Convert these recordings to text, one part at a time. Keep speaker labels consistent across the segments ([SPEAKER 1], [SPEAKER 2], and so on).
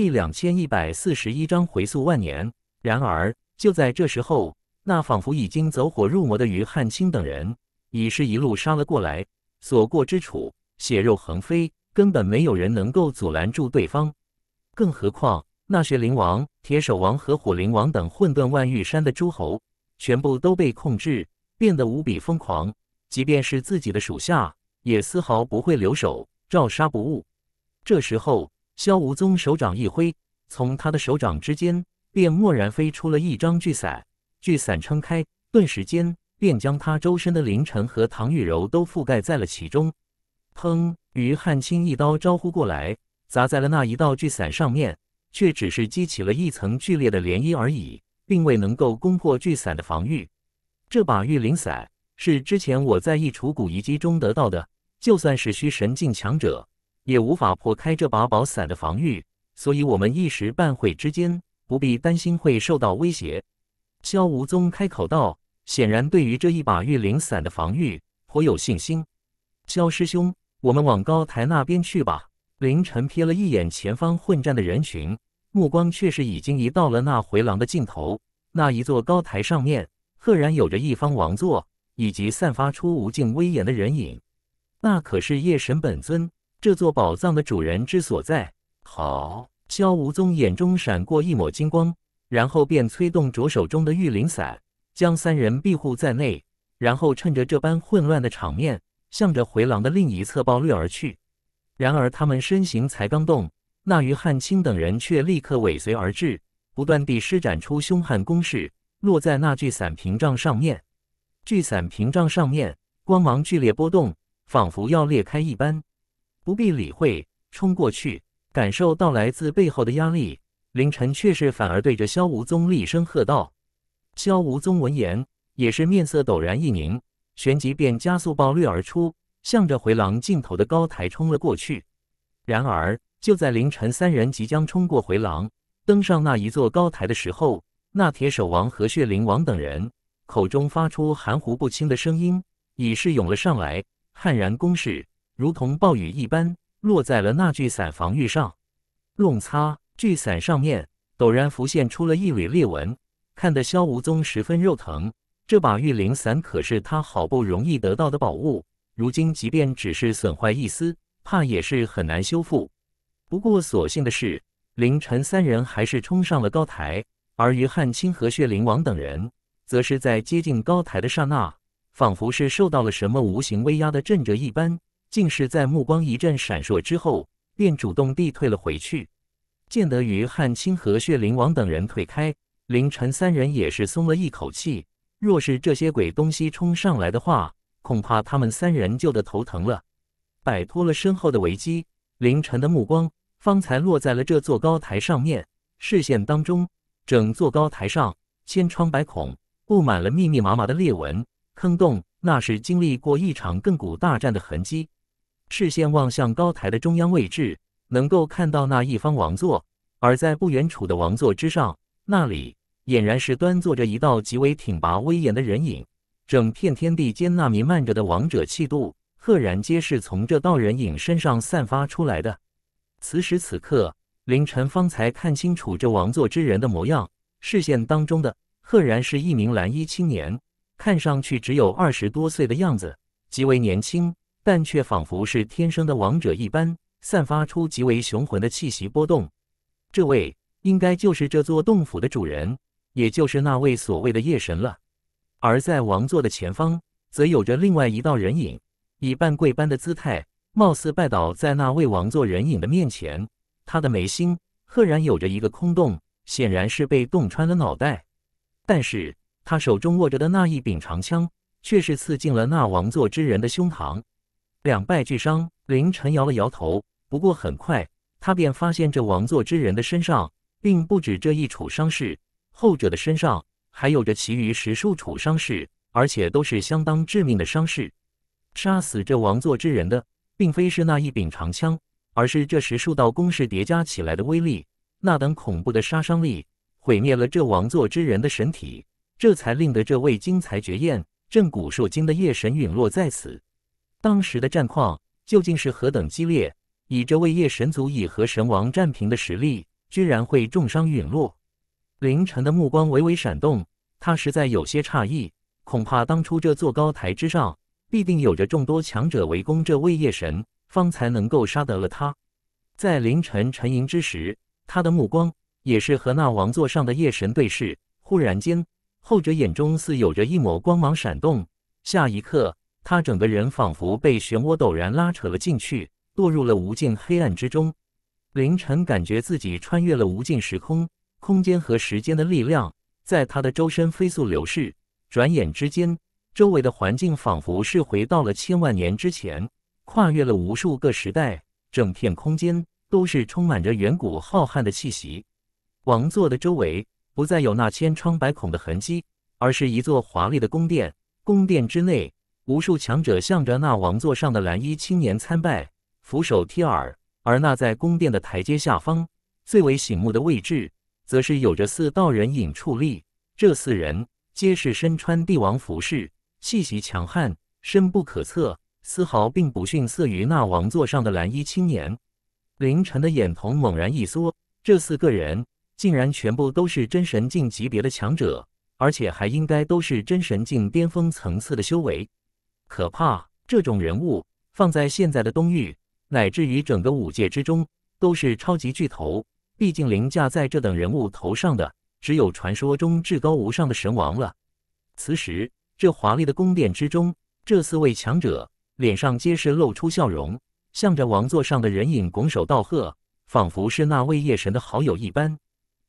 [SPEAKER 1] 第两千一百四十一章回溯万年。然而，就在这时候，那仿佛已经走火入魔的于汉卿等人，已是一路杀了过来，所过之处，血肉横飞，根本没有人能够阻拦住对方。更何况，那血灵王、铁手王和火灵王等混沌万玉山的诸侯，全部都被控制，变得无比疯狂。即便是自己的属下，也丝毫不会留手，照杀不误。这时候。萧无宗手掌一挥，从他的手掌之间便蓦然飞出了一张巨伞，巨伞撑开，顿时间便将他周身的凌晨和唐玉柔都覆盖在了其中。砰！于汉卿一刀招呼过来，砸在了那一道巨伞上面，却只是激起了一层剧烈的涟漪而已，并未能够攻破巨伞的防御。这把御灵伞是之前我在一楚古遗迹中得到的，就算是虚神境强者。也无法破开这把宝伞的防御，所以，我们一时半会之间不必担心会受到威胁。萧无宗开口道：“显然，对于这一把玉灵伞的防御颇有信心。”萧师兄，我们往高台那边去吧。凌晨瞥了一眼前方混战的人群，目光却是已经移到了那回廊的尽头。那一座高台上面，赫然有着一方王座，以及散发出无尽威严的人影。那可是夜神本尊。这座宝藏的主人之所在，好！萧无宗眼中闪过一抹金光，然后便催动着手中的玉灵伞，将三人庇护在内，然后趁着这般混乱的场面，向着回廊的另一侧暴掠而去。然而他们身形才刚动，那于汉卿等人却立刻尾随而至，不断地施展出凶悍攻势，落在那巨伞屏障上面。巨伞屏障上面光芒剧烈波动，仿佛要裂开一般。不必理会，冲过去，感受到来自背后的压力。凌晨却是反而对着萧无宗厉声喝道：“萧无宗闻言，也是面色陡然一凝，旋即便加速暴掠而出，向着回廊尽头的高台冲了过去。然而，就在凌晨三人即将冲过回廊，登上那一座高台的时候，那铁手王和血灵王等人口中发出含糊不清的声音，已是涌了上来，悍然攻势。”如同暴雨一般落在了那聚伞防御上，弄擦巨伞上面陡然浮现出了一缕裂纹，看得萧无宗十分肉疼。这把玉灵伞可是他好不容易得到的宝物，如今即便只是损坏一丝，怕也是很难修复。不过所幸的是，凌晨三人还是冲上了高台，而于汉清和血灵王等人则是在接近高台的刹那，仿佛是受到了什么无形威压的震着一般。竟是在目光一阵闪烁之后，便主动地退了回去。见得于汉清和血灵王等人退开，凌晨三人也是松了一口气。若是这些鬼东西冲上来的话，恐怕他们三人就得头疼了。摆脱了身后的危机，凌晨的目光方才落在了这座高台上面。视线当中，整座高台上千疮百孔，布满了密密麻麻的裂纹、坑洞，那是经历过一场亘古大战的痕迹。视线望向高台的中央位置，能够看到那一方王座，而在不远处的王座之上，那里俨然是端坐着一道极为挺拔威严的人影。整片天地间那弥漫着的王者气度，赫然皆是从这道人影身上散发出来的。此时此刻，凌晨方才看清楚这王座之人的模样，视线当中的赫然是一名蓝衣青年，看上去只有二十多岁的样子，极为年轻。但却仿佛是天生的王者一般，散发出极为雄浑的气息波动。这位应该就是这座洞府的主人，也就是那位所谓的夜神了。而在王座的前方，则有着另外一道人影，以半跪般的姿态，貌似拜倒在那位王座人影的面前。他的眉心赫然有着一个空洞，显然是被洞穿了脑袋。但是他手中握着的那一柄长枪，却是刺进了那王座之人的胸膛。两败俱伤。林晨摇了摇头。不过很快，他便发现这王座之人的身上，并不止这一处伤势。后者的身上还有着其余十数处伤势，而且都是相当致命的伤势。杀死这王座之人的，并非是那一柄长枪，而是这十数道攻势叠加起来的威力。那等恐怖的杀伤力，毁灭了这王座之人的身体，这才令得这位精彩绝艳、震古烁今的夜神陨落在此。当时的战况究竟是何等激烈？以这位夜神族以和神王战平的实力，居然会重伤陨落。凌晨的目光微微闪动，他实在有些诧异。恐怕当初这座高台之上，必定有着众多强者围攻这位夜神，方才能够杀得了他。在凌晨沉吟之时，他的目光也是和那王座上的夜神对视。忽然间，后者眼中似有着一抹光芒闪动。下一刻。他整个人仿佛被漩涡陡然拉扯了进去，落入了无尽黑暗之中。凌晨感觉自己穿越了无尽时空，空间和时间的力量在他的周身飞速流逝。转眼之间，周围的环境仿佛是回到了千万年之前，跨越了无数个时代，整片空间都是充满着远古浩瀚的气息。王座的周围不再有那千疮百孔的痕迹，而是一座华丽的宫殿。宫殿之内。无数强者向着那王座上的蓝衣青年参拜，俯首贴耳。而那在宫殿的台阶下方最为醒目的位置，则是有着四道人影矗立。这四人皆是身穿帝王服饰，气息强悍，深不可测，丝毫并不逊色于那王座上的蓝衣青年。凌晨的眼瞳猛然一缩，这四个人竟然全部都是真神境级别的强者，而且还应该都是真神境巅峰层次的修为。可怕！这种人物放在现在的东域，乃至于整个五界之中，都是超级巨头。毕竟凌驾在这等人物头上的，只有传说中至高无上的神王了。此时，这华丽的宫殿之中，这四位强者脸上皆是露出笑容，向着王座上的人影拱手道贺，仿佛是那位夜神的好友一般。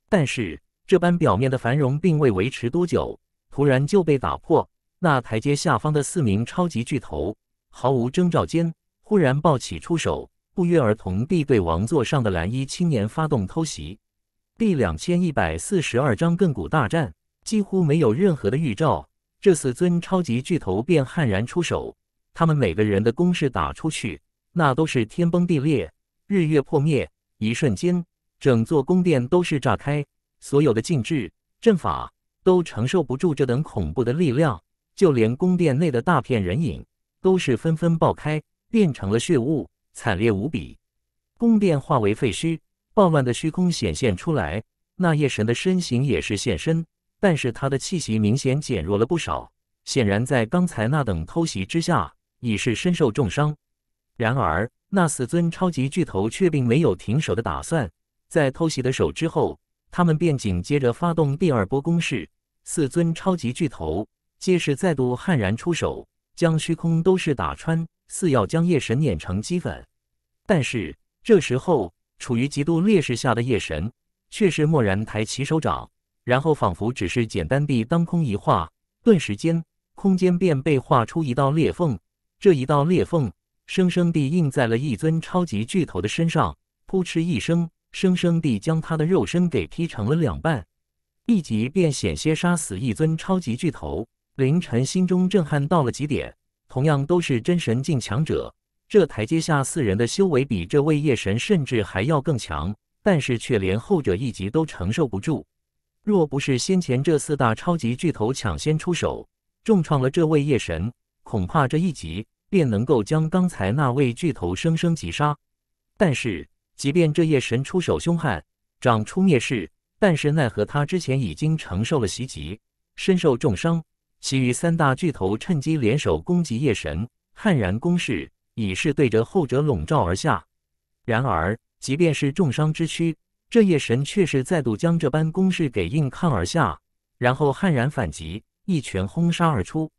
[SPEAKER 1] 但是，这般表面的繁荣并未维持多久，突然就被打破。那台阶下方的四名超级巨头，毫无征兆间，忽然抱起出手，不约而同地对王座上的蓝衣青年发动偷袭。第两千一百四十二章：亘古大战，几乎没有任何的预兆，这四尊超级巨头便悍然出手。他们每个人的攻势打出去，那都是天崩地裂、日月破灭。一瞬间，整座宫殿都是炸开，所有的禁制阵法都承受不住这等恐怖的力量。就连宫殿内的大片人影，都是纷纷爆开，变成了血雾，惨烈无比。宫殿化为废墟，暴乱的虚空显现出来，那夜神的身形也是现身，但是他的气息明显减弱了不少，显然在刚才那等偷袭之下，已是身受重伤。然而，那四尊超级巨头却并没有停手的打算，在偷袭的手之后，他们便紧接着发动第二波攻势。四尊超级巨头。皆是再度悍然出手，将虚空都市打穿，似要将夜神碾成齑粉。但是这时候，处于极度劣势下的夜神却是蓦然抬起手掌，然后仿佛只是简单地当空一划，顿时间空间便被划出一道裂缝。这一道裂缝生生地印在了一尊超级巨头的身上，扑哧一声，生生地将他的肉身给劈成了两半，立即便险些杀死一尊超级巨头。凌晨心中震撼到了极点。同样都是真神境强者，这台阶下四人的修为比这位夜神甚至还要更强，但是却连后者一级都承受不住。若不是先前这四大超级巨头抢先出手，重创了这位夜神，恐怕这一击便能够将刚才那位巨头生生击杀。但是，即便这夜神出手凶悍，掌出灭世，但是奈何他之前已经承受了袭击，身受重伤。其余三大巨头趁机联手攻击夜神，悍然攻势以是对着后者笼罩而下。然而，即便是重伤之躯，这夜神却是再度将这般攻势给硬抗而下，然后悍然反击，一拳轰杀而出。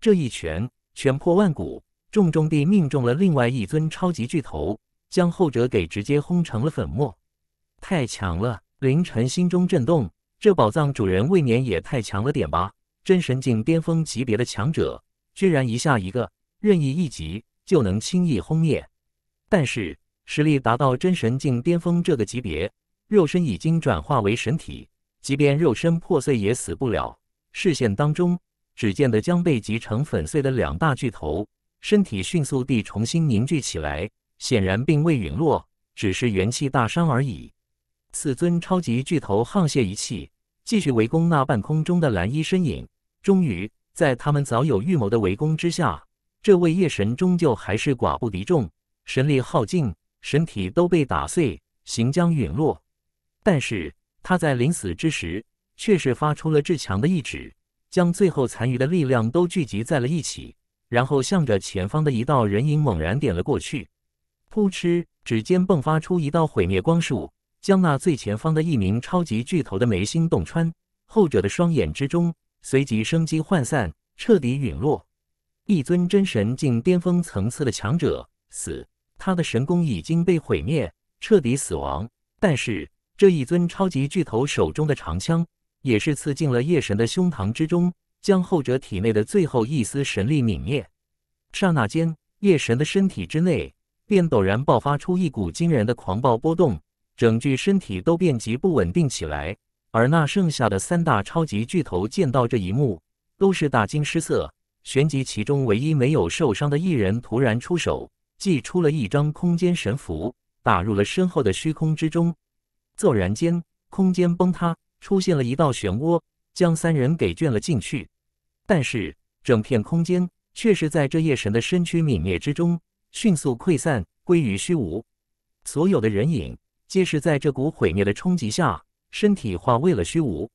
[SPEAKER 1] 这一拳，拳破万古，重重地命中了另外一尊超级巨头，将后者给直接轰成了粉末。太强了！凌晨心中震动，这宝藏主人未免也太强了点吧。真神境巅峰级别的强者，居然一下一个任意一级就能轻易轰灭。但是实力达到真神境巅峰这个级别，肉身已经转化为神体，即便肉身破碎也死不了。视线当中，只见得将被击成粉碎的两大巨头，身体迅速地重新凝聚起来，显然并未陨落，只是元气大伤而已。此尊超级巨头沆瀣一气，继续围攻那半空中的蓝衣身影。终于，在他们早有预谋的围攻之下，这位夜神终究还是寡不敌众，神力耗尽，身体都被打碎，行将陨落。但是他在临死之时，却是发出了至强的意志，将最后残余的力量都聚集在了一起，然后向着前方的一道人影猛然点了过去。扑哧，指尖迸发出一道毁灭光束，将那最前方的一名超级巨头的眉心洞穿，后者的双眼之中。随即生机涣散，彻底陨落。一尊真神境巅峰层次的强者死，他的神功已经被毁灭，彻底死亡。但是这一尊超级巨头手中的长枪，也是刺进了夜神的胸膛之中，将后者体内的最后一丝神力泯灭。刹那间，夜神的身体之内便陡然爆发出一股惊人的狂暴波动，整具身体都变极不稳定起来。而那剩下的三大超级巨头见到这一幕，都是大惊失色。旋即，其中唯一没有受伤的一人突然出手，祭出了一张空间神符，打入了身后的虚空之中。骤然间，空间崩塌，出现了一道漩涡，将三人给卷了进去。但是，整片空间却是在这夜神的身躯泯灭之中迅速溃散，归于虚无。所有的人影皆是在这股毁灭的冲击下。身体化为了虚无，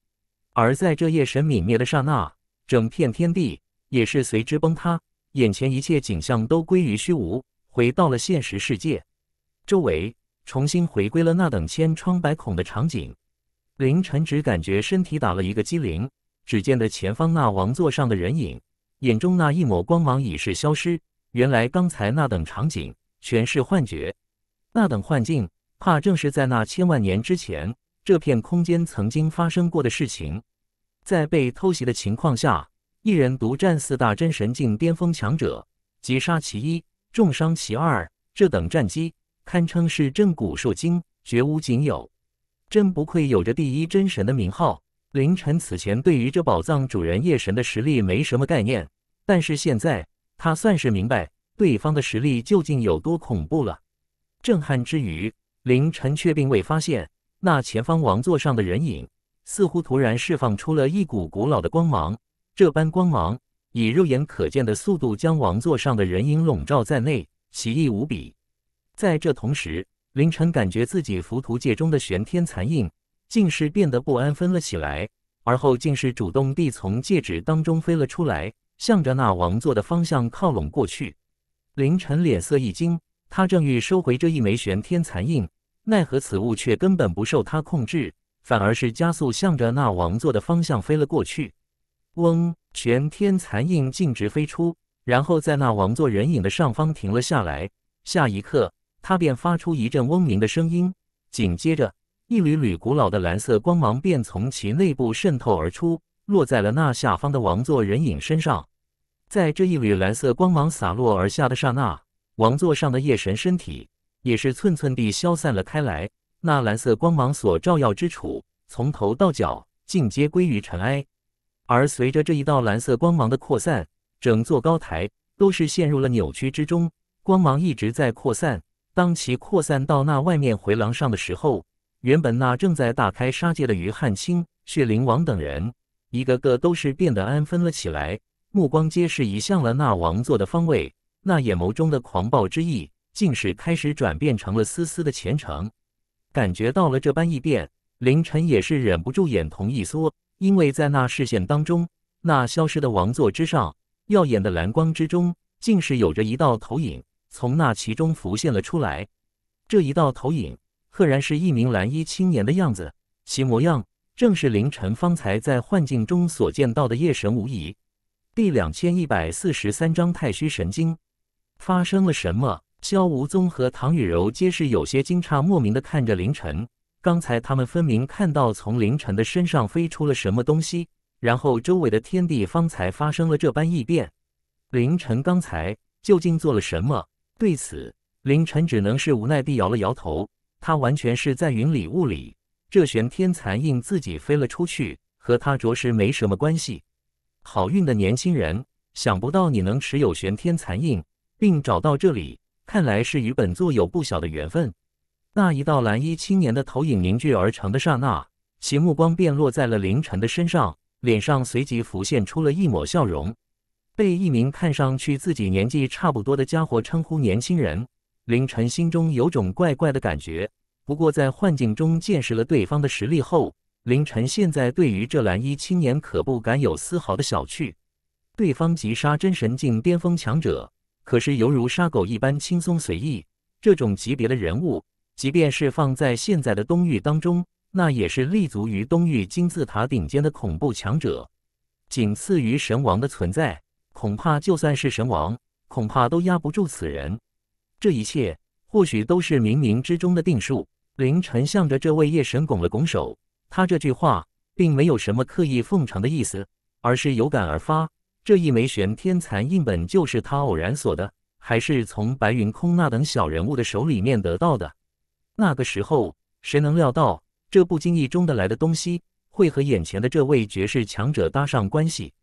[SPEAKER 1] 而在这夜神泯灭的刹那，整片天地也是随之崩塌，眼前一切景象都归于虚无，回到了现实世界，周围重新回归了那等千疮百孔的场景。凌晨只感觉身体打了一个激灵，只见得前方那王座上的人影眼中那一抹光芒已是消失。原来刚才那等场景全是幻觉，那等幻境怕正是在那千万年之前。这片空间曾经发生过的事情，在被偷袭的情况下，一人独占四大真神境巅峰强者，击杀其一，重伤其二，这等战绩堪称是震古烁今，绝无仅有，真不愧有着第一真神的名号。凌晨此前对于这宝藏主人夜神的实力没什么概念，但是现在他算是明白对方的实力究竟有多恐怖了。震撼之余，凌晨却并未发现。那前方王座上的人影，似乎突然释放出了一股古老的光芒。这般光芒以肉眼可见的速度将王座上的人影笼罩在内，奇异无比。在这同时，凌晨感觉自己浮屠界中的玄天残印，竟是变得不安分了起来，而后竟是主动地从戒指当中飞了出来，向着那王座的方向靠拢过去。凌晨脸色一惊，他正欲收回这一枚玄天残印。奈何此物却根本不受他控制，反而是加速向着那王座的方向飞了过去。嗡！全天残印径直飞出，然后在那王座人影的上方停了下来。下一刻，它便发出一阵嗡鸣的声音，紧接着一缕缕古老的蓝色光芒便从其内部渗透而出，落在了那下方的王座人影身上。在这一缕蓝色光芒洒落而下的刹那，王座上的夜神身体。也是寸寸地消散了开来，那蓝色光芒所照耀之处，从头到脚尽皆归于尘埃。而随着这一道蓝色光芒的扩散，整座高台都是陷入了扭曲之中。光芒一直在扩散，当其扩散到那外面回廊上的时候，原本那正在大开杀戒的于汉卿、血灵王等人，一个个都是变得安分了起来，目光皆是移向了那王座的方位，那眼眸中的狂暴之意。竟是开始转变成了丝丝的虔诚，感觉到了这般异变，凌晨也是忍不住眼瞳一缩，因为在那视线当中，那消失的王座之上，耀眼的蓝光之中，竟是有着一道投影从那其中浮现了出来。这一道投影赫然是一名蓝衣青年的样子，其模样正是凌晨方才在幻境中所见到的夜神无疑。第两千一百四十三章太虚神经，发生了什么？萧无宗和唐雨柔皆是有些惊诧，莫名的看着凌晨。刚才他们分明看到从凌晨的身上飞出了什么东西，然后周围的天地方才发生了这般异变。凌晨刚才究竟做了什么？对此，凌晨只能是无奈地摇了摇头。他完全是在云里雾里。这玄天残印自己飞了出去，和他着实没什么关系。好运的年轻人，想不到你能持有玄天残印，并找到这里。看来是与本座有不小的缘分。那一道蓝衣青年的投影凝聚而成的刹那，其目光便落在了凌晨的身上，脸上随即浮现出了一抹笑容。被一名看上去自己年纪差不多的家伙称呼“年轻人”，凌晨心中有种怪怪的感觉。不过在幻境中见识了对方的实力后，凌晨现在对于这蓝衣青年可不敢有丝毫的小觑。对方急杀真神境巅峰强者。可是犹如杀狗一般轻松随意，这种级别的人物，即便是放在现在的东域当中，那也是立足于东域金字塔顶尖的恐怖强者，仅次于神王的存在。恐怕就算是神王，恐怕都压不住此人。这一切或许都是冥冥之中的定数。凌晨向着这位夜神拱了拱手，他这句话并没有什么刻意奉承的意思，而是有感而发。这一枚玄天残印本就是他偶然所得，还是从白云空那等小人物的手里面得到的。那个时候，谁能料到这不经意中的来的东西会和眼前的这位绝世强者搭上关系？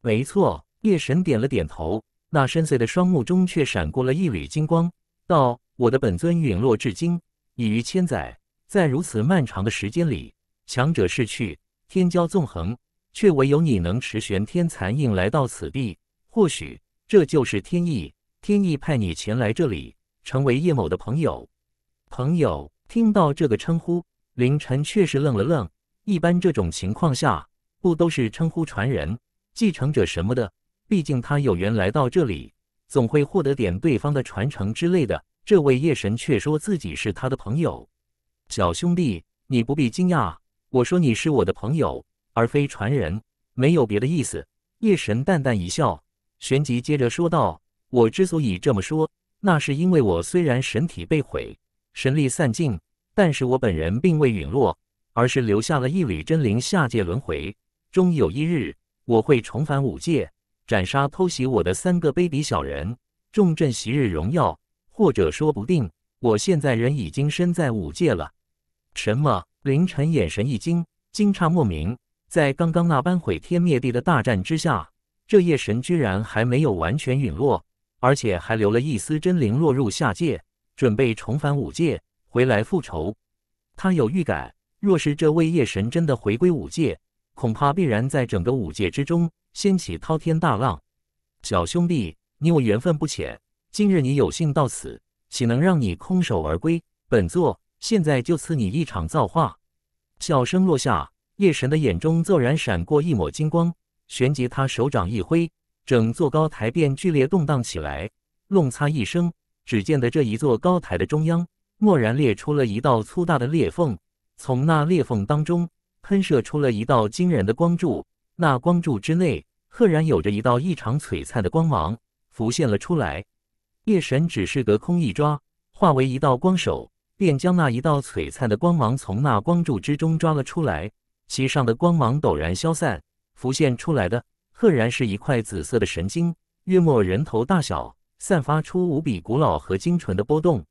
[SPEAKER 1] 没错，夜神点了点头，那深邃的双目中却闪过了一缕金光，道：“我的本尊陨落至今已逾千载，在如此漫长的时间里，强者逝去，天骄纵横。”却唯有你能持玄天残印来到此地，或许这就是天意。天意派你前来这里，成为叶某的朋友。朋友，听到这个称呼，凌晨确实愣了愣。一般这种情况下，不都是称呼传人、继承者什么的？毕竟他有缘来到这里，总会获得点对方的传承之类的。这位夜神却说自己是他的朋友。小兄弟，你不必惊讶。我说你是我的朋友。而非传人，没有别的意思。夜神淡淡一笑，旋即接着说道：“我之所以这么说，那是因为我虽然神体被毁，神力散尽，但是我本人并未陨落，而是留下了一缕真灵下界轮回。终有一日，我会重返五界，斩杀偷袭我的三个卑鄙小人，重振昔日荣耀。或者说不定，我现在人已经身在五界了。”什么？凌晨眼神一惊，惊诧莫名。在刚刚那般毁天灭地的大战之下，这夜神居然还没有完全陨落，而且还留了一丝真灵落入下界，准备重返五界，回来复仇。他有预感，若是这位夜神真的回归五界，恐怕必然在整个五界之中掀起滔天大浪。小兄弟，你我缘分不浅，今日你有幸到此，岂能让你空手而归？本座现在就赐你一场造化。笑声落下。夜神的眼中骤然闪过一抹金光，旋即他手掌一挥，整座高台便剧烈动荡起来。弄擦一声，只见得这一座高台的中央蓦然裂出了一道粗大的裂缝，从那裂缝当中喷射出了一道惊人的光柱。那光柱之内，赫然有着一道异常璀璨的光芒浮现了出来。夜神只是隔空一抓，化为一道光手，便将那一道璀璨的光芒从那光柱之中抓了出来。其上的光芒陡然消散，浮现出来的赫然是一块紫色的神经，约莫人头大小，散发出无比古老和精纯的波动。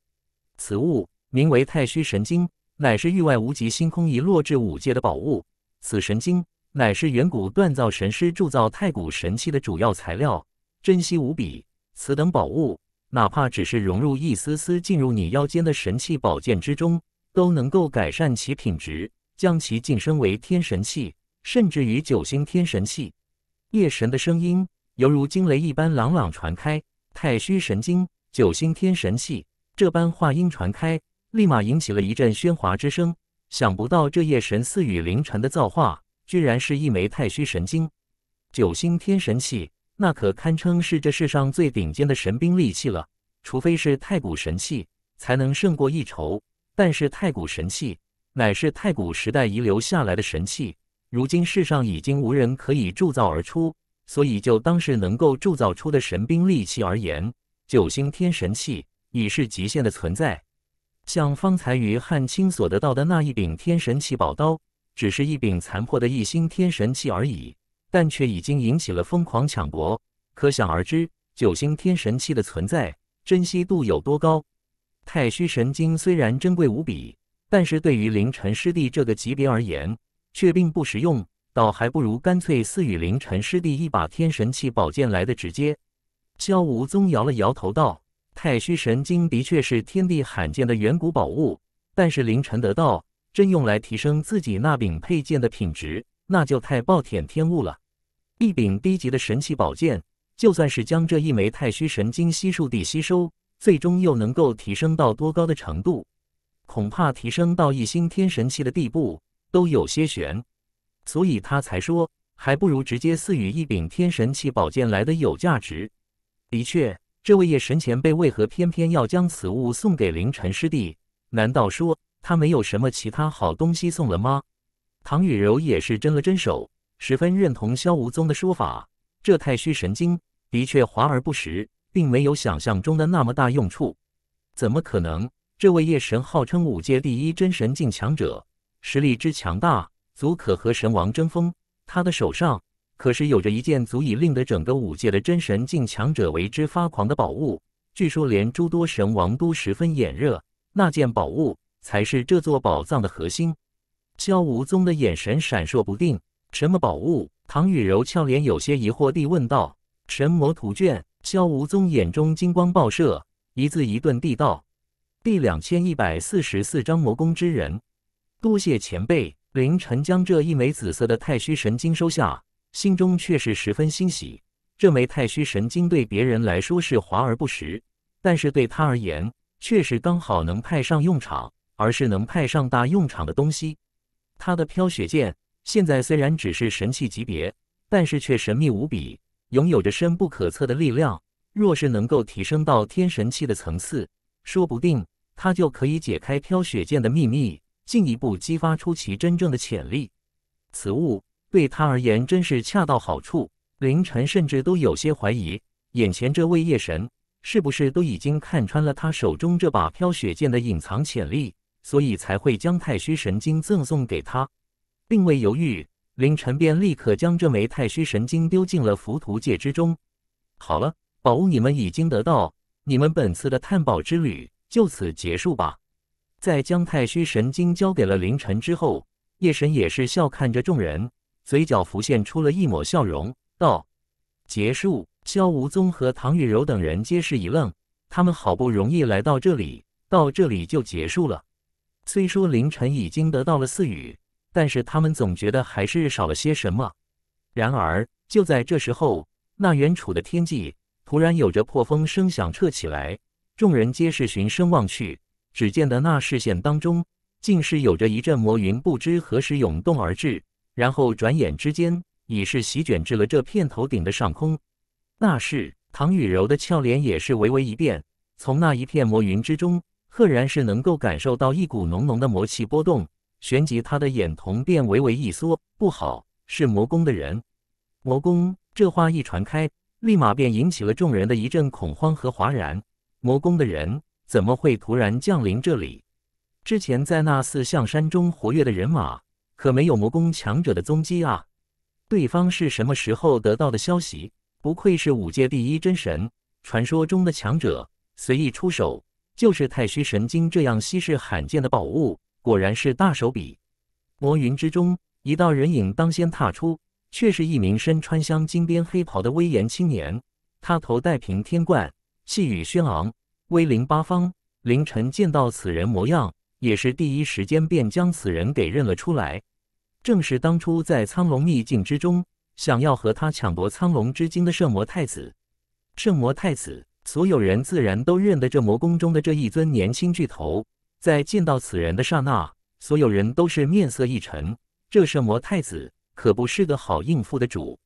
[SPEAKER 1] 此物名为太虚神经，乃是域外无极星空遗落至五界的宝物。此神经乃是远古锻造神师铸造太古神器的主要材料，珍惜无比。此等宝物，哪怕只是融入一丝丝进入你腰间的神器宝剑之中，都能够改善其品质。将其晋升为天神器，甚至于九星天神器。夜神的声音犹如惊雷一般朗朗传开。太虚神经、九星天神器这般话音传开，立马引起了一阵喧哗之声。想不到这夜神赐予凌晨的造化，居然是一枚太虚神经、九星天神器，那可堪称是这世上最顶尖的神兵利器了。除非是太古神器，才能胜过一筹。但是太古神器。乃是太古时代遗留下来的神器，如今世上已经无人可以铸造而出，所以就当时能够铸造出的神兵利器而言，九星天神器已是极限的存在。像方才于汉卿所得到的那一柄天神器宝刀，只是一柄残破的一星天神器而已，但却已经引起了疯狂抢夺，可想而知九星天神器的存在珍惜度有多高。太虚神晶虽然珍贵无比。但是对于凌晨师弟这个级别而言，却并不实用，倒还不如干脆赐予凌晨师弟一把天神器宝剑来的直接。萧无宗摇了摇头道：“太虚神经的确是天地罕见的远古宝物，但是凌晨得到，真用来提升自己那柄佩剑的品质，那就太暴殄天物了。一柄低级的神器宝剑，就算是将这一枚太虚神经悉数地吸收，最终又能够提升到多高的程度？”恐怕提升到一星天神器的地步都有些悬，所以他才说还不如直接赐予一柄天神器宝剑来的有价值。的确，这位夜神前辈为何偏偏要将此物送给凌晨师弟？难道说他没有什么其他好东西送了吗？唐雨柔也是真了真手，十分认同萧无宗的说法。这太虚神经的确华而不实，并没有想象中的那么大用处。怎么可能？这位夜神号称五界第一真神境强者，实力之强大，足可和神王争锋。他的手上可是有着一件足以令得整个五界的真神境强者为之发狂的宝物，据说连诸多神王都十分眼热。那件宝物才是这座宝藏的核心。萧无宗的眼神闪烁不定，“什么宝物？”唐雨柔俏脸有些疑惑地问道。“神魔图卷。”萧无宗眼中金光爆射，一字一顿地道。第两千一百四十四章魔宫之人。多谢前辈，凌晨将这一枚紫色的太虚神经收下，心中却是十分欣喜。这枚太虚神经对别人来说是华而不实，但是对他而言，却是刚好能派上用场，而是能派上大用场的东西。他的飘雪剑现在虽然只是神器级别，但是却神秘无比，拥有着深不可测的力量。若是能够提升到天神器的层次，说不定。他就可以解开飘雪剑的秘密，进一步激发出其真正的潜力。此物对他而言真是恰到好处。凌晨甚至都有些怀疑，眼前这位夜神是不是都已经看穿了他手中这把飘雪剑的隐藏潜力，所以才会将太虚神经赠送给他，并未犹豫，凌晨便立刻将这枚太虚神经丢进了浮屠界之中。好了，宝物你们已经得到，你们本次的探宝之旅。就此结束吧。在将太虚神经交给了凌晨之后，夜神也是笑看着众人，嘴角浮现出了一抹笑容，道：“结束。”萧无宗和唐雨柔等人皆是一愣，他们好不容易来到这里，到这里就结束了。虽说凌晨已经得到了赐予，但是他们总觉得还是少了些什么。然而就在这时候，那远处的天际突然有着破风声响彻起来。众人皆是循声望去，只见的那视线当中，竟是有着一阵魔云，不知何时涌动而至，然后转眼之间，已是席卷至了这片头顶的上空。那是唐雨柔的俏脸也是微微一变，从那一片魔云之中，赫然是能够感受到一股浓浓的魔气波动。旋即，他的眼瞳便微微一缩，不好，是魔宫的人！魔宫这话一传开，立马便引起了众人的一阵恐慌和哗然。魔宫的人怎么会突然降临这里？之前在那四象山中活跃的人马，可没有魔宫强者的踪迹啊！对方是什么时候得到的消息？不愧是五界第一真神，传说中的强者，随意出手就是太虚神经这样稀世罕见的宝物，果然是大手笔。魔云之中，一道人影当先踏出，却是一名身穿镶金边黑袍的威严青年，他头戴平天冠。气宇轩昂，威灵八方。凌晨见到此人模样，也是第一时间便将此人给认了出来，正是当初在苍龙秘境之中，想要和他抢夺苍龙之精的圣魔太子。圣魔太子，所有人自然都认得这魔宫中的这一尊年轻巨头。在见到此人的刹那，所有人都是面色一沉。这圣魔太子可不是个好应付的主，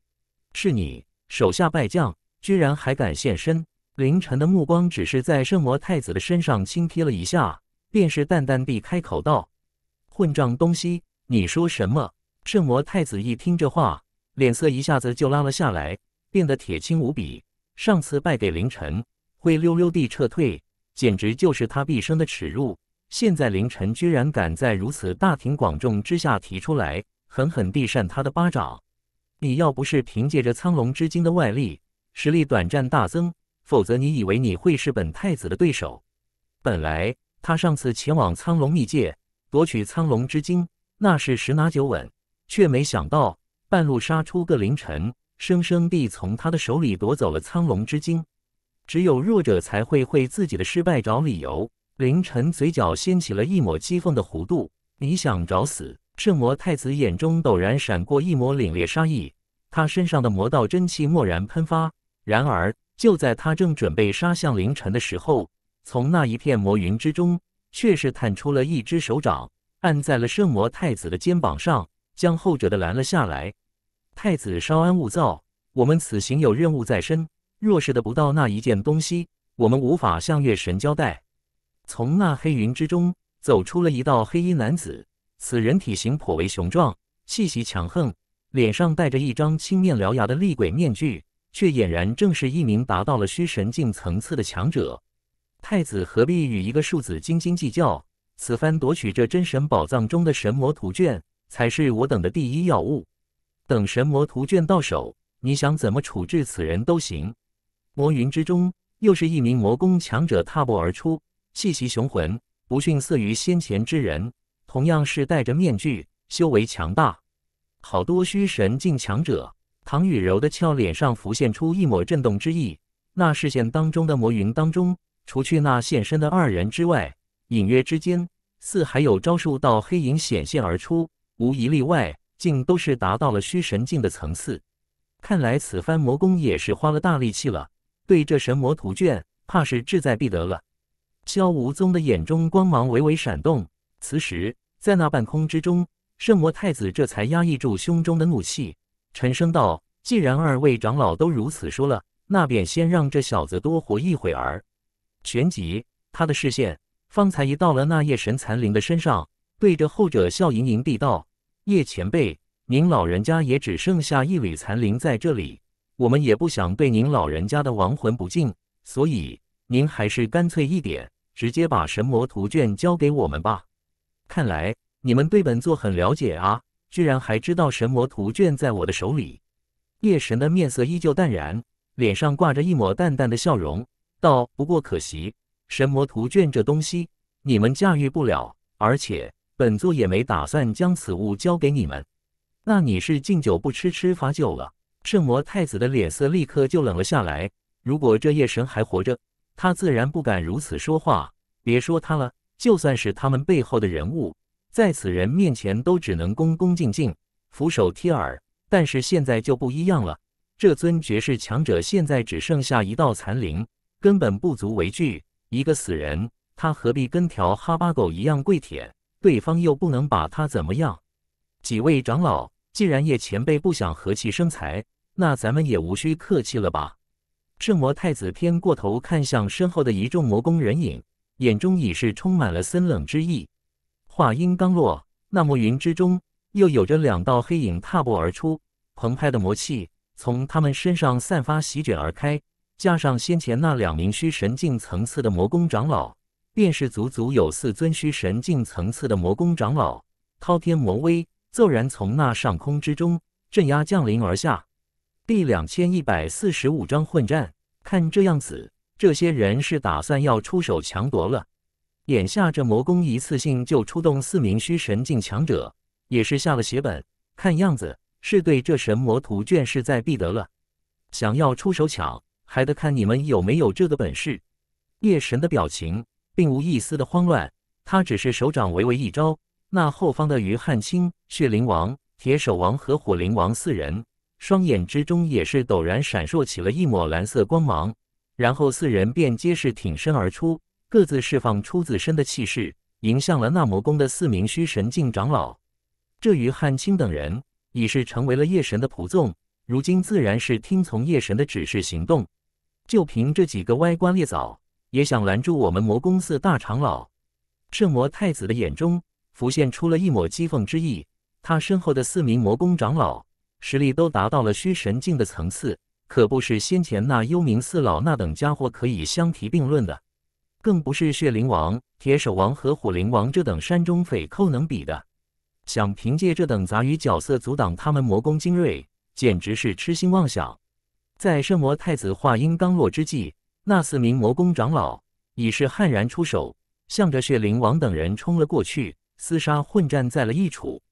[SPEAKER 1] 是你手下败将，居然还敢现身！凌晨的目光只是在圣魔太子的身上轻瞥了一下，便是淡淡地开口道：“混账东西，你说什么？”圣魔太子一听这话，脸色一下子就拉了下来，变得铁青无比。上次败给凌晨，灰溜溜地撤退，简直就是他毕生的耻辱。现在凌晨居然敢在如此大庭广众之下提出来，狠狠地扇他的巴掌！你要不是凭借着苍龙之精的外力，实力短暂大增。否则，你以为你会是本太子的对手？本来他上次前往苍龙秘界夺取苍龙之精，那是十拿九稳，却没想到半路杀出个凌晨，生生地从他的手里夺走了苍龙之精。只有弱者才会为自己的失败找理由。凌晨嘴角掀起了一抹讥讽的弧度，你想找死？圣魔太子眼中陡然闪过一抹凛冽杀意，他身上的魔道真气蓦然喷发，然而。就在他正准备杀向凌晨的时候，从那一片魔云之中，却是探出了一只手掌，按在了圣魔太子的肩膀上，将后者的拦了下来。太子稍安勿躁，我们此行有任务在身，若是得不到那一件东西，我们无法向月神交代。从那黑云之中走出了一道黑衣男子，此人体型颇为雄壮，气息强横，脸上戴着一张青面獠牙的厉鬼面具。却俨然正是一名达到了虚神境层次的强者。太子何必与一个庶子斤斤计较？此番夺取这真神宝藏中的神魔图卷，才是我等的第一要务。等神魔图卷到手，你想怎么处置此人都行。魔云之中，又是一名魔宫强者踏步而出，气息雄浑，不逊色于先前之人。同样是戴着面具，修为强大，好多虚神境强者。唐雨柔的俏脸上浮现出一抹震动之意，那视线当中的魔云当中，除去那现身的二人之外，隐约之间似还有招数道黑影显现而出，无一例外，竟都是达到了虚神境的层次。看来此番魔功也是花了大力气了，对这神魔图卷，怕是志在必得了。萧无宗的眼中光芒微微闪动，此时在那半空之中，圣魔太子这才压抑住胸中的怒气。沉声道：“既然二位长老都如此说了，那便先让这小子多活一会儿。”旋即，他的视线方才移到了那夜神残灵的身上，对着后者笑盈盈地道：“叶前辈，您老人家也只剩下一缕残灵在这里，我们也不想对您老人家的亡魂不敬，所以您还是干脆一点，直接把神魔图卷交给我们吧。看来你们对本座很了解啊。”居然还知道神魔图卷在我的手里，夜神的面色依旧淡然，脸上挂着一抹淡淡的笑容，道：“不过可惜，神魔图卷这东西你们驾驭不了，而且本座也没打算将此物交给你们。那你是敬酒不吃吃罚酒了。”圣魔太子的脸色立刻就冷了下来。如果这夜神还活着，他自然不敢如此说话。别说他了，就算是他们背后的人物。在此人面前都只能恭恭敬敬、俯首贴耳，但是现在就不一样了。这尊绝世强者现在只剩下一道残灵，根本不足为惧，一个死人，他何必跟条哈巴狗一样跪舔？对方又不能把他怎么样。几位长老，既然叶前辈不想和气生财，那咱们也无需客气了吧。圣魔太子偏过头看向身后的一众魔宫人影，眼中已是充满了森冷之意。话音刚落，那暮云之中又有着两道黑影踏步而出，澎湃的魔气从他们身上散发，席卷而开。加上先前那两名虚神境层次的魔宫长老，便是足足有四尊虚神境层次的魔宫长老，滔天魔威骤然从那上空之中镇压降临而下。第两千一百四十五章混战，看这样子，这些人是打算要出手抢夺了。眼下这魔宫一次性就出动四名虚神境强者，也是下了血本。看样子是对这神魔图卷势在必得了。想要出手抢，还得看你们有没有这个本事。夜神的表情并无一丝的慌乱，他只是手掌微微一招，那后方的于汉卿、血灵王、铁手王和火灵王四人双眼之中也是陡然闪烁起了一抹蓝色光芒，然后四人便皆是挺身而出。各自释放出自身的气势，迎向了那魔宫的四名虚神境长老。这于汉卿等人已是成为了夜神的仆从，如今自然是听从夜神的指示行动。就凭这几个歪瓜裂枣，也想拦住我们魔宫四大长老？圣魔太子的眼中浮现出了一抹讥讽之意。他身后的四名魔宫长老实力都达到了虚神境的层次，可不是先前那幽冥四老那等家伙可以相提并论的。更不是血灵王、铁手王和火灵王这等山中匪寇能比的。想凭借这等杂鱼角色阻挡他们魔宫精锐，简直是痴心妄想。在圣魔太子话音刚落之际，那四名魔宫长老已是悍然出手，向着血灵王等人冲了过去，厮杀混战在了一处。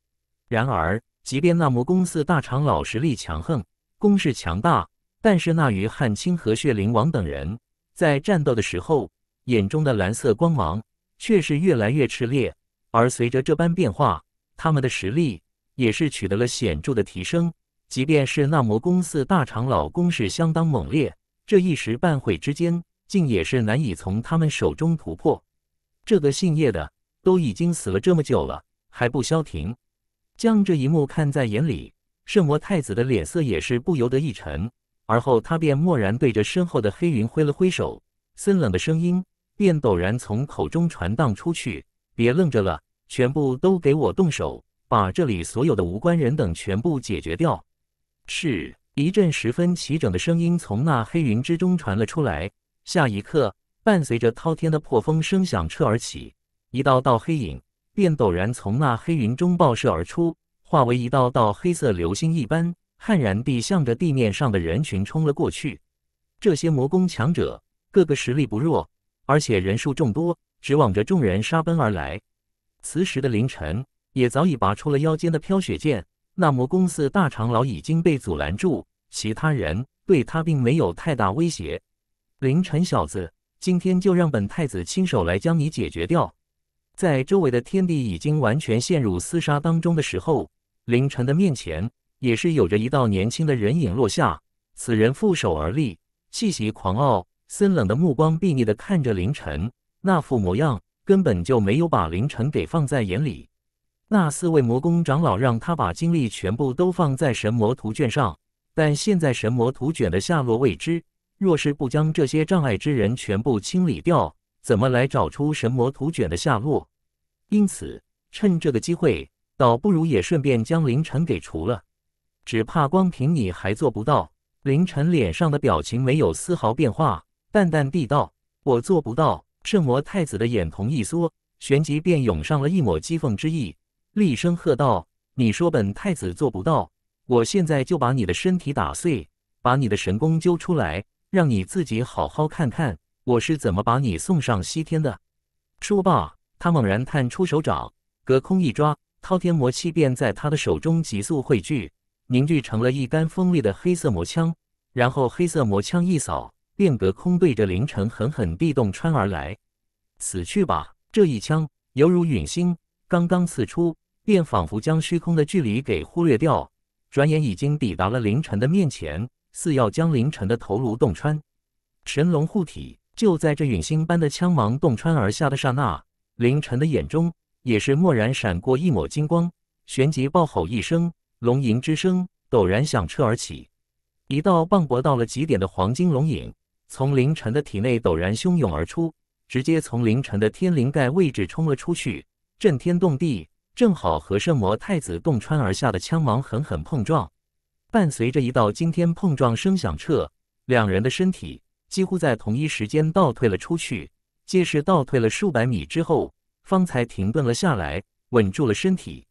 [SPEAKER 1] 然而，即便那魔宫四大长老实力强横，攻势强大，但是那鱼汉卿和血灵王等人在战斗的时候。眼中的蓝色光芒却是越来越炽烈，而随着这般变化，他们的实力也是取得了显著的提升。即便是那魔宫四大长老攻势相当猛烈，这一时半会之间竟也是难以从他们手中突破。这个姓叶的都已经死了这么久了，还不消停？将这一幕看在眼里，圣魔太子的脸色也是不由得一沉。而后他便漠然对着身后的黑云挥了挥手，森冷的声音。便陡然从口中传荡出去，别愣着了，全部都给我动手，把这里所有的无关人等全部解决掉。是，一阵十分齐整的声音从那黑云之中传了出来。下一刻，伴随着滔天的破风声响彻而起，一道道黑影便陡然从那黑云中爆射而出，化为一道道黑色流星一般，悍然地向着地面上的人群冲了过去。这些魔宫强者，个个实力不弱。而且人数众多，直往着众人杀奔而来。此时的凌晨也早已拔出了腰间的飘雪剑。那魔宫寺大长老已经被阻拦住，其他人对他并没有太大威胁。凌晨小子，今天就让本太子亲手来将你解决掉。在周围的天地已经完全陷入厮杀当中的时候，凌晨的面前也是有着一道年轻的人影落下。此人负手而立，气息狂傲。森冷的目光睥睨的看着凌晨，那副模样根本就没有把凌晨给放在眼里。那四位魔宫长老让他把精力全部都放在神魔图卷上，但现在神魔图卷的下落未知，若是不将这些障碍之人全部清理掉，怎么来找出神魔图卷的下落？因此，趁这个机会，倒不如也顺便将凌晨给除了。只怕光凭你还做不到。凌晨脸上的表情没有丝毫变化。淡淡地道：“我做不到。”圣魔太子的眼瞳一缩，旋即便涌上了一抹讥讽之意，厉声喝道：“你说本太子做不到？我现在就把你的身体打碎，把你的神功揪出来，让你自己好好看看我是怎么把你送上西天的。”说罢，他猛然探出手掌，隔空一抓，滔天魔气便在他的手中急速汇聚，凝聚成了一杆锋利的黑色魔枪，然后黑色魔枪一扫。便隔空对着凌晨狠狠地洞穿而来，死去吧！这一枪犹如陨星，刚刚刺出，便仿佛将虚空的距离给忽略掉，转眼已经抵达了凌晨的面前，似要将凌晨的头颅洞穿。神龙护体，就在这陨星般的枪芒洞穿而下的刹那，凌晨的眼中也是蓦然闪过一抹金光，旋即暴吼一声，龙吟之声陡然响彻而起，一道磅礴到了极点的黄金龙影。从凌晨的体内陡然汹涌而出，直接从凌晨的天灵盖位置冲了出去，震天动地，正好和圣魔太子洞穿而下的枪芒狠狠碰撞。伴随着一道惊天碰撞声响彻，两人的身体几乎在同一时间倒退了出去，皆是倒退了数百米之后，方才停顿了下来，稳住了身体。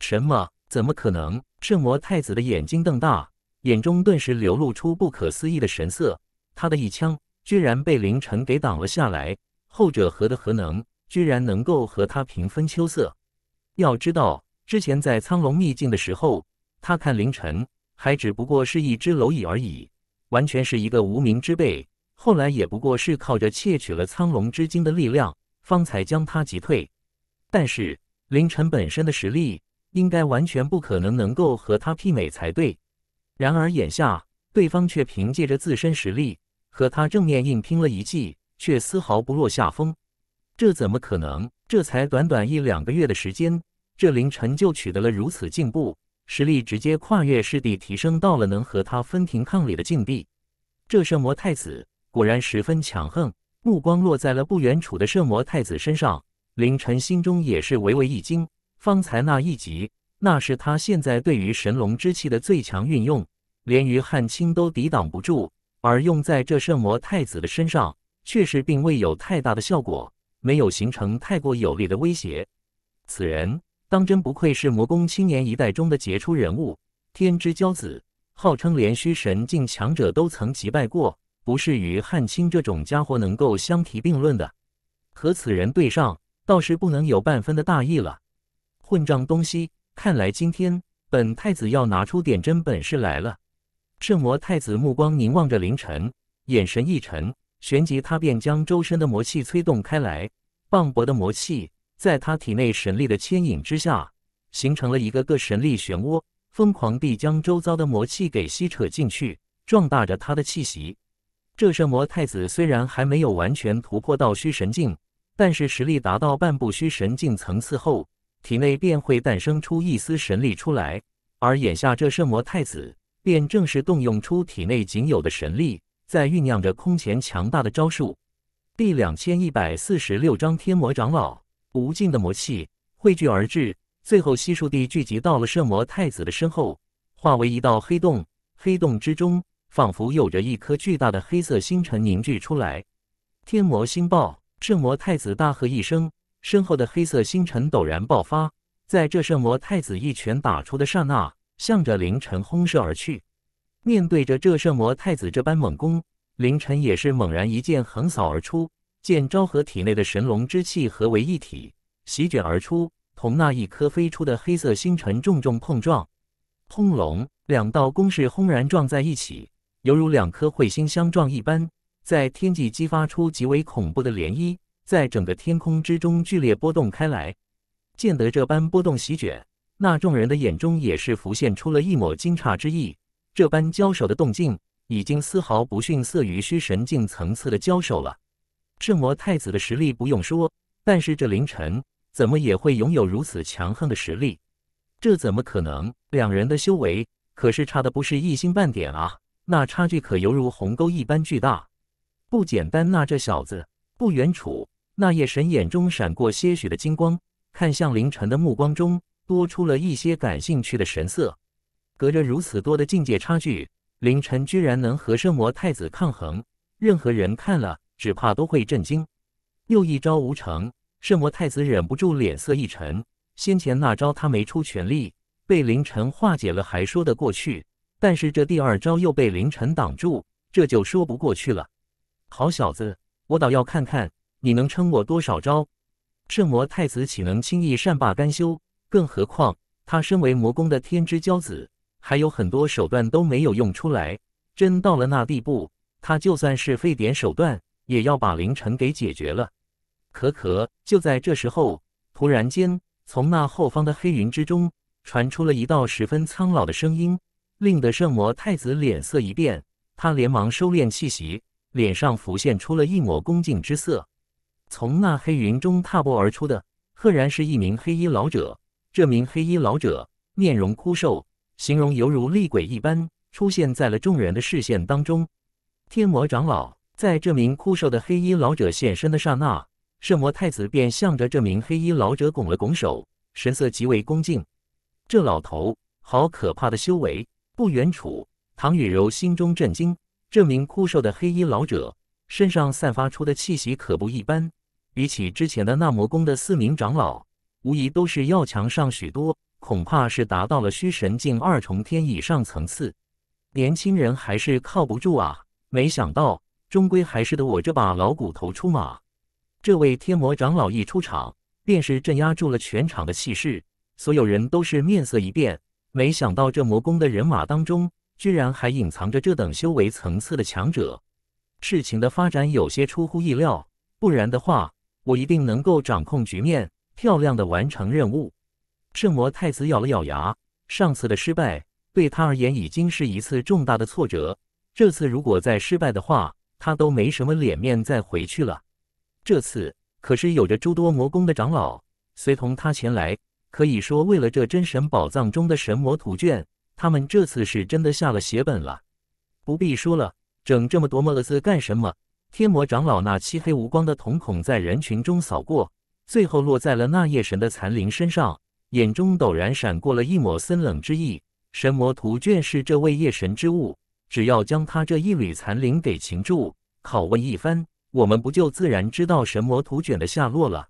[SPEAKER 1] 什么？怎么可能？圣魔太子的眼睛瞪大，眼中顿时流露出不可思议的神色。他的一枪居然被凌晨给挡了下来，后者何德何能，居然能够和他平分秋色？要知道，之前在苍龙秘境的时候，他看凌晨还只不过是一只蝼蚁而已，完全是一个无名之辈。后来也不过是靠着窃取了苍龙之精的力量，方才将他击退。但是凌晨本身的实力，应该完全不可能能够和他媲美才对。然而眼下，对方却凭借着自身实力。和他正面硬拼了一记，却丝毫不落下风，这怎么可能？这才短短一两个月的时间，这凌晨就取得了如此进步，实力直接跨越师弟，提升到了能和他分庭抗礼的境地。这圣魔太子果然十分强横，目光落在了不远处的圣魔太子身上，凌晨心中也是微微一惊。方才那一击，那是他现在对于神龙之气的最强运用，连于汉卿都抵挡不住。而用在这圣魔太子的身上，确实并未有太大的效果，没有形成太过有力的威胁。此人当真不愧是魔宫青年一代中的杰出人物，天之骄子，号称连虚神境强者都曾击败过，不是与汉卿这种家伙能够相提并论的。和此人对上，倒是不能有半分的大意了。混账东西！看来今天本太子要拿出点真本事来了。圣魔太子目光凝望着凌晨，眼神一沉，旋即他便将周身的魔气催动开来。磅礴的魔气在他体内神力的牵引之下，形成了一个个神力漩涡，疯狂地将周遭的魔气给吸扯进去，壮大着他的气息。这圣魔太子虽然还没有完全突破到虚神境，但是实力达到半步虚神境层次后，体内便会诞生出一丝神力出来。而眼下这圣魔太子。便正式动用出体内仅有的神力，在酝酿着空前强大的招数。第两千一百四十六章天魔长老，无尽的魔气汇聚而至，最后悉数地聚集到了圣魔太子的身后，化为一道黑洞。黑洞之中，仿佛有着一颗巨大的黑色星辰凝聚出来。天魔星爆！圣魔太子大喝一声，身后的黑色星辰陡然爆发。在这圣魔太子一拳打出的刹那。向着凌晨轰射而去。面对着这圣魔太子这般猛攻，凌晨也是猛然一剑横扫而出，剑昭和体内的神龙之气合为一体，席卷而出，同那一颗飞出的黑色星辰重重碰撞。轰隆！两道攻势轰然撞在一起，犹如两颗彗星相撞一般，在天际激发出极为恐怖的涟漪，在整个天空之中剧烈波动开来。见得这般波动席卷。那众人的眼中也是浮现出了一抹惊诧之意。这般交手的动静，已经丝毫不逊色于虚神境层次的交手了。圣魔太子的实力不用说，但是这凌晨怎么也会拥有如此强横的实力？这怎么可能？两人的修为可是差的不是一星半点啊！那差距可犹如鸿沟一般巨大，不简单。那这小子……不远处，那夜神眼中闪过些许的金光，看向凌晨的目光中。多出了一些感兴趣的神色。隔着如此多的境界差距，凌晨居然能和圣魔太子抗衡，任何人看了只怕都会震惊。又一招无成，圣魔太子忍不住脸色一沉。先前那招他没出全力，被凌晨化解了还说得过去，但是这第二招又被凌晨挡住，这就说不过去了。好小子，我倒要看看你能撑我多少招！圣魔太子岂能轻易善罢甘休？更何况，他身为魔宫的天之骄子，还有很多手段都没有用出来。真到了那地步，他就算是费点手段，也要把凌晨给解决了。可可，就在这时候，突然间，从那后方的黑云之中传出了一道十分苍老的声音，令得圣魔太子脸色一变，他连忙收敛气息，脸上浮现出了一抹恭敬之色。从那黑云中踏步而出的，赫然是一名黑衣老者。这名黑衣老者面容枯瘦，形容犹如厉鬼一般，出现在了众人的视线当中。天魔长老在这名枯瘦的黑衣老者现身的刹那，圣魔太子便向着这名黑衣老者拱了拱手，神色极为恭敬。这老头好可怕的修为！不远处，唐雨柔心中震惊，这名枯瘦的黑衣老者身上散发出的气息可不一般，比起之前的那魔宫的四名长老。无疑都是要强上许多，恐怕是达到了虚神境二重天以上层次。年轻人还是靠不住啊！没想到，终归还是得我这把老骨头出马。这位天魔长老一出场，便是镇压住了全场的气势，所有人都是面色一变。没想到这魔宫的人马当中，居然还隐藏着这等修为层次的强者。事情的发展有些出乎意料，不然的话，我一定能够掌控局面。漂亮的完成任务，圣魔太子咬了咬牙。上次的失败对他而言已经是一次重大的挫折，这次如果再失败的话，他都没什么脸面再回去了。这次可是有着诸多魔宫的长老随同他前来，可以说为了这真神宝藏中的神魔图卷，他们这次是真的下了血本了。不必说了，整这么多墨子干什么？天魔长老那漆黑无光的瞳孔在人群中扫过。最后落在了那夜神的残灵身上，眼中陡然闪过了一抹森冷之意。神魔图卷是这位夜神之物，只要将他这一缕残灵给擒住，拷问一番，我们不就自然知道神魔图卷的下落了？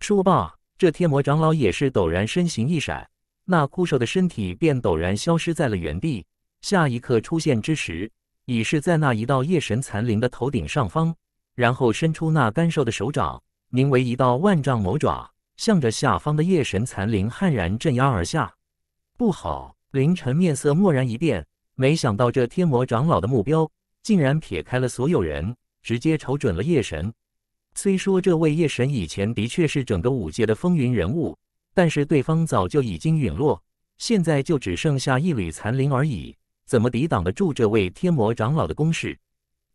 [SPEAKER 1] 说罢，这天魔长老也是陡然身形一闪，那枯瘦的身体便陡然消失在了原地。下一刻出现之时，已是在那一道夜神残灵的头顶上方，然后伸出那干瘦的手掌。凝为一道万丈魔爪，向着下方的夜神残灵悍然镇压而下。不好！凌晨面色蓦然一变，没想到这天魔长老的目标竟然撇开了所有人，直接瞅准了夜神。虽说这位夜神以前的确是整个五界的风云人物，但是对方早就已经陨落，现在就只剩下一缕残灵而已，怎么抵挡得住这位天魔长老的攻势？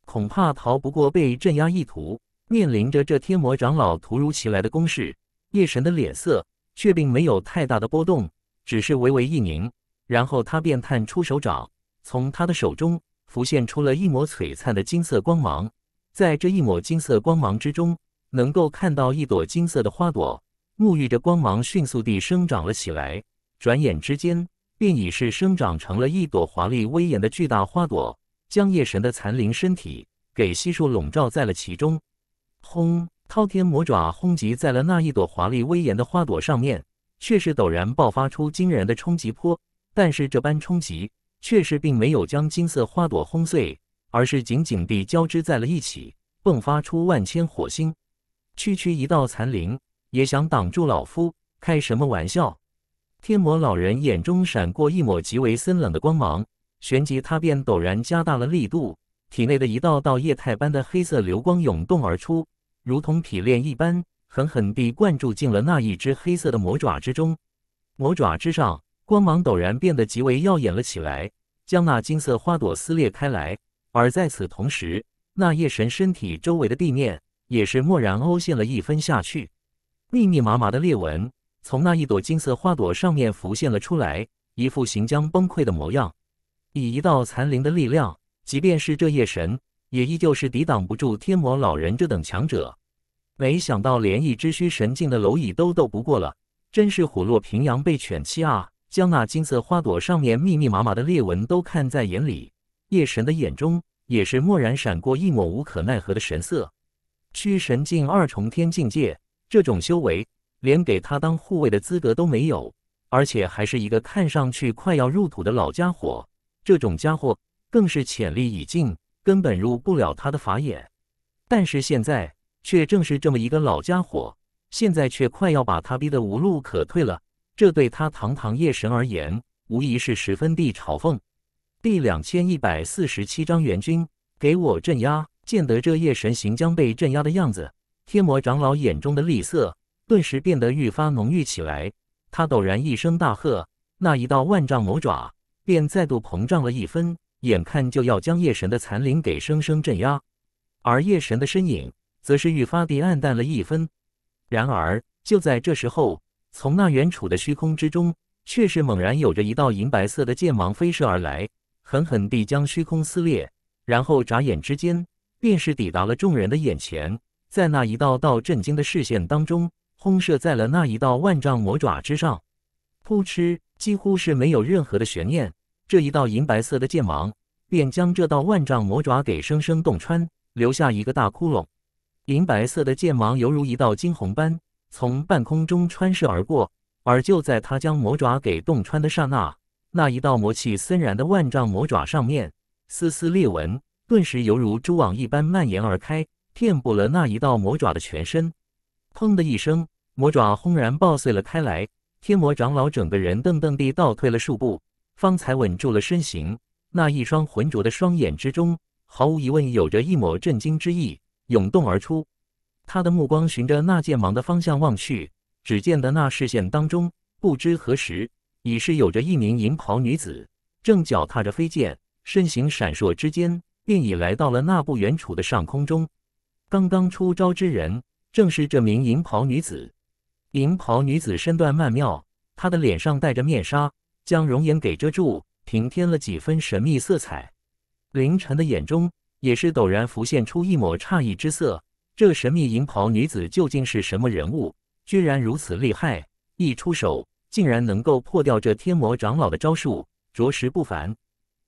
[SPEAKER 1] 恐怕逃不过被镇压一途。面临着这天魔长老突如其来的攻势，夜神的脸色却并没有太大的波动，只是微微一凝，然后他便探出手掌，从他的手中浮现出了一抹璀璨的金色光芒。在这一抹金色光芒之中，能够看到一朵金色的花朵，沐浴着光芒，迅速地生长了起来。转眼之间，便已是生长成了一朵华丽威严的巨大花朵，将夜神的残灵身体给悉数笼罩在了其中。轰！滔天魔爪轰击在了那一朵华丽威严的花朵上面，却是陡然爆发出惊人的冲击波。但是这般冲击，却是并没有将金色花朵轰碎，而是紧紧地交织在了一起，迸发出万千火星。区区一道残灵也想挡住老夫，开什么玩笑？天魔老人眼中闪过一抹极为森冷的光芒，旋即他便陡然加大了力度。体内的一道道液态般的黑色流光涌动而出，如同铁链一般，狠狠地灌注进了那一只黑色的魔爪之中。魔爪之上光芒陡然变得极为耀眼了起来，将那金色花朵撕裂开来。而在此同时，那夜神身体周围的地面也是蓦然凹陷了一分下去，密密麻麻的裂纹从那一朵金色花朵上面浮现了出来，一副行将崩溃的模样。以一道残灵的力量。即便是这夜神，也依旧是抵挡不住天魔老人这等强者。没想到连一只虚神境的蝼蚁都斗不过了，真是虎落平阳被犬欺啊！将那金色花朵上面密密麻麻的裂纹都看在眼里，夜神的眼中也是蓦然闪过一抹无可奈何的神色。虚神境二重天境界，这种修为连给他当护卫的资格都没有，而且还是一个看上去快要入土的老家伙，这种家伙。更是潜力已尽，根本入不了他的法眼。但是现在，却正是这么一个老家伙，现在却快要把他逼得无路可退了。这对他堂堂夜神而言，无疑是十分地嘲讽。第两千一百四十七章援军，给我镇压！见得这夜神行将被镇压的样子，天魔长老眼中的厉色顿时变得愈发浓郁起来。他陡然一声大喝，那一道万丈魔爪便再度膨胀了一分。眼看就要将夜神的残灵给生生镇压，而夜神的身影则是愈发地暗淡了一分。然而，就在这时候，从那远处的虚空之中，却是猛然有着一道银白色的剑芒飞射而来，狠狠地将虚空撕裂，然后眨眼之间，便是抵达了众人的眼前。在那一道道震惊的视线当中，轰射在了那一道万丈魔爪之上，扑哧，几乎是没有任何的悬念。这一道银白色的剑芒便将这道万丈魔爪给生生洞穿，留下一个大窟窿。银白色的剑芒犹如一道惊鸿般从半空中穿射而过，而就在他将魔爪给洞穿的刹那，那一道魔气森然的万丈魔爪上面丝丝裂纹顿时犹如蛛网一般蔓延而开，遍布了那一道魔爪的全身。砰的一声，魔爪轰然爆碎了开来。天魔长老整个人噔噔地倒退了数步。方才稳住了身形，那一双浑浊的双眼之中，毫无疑问有着一抹震惊之意涌动而出。他的目光循着那剑芒的方向望去，只见得那视线当中，不知何时已是有着一名银袍女子，正脚踏着飞剑，身形闪烁之间，便已来到了那不远处的上空中。刚刚出招之人，正是这名银袍女子。银袍女子身段曼妙，她的脸上戴着面纱。将容颜给遮住，平添了几分神秘色彩。凌晨的眼中也是陡然浮现出一抹诧异之色。这神秘银袍女子究竟是什么人物？居然如此厉害，一出手竟然能够破掉这天魔长老的招数，着实不凡。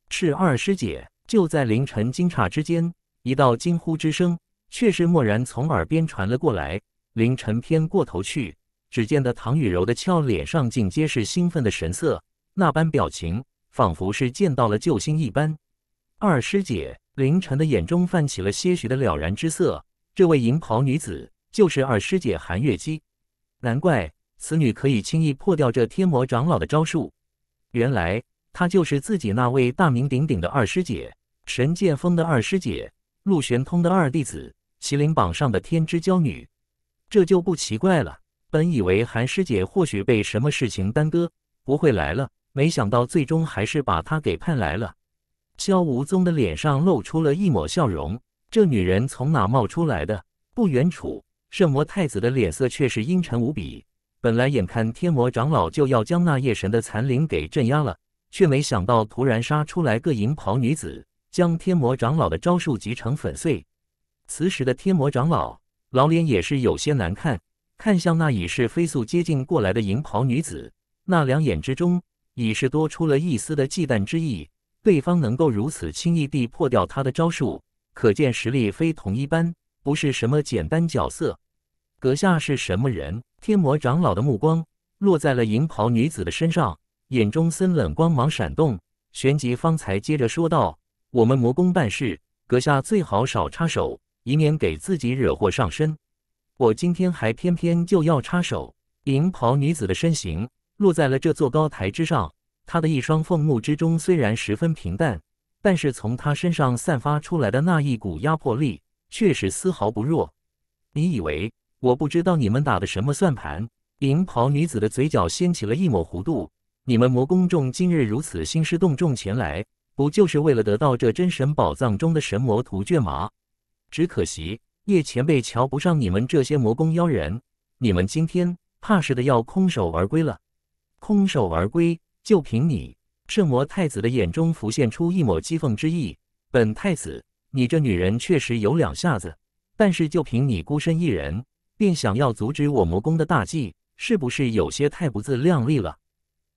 [SPEAKER 1] 是二师姐！就在凌晨惊诧之间，一道惊呼之声却是蓦然从耳边传了过来。凌晨偏过头去，只见得唐雨柔的俏脸上竟皆是兴奋的神色。那般表情，仿佛是见到了救星一般。二师姐凌晨的眼中泛起了些许的了然之色。这位银袍女子就是二师姐韩月姬，难怪此女可以轻易破掉这天魔长老的招数。原来她就是自己那位大名鼎鼎的二师姐，神剑峰的二师姐，陆玄通的二弟子，麒麟榜上的天之骄女。这就不奇怪了。本以为韩师姐或许被什么事情耽搁，不会来了。没想到最终还是把他给盼来了。萧无宗的脸上露出了一抹笑容。这女人从哪冒出来的？不远处，圣魔太子的脸色却是阴沉无比。本来眼看天魔长老就要将那夜神的残灵给镇压了，却没想到突然杀出来个银袍女子，将天魔长老的招数击成粉碎。此时的天魔长老老脸也是有些难看，看向那已是飞速接近过来的银袍女子，那两眼之中。已是多出了一丝的忌惮之意。对方能够如此轻易地破掉他的招数，可见实力非同一般，不是什么简单角色。阁下是什么人？天魔长老的目光落在了银袍女子的身上，眼中森冷光芒闪动，旋即方才接着说道：“我们魔宫办事，阁下最好少插手，以免给自己惹祸上身。我今天还偏偏就要插手。”银袍女子的身形。落在了这座高台之上，他的一双凤目之中虽然十分平淡，但是从他身上散发出来的那一股压迫力，确实丝毫不弱。你以为我不知道你们打的什么算盘？银袍女子的嘴角掀起了一抹弧度。你们魔宫众今日如此兴师动众前来，不就是为了得到这真神宝藏中的神魔图卷吗？只可惜叶前辈瞧不上你们这些魔宫妖人，你们今天怕是的要空手而归了。空手而归，就凭你！圣魔太子的眼中浮现出一抹讥讽之意。本太子，你这女人确实有两下子，但是就凭你孤身一人，便想要阻止我魔宫的大计，是不是有些太不自量力了？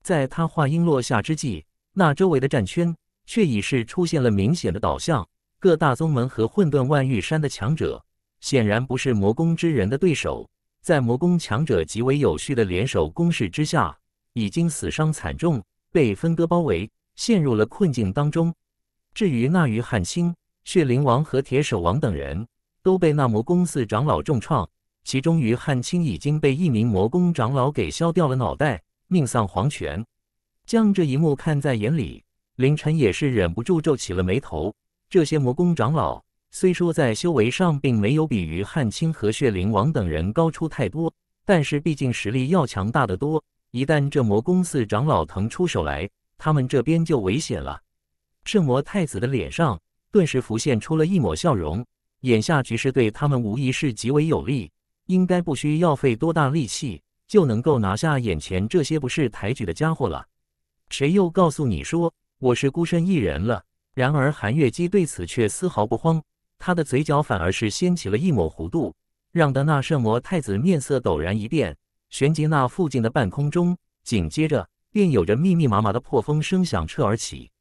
[SPEAKER 1] 在他话音落下之际，那周围的战圈却已是出现了明显的倒向。各大宗门和混沌万玉山的强者，显然不是魔宫之人的对手。在魔宫强者极为有序的联手攻势之下。已经死伤惨重，被分割包围，陷入了困境当中。至于那于汉卿、血灵王和铁手王等人，都被那魔宫四长老重创，其中于汉卿已经被一名魔宫长老给削掉了脑袋，命丧黄泉。将这一幕看在眼里，凌晨也是忍不住皱起了眉头。这些魔宫长老虽说在修为上并没有比于汉青和血灵王等人高出太多，但是毕竟实力要强大的多。一旦这魔宫寺长老腾出手来，他们这边就危险了。圣魔太子的脸上顿时浮现出了一抹笑容。眼下局势对他们无疑是极为有利，应该不需要费多大力气就能够拿下眼前这些不识抬举的家伙了。谁又告诉你说我是孤身一人了？然而韩月姬对此却丝毫不慌，她的嘴角反而是掀起了一抹弧度，让得那圣魔太子面色陡然一变。旋即，那附近的半空中，紧接着便有着密密麻麻的破风声响彻而起，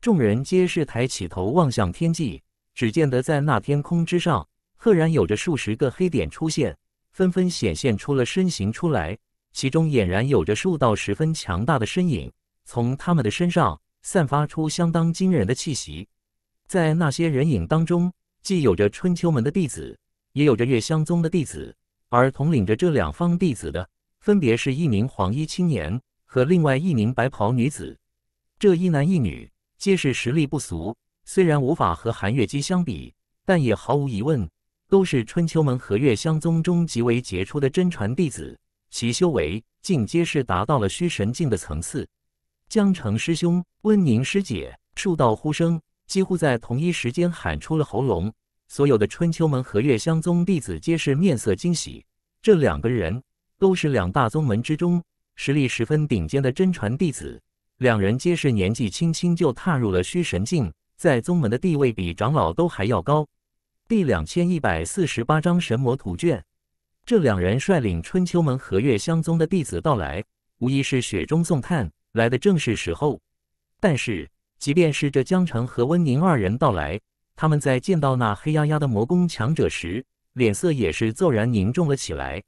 [SPEAKER 1] 众人皆是抬起头望向天际，只见得在那天空之上，赫然有着数十个黑点出现，纷纷显现出了身形出来，其中俨然有着数道十分强大的身影，从他们的身上散发出相当惊人的气息，在那些人影当中，既有着春秋门的弟子，也有着月香宗的弟子。而统领着这两方弟子的，分别是一名黄衣青年和另外一名白袍女子。这一男一女皆是实力不俗，虽然无法和韩月姬相比，但也毫无疑问都是春秋门和月香宗中极为杰出的真传弟子。其修为竟皆是达到了虚神境的层次。江城师兄、温宁师姐数道呼声几乎在同一时间喊出了喉咙。所有的春秋门和月香宗弟子皆是面色惊喜，这两个人都是两大宗门之中实力十分顶尖的真传弟子，两人皆是年纪轻轻就踏入了虚神境，在宗门的地位比长老都还要高。第两千一百四十八章神魔图卷，这两人率领春秋门和月香宗的弟子到来，无疑是雪中送炭，来的正是时候。但是，即便是这江城和温宁二人到来，他们在见到那黑压压的魔宫强者时，脸色也是骤然凝重了起来。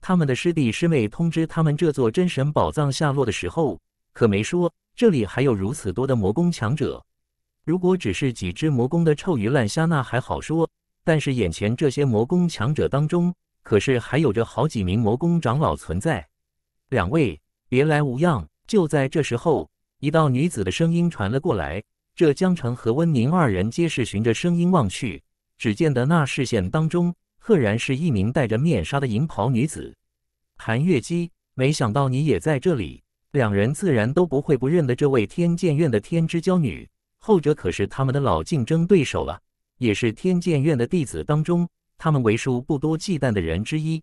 [SPEAKER 1] 他们的师弟师妹通知他们这座真神宝藏下落的时候，可没说这里还有如此多的魔宫强者。如果只是几只魔宫的臭鱼烂虾，那还好说。但是眼前这些魔宫强者当中，可是还有着好几名魔宫长老存在。两位别来无恙。就在这时候，一道女子的声音传了过来。这江澄和温宁二人皆是循着声音望去，只见得那视线当中赫然是一名戴着面纱的银袍女子，韩月姬。没想到你也在这里，两人自然都不会不认得这位天剑院的天之娇女。后者可是他们的老竞争对手了，也是天剑院的弟子当中他们为数不多忌惮的人之一。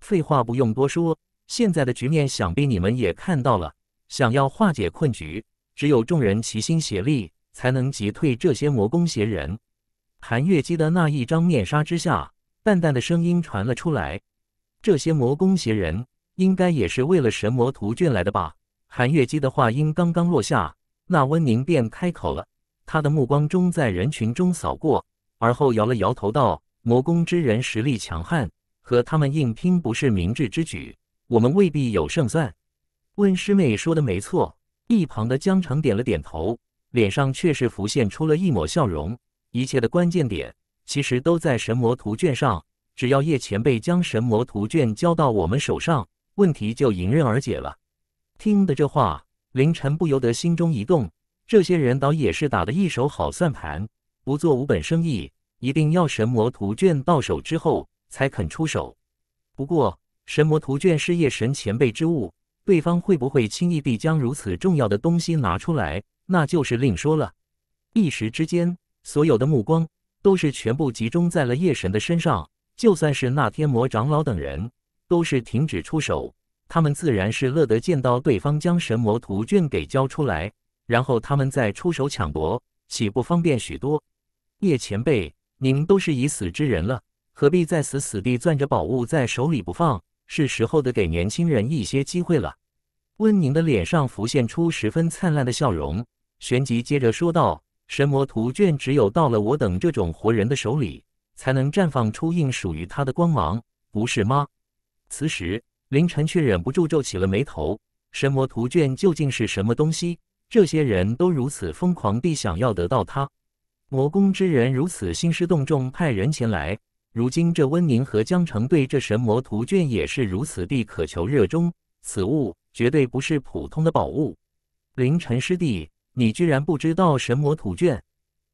[SPEAKER 1] 废话不用多说，现在的局面想必你们也看到了。想要化解困局，只有众人齐心协力。才能击退这些魔宫邪人。韩月姬的那一张面纱之下，淡淡的声音传了出来：“这些魔宫邪人，应该也是为了神魔图卷来的吧？”韩月姬的话音刚刚落下，那温宁便开口了，他的目光中在人群中扫过，而后摇了摇头道：“魔宫之人实力强悍，和他们硬拼不是明智之举，我们未必有胜算。”温师妹说的没错。一旁的江城点了点头。脸上却是浮现出了一抹笑容。一切的关键点其实都在神魔图卷上，只要叶前辈将神魔图卷交到我们手上，问题就迎刃而解了。听的这话，凌晨不由得心中一动。这些人倒也是打的一手好算盘，不做无本生意，一定要神魔图卷到手之后才肯出手。不过，神魔图卷是叶神前辈之物，对方会不会轻易地将如此重要的东西拿出来？那就是另说了，一时之间，所有的目光都是全部集中在了叶神的身上。就算是那天魔长老等人，都是停止出手。他们自然是乐得见到对方将神魔图卷给交出来，然后他们再出手抢夺，岂不方便许多？叶前辈，您都是已死之人了，何必再死死地攥着宝物在手里不放？是时候的，给年轻人一些机会了。温宁的脸上浮现出十分灿烂的笑容。旋即接着说道：“神魔图卷只有到了我等这种活人的手里，才能绽放出应属于他的光芒，不是吗？”此时，凌晨却忍不住皱起了眉头：“神魔图卷究竟是什么东西？这些人都如此疯狂地想要得到它，魔宫之人如此兴师动众派人前来，如今这温宁和江城对这神魔图卷也是如此地渴求热衷，此物绝对不是普通的宝物。”凌晨师弟。你居然不知道神魔图卷？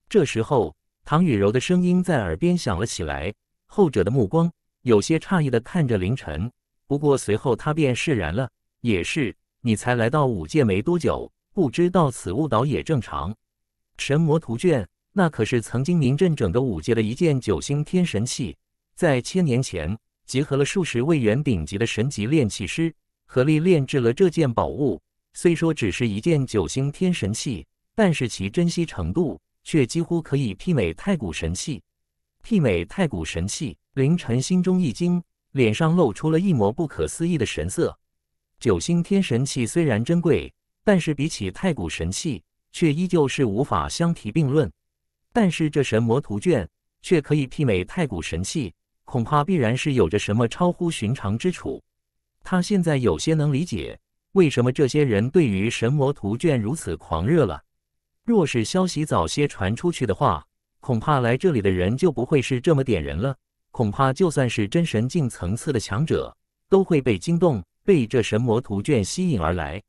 [SPEAKER 1] 这时候，唐雨柔的声音在耳边响了起来。后者的目光有些诧异的看着凌晨，不过随后他便释然了。也是，你才来到五界没多久，不知道此误导也正常。神魔图卷，那可是曾经名震整个五界的一件九星天神器，在千年前，集合了数十位元顶级的神级炼器师，合力炼制了这件宝物。虽说只是一件九星天神器，但是其珍惜程度却几乎可以媲美太古神器。媲美太古神器，凌晨心中一惊，脸上露出了一抹不可思议的神色。九星天神器虽然珍贵，但是比起太古神器，却依旧是无法相提并论。但是这神魔图卷却可以媲美太古神器，恐怕必然是有着什么超乎寻常之处。他现在有些能理解。为什么这些人对于神魔图卷如此狂热了？若是消息早些传出去的话，恐怕来这里的人就不会是这么点人了。恐怕就算是真神境层次的强者，都会被惊动，被这神魔图卷吸引而来。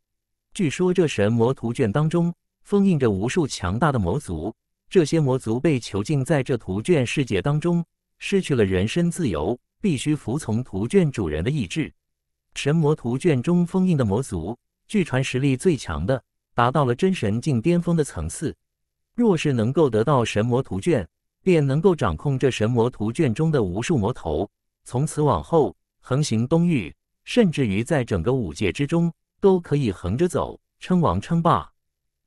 [SPEAKER 1] 据说这神魔图卷当中封印着无数强大的魔族，这些魔族被囚禁在这图卷世界当中，失去了人身自由，必须服从图卷主人的意志。神魔图卷中封印的魔族，据传实力最强的达到了真神境巅峰的层次。若是能够得到神魔图卷，便能够掌控这神魔图卷中的无数魔头，从此往后横行东域，甚至于在整个五界之中都可以横着走，称王称霸。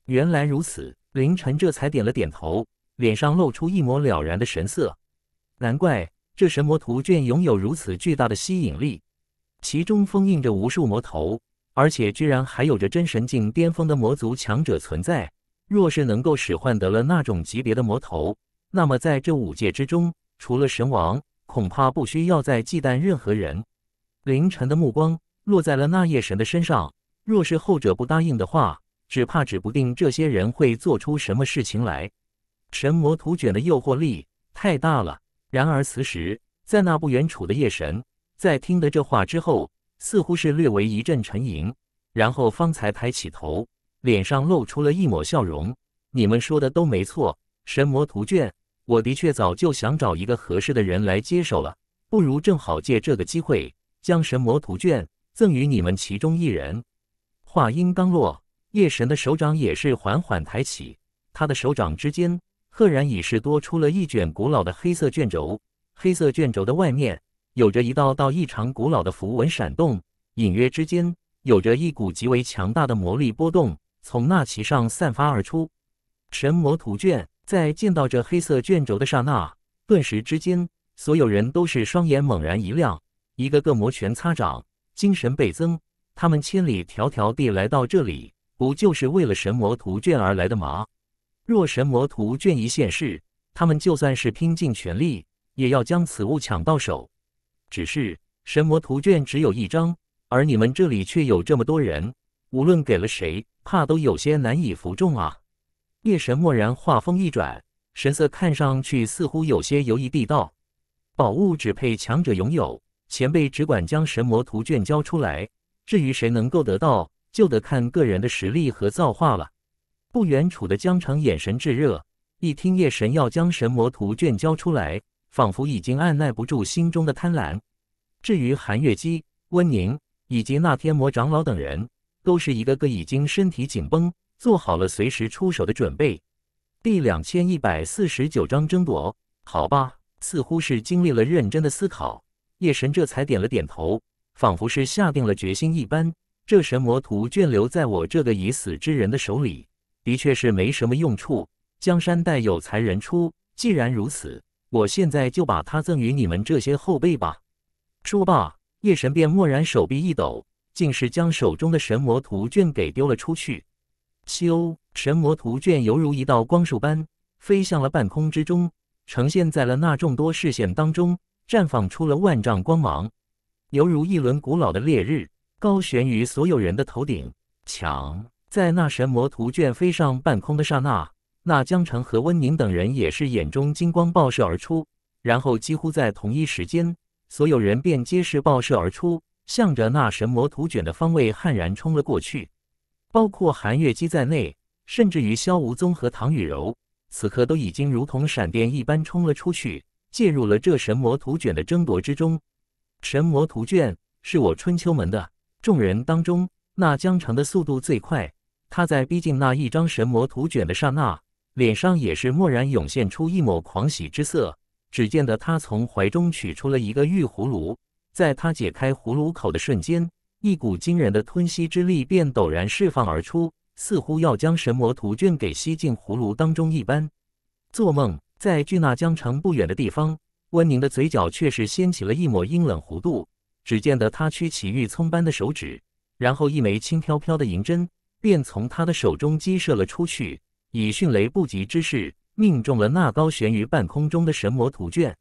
[SPEAKER 1] 原来如此，凌晨这才点了点头，脸上露出一抹了然的神色。难怪这神魔图卷拥有如此巨大的吸引力。其中封印着无数魔头，而且居然还有着真神境巅峰的魔族强者存在。若是能够使唤得了那种级别的魔头，那么在这五界之中，除了神王，恐怕不需要再忌惮任何人。凌晨的目光落在了那夜神的身上，若是后者不答应的话，只怕指不定这些人会做出什么事情来。神魔图卷的诱惑力太大了。然而此时，在那不远处的夜神。在听得这话之后，似乎是略为一阵沉吟，然后方才抬起头，脸上露出了一抹笑容。你们说的都没错，神魔图卷，我的确早就想找一个合适的人来接手了。不如正好借这个机会，将神魔图卷赠与你们其中一人。话音刚落，夜神的手掌也是缓缓抬起，他的手掌之间赫然已是多出了一卷古老的黑色卷轴，黑色卷轴的外面。有着一道道异常古老的符文闪动，隐约之间有着一股极为强大的魔力波动从那旗上散发而出。神魔图卷在见到这黑色卷轴的刹那，顿时之间，所有人都是双眼猛然一亮，一个个摩拳擦掌，精神倍增。他们千里迢迢地来到这里，不就是为了神魔图卷而来的吗？若神魔图卷一现世，他们就算是拼尽全力，也要将此物抢到手。只是神魔图卷只有一张，而你们这里却有这么多人，无论给了谁，怕都有些难以服众啊！夜神蓦然话锋一转，神色看上去似乎有些犹疑，地道：“宝物只配强者拥有，前辈只管将神魔图卷交出来，至于谁能够得到，就得看个人的实力和造化了。”不远处的江澄眼神炙热，一听夜神要将神魔图卷交出来。仿佛已经按耐不住心中的贪婪。至于韩月姬、温宁以及那天魔长老等人，都是一个个已经身体紧绷，做好了随时出手的准备。第两千一百四十九章争夺。好吧，似乎是经历了认真的思考，夜神这才点了点头，仿佛是下定了决心一般。这神魔图卷留在我这个已死之人的手里，的确是没什么用处。江山代有才人出，既然如此。我现在就把它赠与你们这些后辈吧。说罢，夜神便蓦然手臂一抖，竟是将手中的神魔图卷给丢了出去。咻！神魔图卷犹如一道光束般飞向了半空之中，呈现在了那众多视线当中，绽放出了万丈光芒，犹如一轮古老的烈日，高悬于所有人的头顶。抢！在那神魔图卷飞上半空的刹那。那江澄和温宁等人也是眼中金光爆射而出，然后几乎在同一时间，所有人便皆是爆射而出，向着那神魔图卷的方位悍然冲了过去。包括韩月姬在内，甚至于萧无宗和唐雨柔，此刻都已经如同闪电一般冲了出去，介入了这神魔图卷的争夺之中。神魔图卷是我春秋门的。众人当中，那江澄的速度最快，他在逼近那一张神魔图卷的刹那。脸上也是蓦然涌现出一抹狂喜之色。只见得他从怀中取出了一个玉葫芦，在他解开葫芦口的瞬间，一股惊人的吞吸之力便陡然释放而出，似乎要将神魔图卷给吸进葫芦当中一般。做梦，在距那江城不远的地方，温宁的嘴角却是掀起了一抹阴冷弧度。只见得他曲起玉葱般的手指，然后一枚轻飘飘的银针便从他的手中激射了出去。以迅雷不及之势命中了那高悬于半空中的神魔图卷，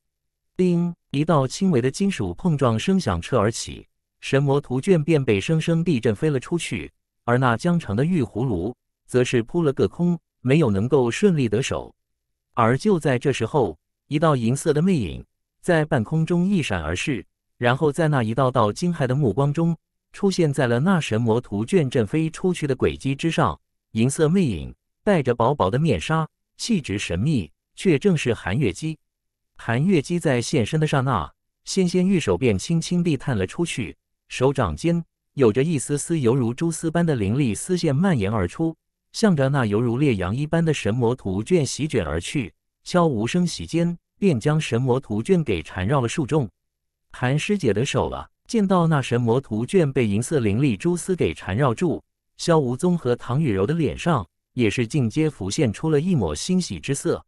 [SPEAKER 1] 叮！一道轻微的金属碰撞声响彻而起，神魔图卷便被生生地震飞了出去。而那江城的玉葫芦则是扑了个空，没有能够顺利得手。而就在这时候，一道银色的魅影在半空中一闪而逝，然后在那一道道惊骇的目光中，出现在了那神魔图卷震飞出去的轨迹之上。银色魅影。戴着薄薄的面纱，气质神秘，却正是韩月姬。韩月姬在现身的刹那，纤纤玉手便轻轻地探了出去，手掌间有着一丝丝犹如蛛丝般的灵力丝线蔓延而出，向着那犹如烈阳一般的神魔图卷席卷而去。悄无声息间便将神魔图卷给缠绕了数重。韩师姐的手了，见到那神魔图卷被银色灵力蛛丝给缠绕住，萧无宗和唐雨柔的脸上。也是尽皆浮现出了一抹欣喜之色，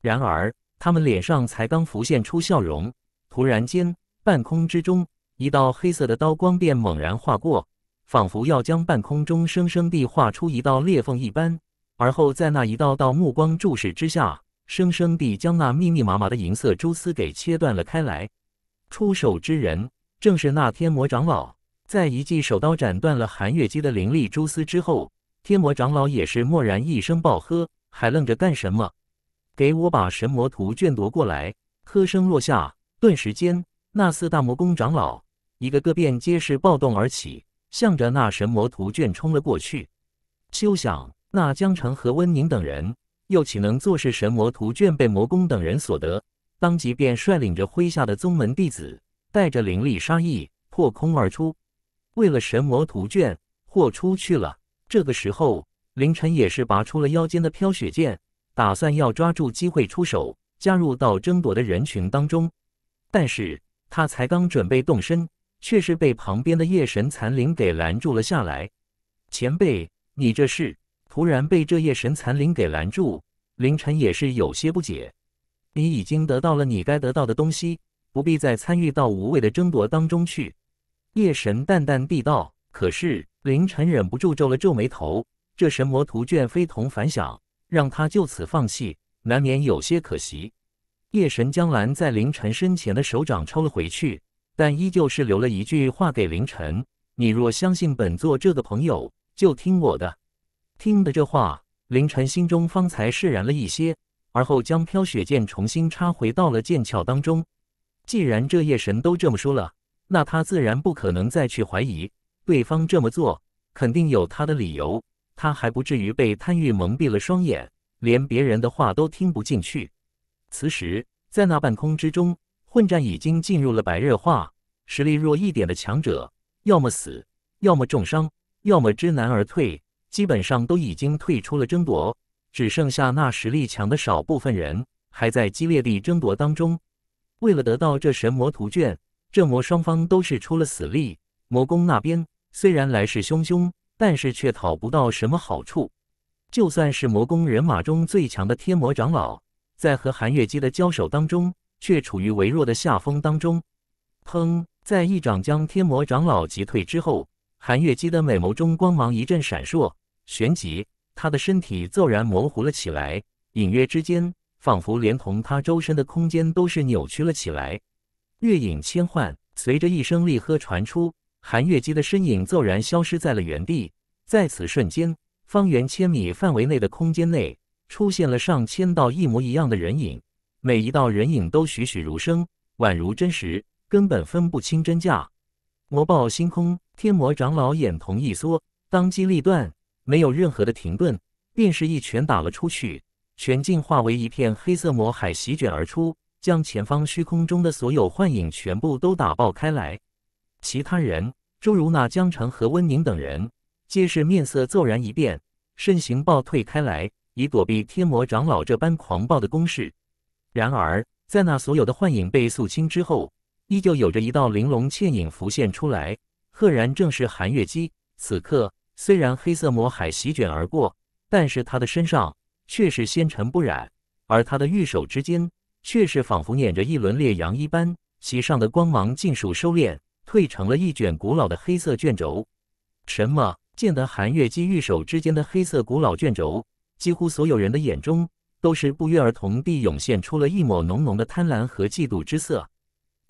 [SPEAKER 1] 然而他们脸上才刚浮现出笑容，突然间半空之中一道黑色的刀光便猛然划过，仿佛要将半空中生生地划出一道裂缝一般，而后在那一道道目光注视之下，生生地将那密密麻麻的银色蛛丝给切断了开来。出手之人正是那天魔长老，在一记手刀斩断了寒月姬的灵力蛛丝之后。天魔长老也是蓦然一声暴喝：“还愣着干什么？给我把神魔图卷夺过来！”喝声落下，顿时间，那四大魔宫长老一个个便皆是暴动而起，向着那神魔图卷冲了过去。休想！那江城和温宁等人又岂能坐视神魔图卷被魔宫等人所得？当即便率领着麾下的宗门弟子，带着灵力杀意破空而出。为了神魔图卷，豁出去了！这个时候，凌晨也是拔出了腰间的飘雪剑，打算要抓住机会出手，加入到争夺的人群当中。但是他才刚准备动身，却是被旁边的夜神残灵给拦住了下来。前辈，你这是？突然被这夜神残灵给拦住，凌晨也是有些不解。你已经得到了你该得到的东西，不必再参与到无谓的争夺当中去。夜神淡淡地道：“可是。”凌晨忍不住皱了皱眉头，这神魔图卷非同凡响，让他就此放弃，难免有些可惜。夜神江岚在凌晨身前的手掌抽了回去，但依旧是留了一句话给凌晨：“你若相信本座这个朋友，就听我的。”听得这话，凌晨心中方才释然了一些，而后将飘雪剑重新插回到了剑鞘当中。既然这夜神都这么说了，那他自然不可能再去怀疑。对方这么做肯定有他的理由，他还不至于被贪欲蒙蔽了双眼，连别人的话都听不进去。此时，在那半空之中，混战已经进入了白热化，实力弱一点的强者，要么死，要么重伤，要么知难而退，基本上都已经退出了争夺，只剩下那实力强的少部分人还在激烈地争夺当中。为了得到这神魔图卷，正魔双方都是出了死力，魔宫那边。虽然来势汹汹，但是却讨不到什么好处。就算是魔宫人马中最强的天魔长老，在和韩月姬的交手当中，却处于微弱的下风当中。砰！在一掌将天魔长老击退之后，韩月姬的美眸中光芒一阵闪烁，旋即她的身体骤然模糊了起来，隐约之间，仿佛连同她周身的空间都是扭曲了起来。月影千幻，随着一声厉喝传出。韩月姬的身影骤然消失在了原地，在此瞬间，方圆千米范围内的空间内出现了上千道一模一样的人影，每一道人影都栩栩如生，宛如真实，根本分不清真假。魔爆星空，天魔长老眼瞳一缩，当机立断，没有任何的停顿，便是一拳打了出去，拳劲化为一片黑色魔海席卷而出，将前方虚空中的所有幻影全部都打爆开来。其他人，诸如那江城和温宁等人，皆是面色骤然一变，身形暴退开来，以躲避天魔长老这般狂暴的攻势。然而，在那所有的幻影被肃清之后，依旧有着一道玲珑倩影浮现出来，赫然正是寒月姬。此刻虽然黑色魔海席卷而过，但是他的身上却是纤尘不染，而他的玉手之间，却是仿佛捻着一轮烈阳一般，席上的光芒尽数收敛。退成了一卷古老的黑色卷轴。什么？见得寒月姬玉手之间的黑色古老卷轴，几乎所有人的眼中都是不约而同地涌现出了一抹浓浓的贪婪和嫉妒之色。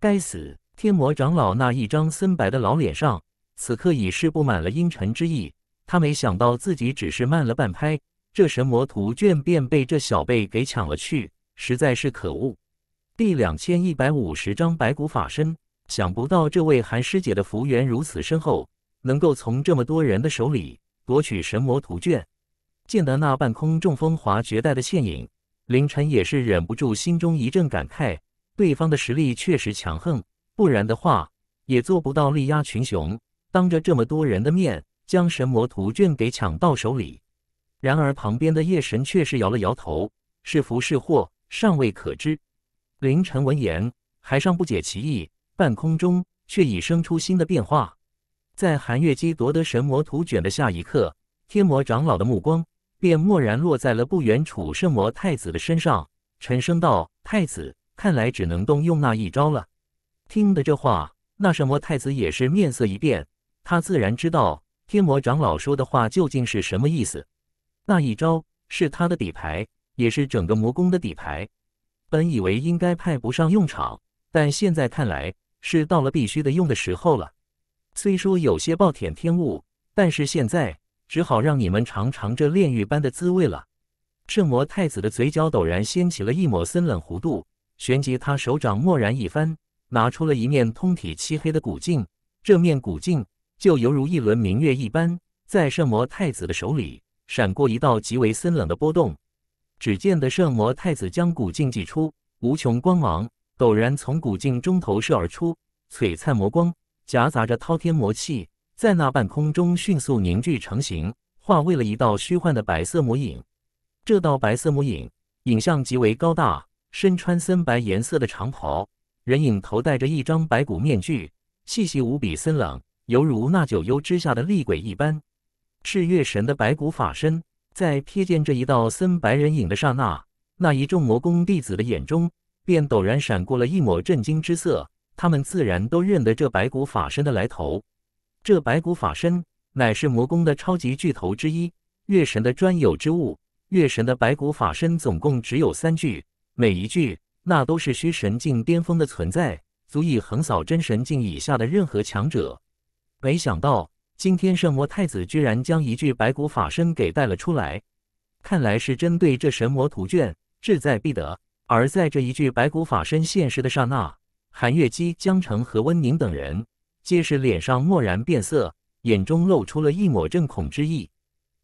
[SPEAKER 1] 该死！天魔长老那一张森白的老脸上，此刻已是布满了阴沉之意。他没想到自己只是慢了半拍，这神魔图卷便被这小辈给抢了去，实在是可恶。第两千一百五十章白骨法身。想不到这位韩师姐的福缘如此深厚，能够从这么多人的手里夺取神魔图卷。见得那半空中风华绝代的倩影，凌晨也是忍不住心中一阵感慨。对方的实力确实强横，不然的话也做不到力压群雄，当着这么多人的面将神魔图卷给抢到手里。然而旁边的夜神却是摇了摇头：“是福是祸，尚未可知。”凌晨闻言，还尚不解其意。半空中却已生出新的变化，在寒月姬夺得神魔图卷的下一刻，天魔长老的目光便蓦然落在了不远处圣魔太子的身上，沉声道：“太子，看来只能动用那一招了。”听的这话，那圣魔太子也是面色一变，他自然知道天魔长老说的话究竟是什么意思。那一招是他的底牌，也是整个魔宫的底牌。本以为应该派不上用场，但现在看来。是到了必须的用的时候了，虽说有些暴殄天物，但是现在只好让你们尝尝这炼狱般的滋味了。圣魔太子的嘴角陡然掀起了一抹森冷弧度，旋即他手掌蓦然一翻，拿出了一面通体漆黑的古镜。这面古镜就犹如一轮明月一般，在圣魔太子的手里闪过一道极为森冷的波动。只见得圣魔太子将古镜祭出，无穷光芒。陡然从古镜中投射而出，璀璨魔光夹杂着滔天魔气，在那半空中迅速凝聚成形，化为了一道虚幻的白色魔影。这道白色魔影影像极为高大，身穿森白颜色的长袍，人影头戴着一张白骨面具，气息无比森冷，犹如那九幽之下的厉鬼一般。赤月神的白骨法身在瞥见这一道森白人影的刹那，那一众魔宫弟子的眼中。便陡然闪过了一抹震惊之色，他们自然都认得这白骨法身的来头。这白骨法身乃是魔宫的超级巨头之一，月神的专有之物。月神的白骨法身总共只有三具，每一具那都是虚神境巅峰的存在，足以横扫真神境以下的任何强者。没想到今天圣魔太子居然将一具白骨法身给带了出来，看来是针对这神魔图卷，志在必得。而在这一具白骨法身现世的刹那，韩月姬、江城和温宁等人皆是脸上蓦然变色，眼中露出了一抹震恐之意。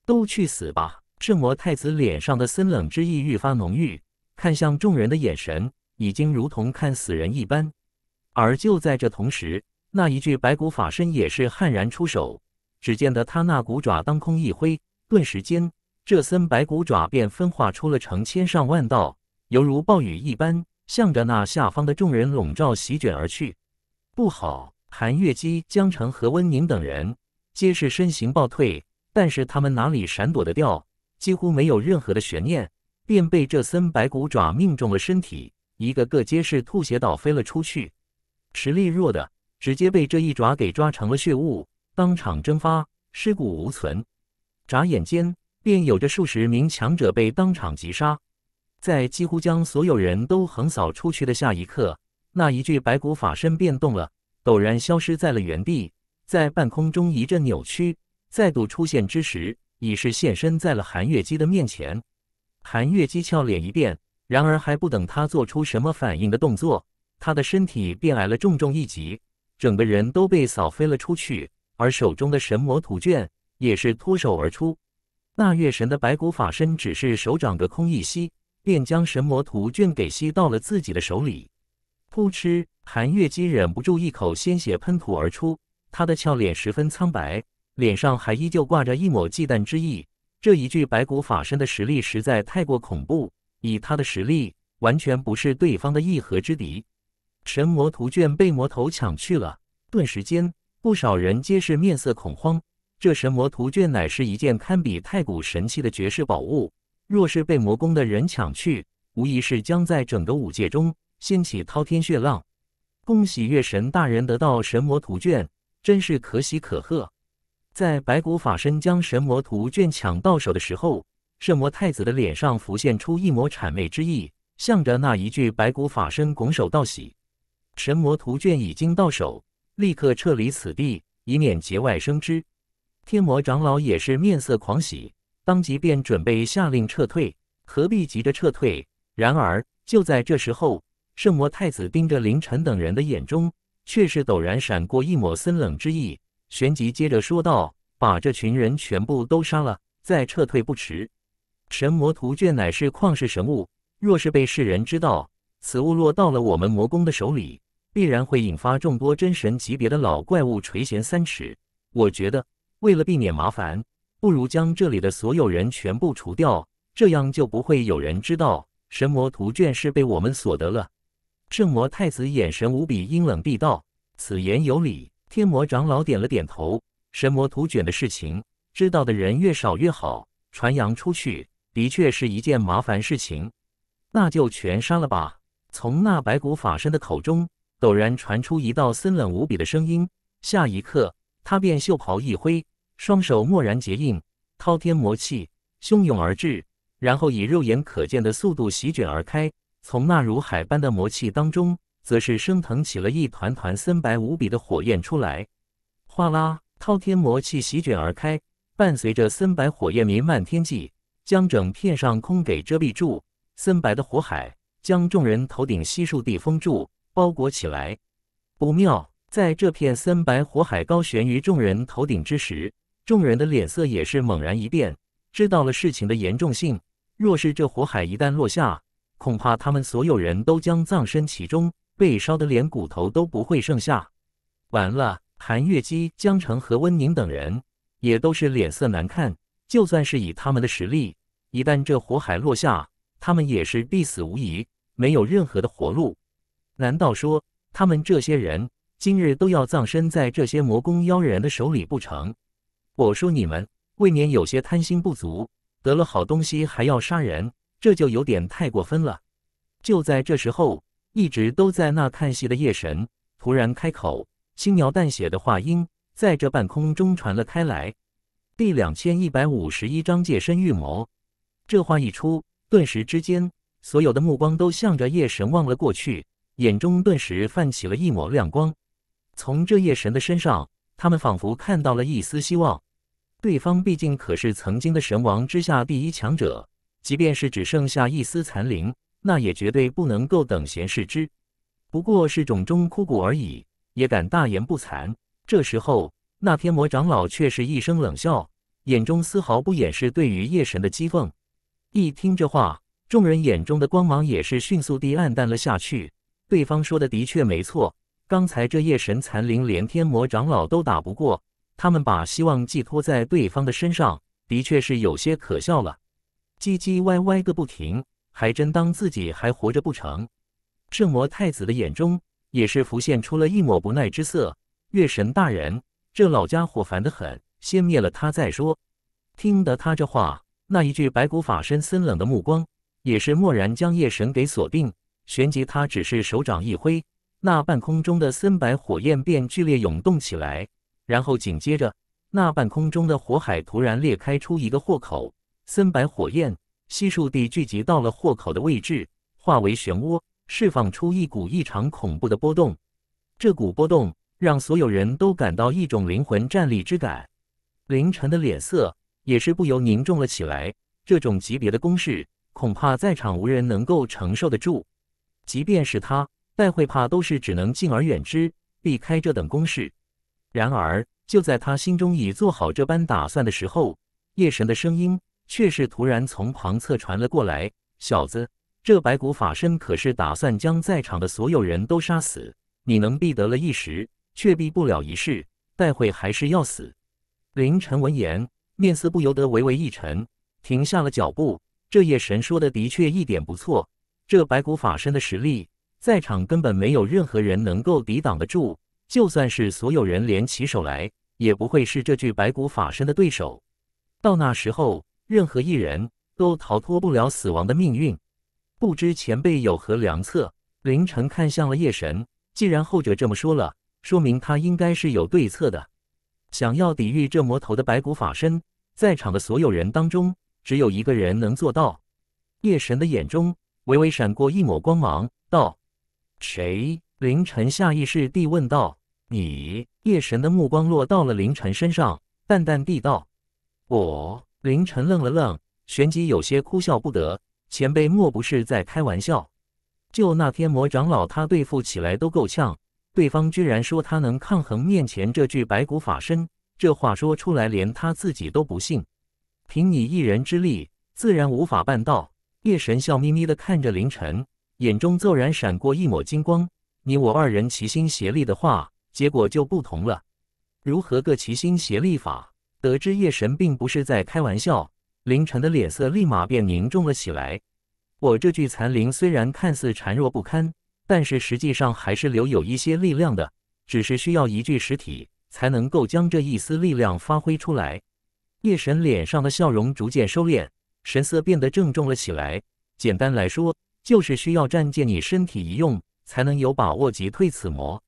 [SPEAKER 1] 都去死吧！圣魔太子脸上的森冷之意愈发浓郁，看向众人的眼神已经如同看死人一般。而就在这同时，那一具白骨法身也是悍然出手。只见得他那骨爪当空一挥，顿时间，这森白骨爪便分化出了成千上万道。犹如暴雨一般，向着那下方的众人笼罩席卷而去。不好！韩月姬、江城和温宁等人皆是身形暴退，但是他们哪里闪躲得掉？几乎没有任何的悬念，便被这森白骨爪命中了身体，一个个皆是吐血倒飞了出去。实力弱的直接被这一爪给抓成了血雾，当场蒸发，尸骨无存。眨眼间，便有着数十名强者被当场击杀。在几乎将所有人都横扫出去的下一刻，那一具白骨法身变动了，陡然消失在了原地，在半空中一阵扭曲，再度出现之时，已是现身在了韩月姬的面前。韩月姬俏脸一变，然而还不等她做出什么反应的动作，她的身体便挨了重重一击，整个人都被扫飞了出去，而手中的神魔图卷也是脱手而出。那月神的白骨法身只是手掌隔空一吸。便将神魔图卷给吸到了自己的手里，噗嗤，韩月姬忍不住一口鲜血喷吐而出，她的俏脸十分苍白，脸上还依旧挂着一抹忌惮之意。这一具白骨法身的实力实在太过恐怖，以他的实力，完全不是对方的一合之敌。神魔图卷被魔头抢去了，顿时间，不少人皆是面色恐慌。这神魔图卷乃是一件堪比太古神器的绝世宝物。若是被魔宫的人抢去，无疑是将在整个五界中掀起滔天血浪。恭喜月神大人得到神魔图卷，真是可喜可贺。在白骨法身将神魔图卷抢到手的时候，圣魔太子的脸上浮现出一抹谄媚之意，向着那一具白骨法身拱手道喜。神魔图卷已经到手，立刻撤离此地，以免节外生枝。天魔长老也是面色狂喜。当即便准备下令撤退，何必急着撤退？然而，就在这时候，圣魔太子盯着林晨等人的眼中，却是陡然闪过一抹森冷之意，旋即接着说道：“把这群人全部都杀了，再撤退不迟。神魔图卷乃是旷世神物，若是被世人知道，此物落到了我们魔宫的手里，必然会引发众多真神级别的老怪物垂涎三尺。我觉得，为了避免麻烦。”不如将这里的所有人全部除掉，这样就不会有人知道神魔图卷是被我们所得了。圣魔太子眼神无比阴冷，地道：“此言有理。”天魔长老点了点头。神魔图卷的事情，知道的人越少越好，传扬出去的确是一件麻烦事情。那就全杀了吧！从那白骨法身的口中，陡然传出一道森冷无比的声音。下一刻，他便袖袍一挥。双手蓦然结印，滔天魔气汹涌而至，然后以肉眼可见的速度席卷而开。从那如海般的魔气当中，则是升腾起了一团团森白无比的火焰出来。哗啦！滔天魔气席卷而开，伴随着森白火焰弥漫天际，将整片上空给遮蔽住。森白的火海将众人头顶悉数地封住、包裹起来。不妙，在这片森白火海高悬于众人头顶之时。众人的脸色也是猛然一变，知道了事情的严重性。若是这火海一旦落下，恐怕他们所有人都将葬身其中，被烧得连骨头都不会剩下。完了，韩月姬、江城和温宁等人也都是脸色难看。就算是以他们的实力，一旦这火海落下，他们也是必死无疑，没有任何的活路。难道说他们这些人今日都要葬身在这些魔宫妖人的手里不成？我说你们未免有些贪心不足，得了好东西还要杀人，这就有点太过分了。就在这时候，一直都在那看戏的夜神突然开口，轻描淡写的话音在这半空中传了开来。第两千一百五十一章借身预谋。这话一出，顿时之间，所有的目光都向着夜神望了过去，眼中顿时泛起了一抹亮光。从这夜神的身上。他们仿佛看到了一丝希望。对方毕竟可是曾经的神王之下第一强者，即便是只剩下一丝残灵，那也绝对不能够等闲视之。不过是冢中枯骨而已，也敢大言不惭？这时候，那天魔长老却是一声冷笑，眼中丝毫不掩饰对于夜神的讥讽。一听这话，众人眼中的光芒也是迅速地暗淡了下去。对方说的的确没错。刚才这夜神残灵连天魔长老都打不过，他们把希望寄托在对方的身上，的确是有些可笑了，唧唧歪歪个不停，还真当自己还活着不成？圣魔太子的眼中也是浮现出了一抹不耐之色。月神大人，这老家伙烦得很，先灭了他再说。听得他这话，那一具白骨法身森冷的目光也是蓦然将夜神给锁定，旋即他只是手掌一挥。那半空中的森白火焰便剧烈涌动起来，然后紧接着，那半空中的火海突然裂开出一个豁口，森白火焰悉数地聚集到了豁口的位置，化为漩涡，释放出一股异常恐怖的波动。这股波动让所有人都感到一种灵魂战栗之感。凌晨的脸色也是不由凝重了起来。这种级别的攻势，恐怕在场无人能够承受得住，即便是他。待会怕都是只能敬而远之，避开这等攻势。然而就在他心中已做好这般打算的时候，夜神的声音却是突然从旁侧传了过来：“小子，这白骨法身可是打算将在场的所有人都杀死？你能避得了一时，却避不了一世，待会还是要死。”凌晨闻言，面色不由得微微一沉，停下了脚步。这夜神说的的确一点不错，这白骨法身的实力。在场根本没有任何人能够抵挡得住，就算是所有人联起手来，也不会是这具白骨法身的对手。到那时候，任何一人都逃脱不了死亡的命运。不知前辈有何良策？凌晨看向了夜神，既然后者这么说了，说明他应该是有对策的。想要抵御这魔头的白骨法身，在场的所有人当中，只有一个人能做到。夜神的眼中微微闪过一抹光芒，道。谁？凌晨下意识地问道。你？夜神的目光落到了凌晨身上，淡淡地道：“我。”凌晨愣了愣，旋即有些哭笑不得：“前辈莫不是在开玩笑？就那天魔长老，他对付起来都够呛，对方居然说他能抗衡面前这具白骨法身，这话说出来，连他自己都不信。凭你一人之力，自然无法办到。”夜神笑眯眯地看着凌晨。眼中骤然闪过一抹金光，你我二人齐心协力的话，结果就不同了。如何个齐心协力法？得知夜神并不是在开玩笑，凌晨的脸色立马变凝重了起来。我这具残灵虽然看似孱弱不堪，但是实际上还是留有一些力量的，只是需要一具实体才能够将这一丝力量发挥出来。夜神脸上的笑容逐渐收敛，神色变得郑重了起来。简单来说。就是需要暂借你身体一用，才能有把握击退此魔。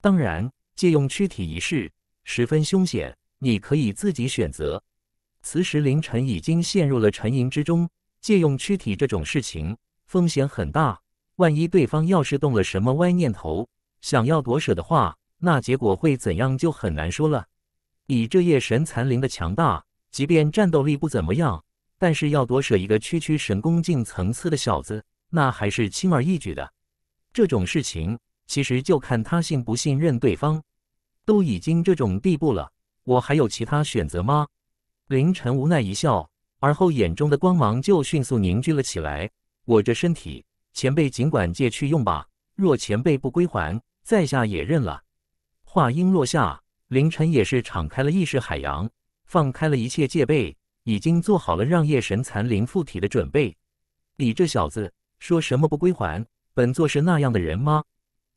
[SPEAKER 1] 当然，借用躯体一事十分凶险，你可以自己选择。此时凌晨已经陷入了沉吟之中。借用躯体这种事情风险很大，万一对方要是动了什么歪念头，想要夺舍的话，那结果会怎样就很难说了。以这夜神残灵的强大，即便战斗力不怎么样，但是要夺舍一个区区神功境层次的小子。那还是轻而易举的，这种事情其实就看他信不信任对方。都已经这种地步了，我还有其他选择吗？凌晨无奈一笑，而后眼中的光芒就迅速凝聚了起来。我这身体，前辈尽管借去用吧。若前辈不归还，在下也认了。话音落下，凌晨也是敞开了意识海洋，放开了一切戒备，已经做好了让夜神残灵附体的准备。你这小子！说什么不归还？本座是那样的人吗？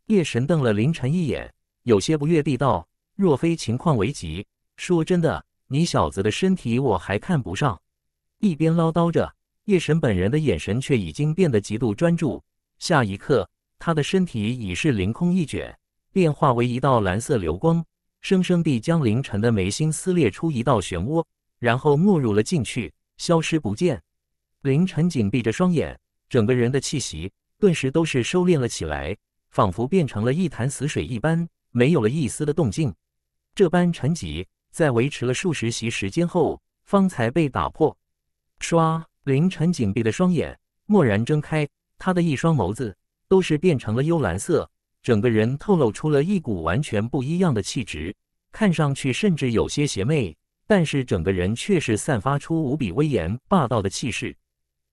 [SPEAKER 1] 夜神瞪了凌晨一眼，有些不悦地道：“若非情况危急，说真的，你小子的身体我还看不上。”一边唠叨着，夜神本人的眼神却已经变得极度专注。下一刻，他的身体已是凌空一卷，变化为一道蓝色流光，生生地将凌晨的眉心撕裂出一道漩涡，然后没入了进去，消失不见。凌晨紧闭着双眼。整个人的气息顿时都是收敛了起来，仿佛变成了一潭死水一般，没有了一丝的动静。这般沉寂，在维持了数十席时间后，方才被打破。唰，凌晨紧闭的双眼蓦然睁开，他的一双眸子都是变成了幽蓝色，整个人透露出了一股完全不一样的气质，看上去甚至有些邪魅，但是整个人却是散发出无比威严霸道的气势。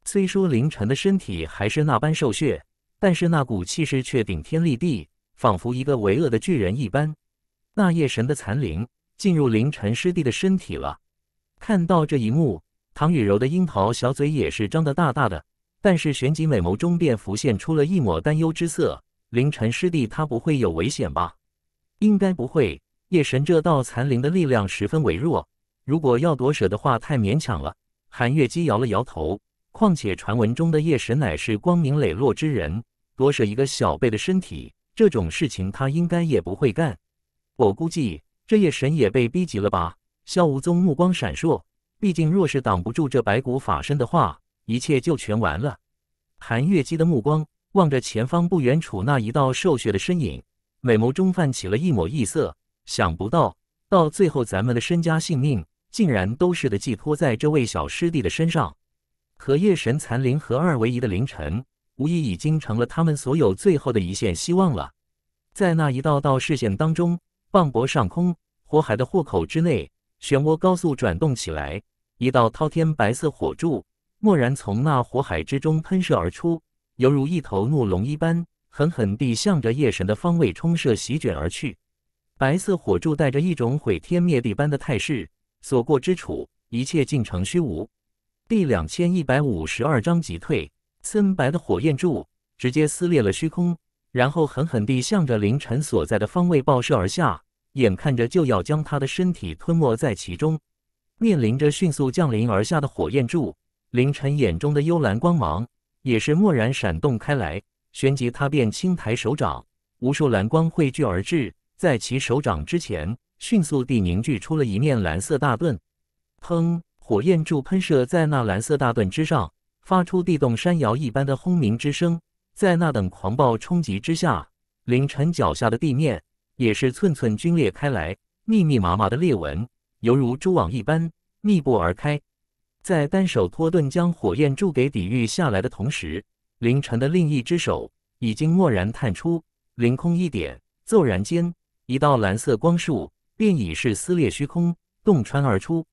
[SPEAKER 1] 虽说凌晨的身体还是那般瘦削，但是那股气势却顶天立地，仿佛一个伟恶的巨人一般。那夜神的残灵进入凌晨师弟的身体了。看到这一幕，唐雨柔的樱桃小嘴也是张得大大的，但是旋即美眸中便浮现出了一抹担忧之色。凌晨师弟，他不会有危险吧？应该不会。夜神这道残灵的力量十分微弱，如果要夺舍的话，太勉强了。韩月姬摇了摇头。况且传闻中的夜神乃是光明磊落之人，夺舍一个小辈的身体这种事情他应该也不会干。我估计这夜神也被逼急了吧？萧无宗目光闪烁，毕竟若是挡不住这白骨法身的话，一切就全完了。韩月姬的目光望着前方不远处那一道瘦削的身影，美眸中泛起了一抹异色。想不到，到最后咱们的身家性命竟然都是的寄托在这位小师弟的身上。和夜神残灵合二为一的凌晨，无疑已经成了他们所有最后的一线希望了。在那一道道视线当中，磅礴上空火海的豁口之内，漩涡高速转动起来，一道滔天白色火柱蓦然从那火海之中喷射而出，犹如一头怒龙一般，狠狠地向着夜神的方位冲射席卷而去。白色火柱带着一种毁天灭地般的态势，所过之处，一切竟成虚无。第两千一百五十二章，急退。森白的火焰柱直接撕裂了虚空，然后狠狠地向着凌晨所在的方位暴爆射而下，眼看着就要将他的身体吞没在其中。面临着迅速降临而下的火焰柱，凌晨眼中的幽蓝光芒也是蓦然闪动开来，旋即他便轻抬手掌，无数蓝光汇聚而至，在其手掌之前迅速地凝聚出了一面蓝色大盾。砰！火焰柱喷射在那蓝色大盾之上，发出地动山摇一般的轰鸣之声。在那等狂暴冲击之下，凌晨脚下的地面也是寸寸龟裂开来，密密麻麻的裂纹犹如蛛网一般密布而开。在单手托盾将火焰柱给抵御下来的同时，凌晨的另一只手已经蓦然探出，凌空一点，骤然间一道蓝色光束便已是撕裂虚空，洞穿而出。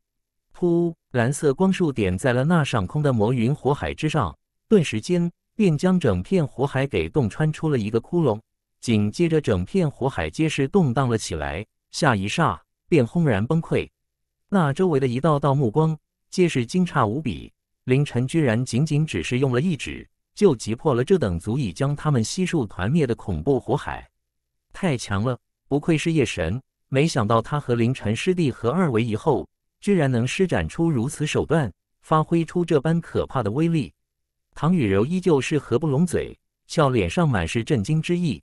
[SPEAKER 1] 噗！蓝色光束点在了那上空的魔云火海之上，顿时间便将整片火海给洞穿出了一个窟窿。紧接着，整片火海皆是动荡了起来，下一霎便轰然崩溃。那周围的一道道目光皆是惊诧无比。凌晨居然仅仅只是用了一指，就击破了这等足以将他们悉数团灭的恐怖火海，太强了！不愧是夜神，没想到他和凌晨师弟合二为一后。居然能施展出如此手段，发挥出这般可怕的威力！唐雨柔依旧是合不拢嘴，笑脸上满是震惊之意。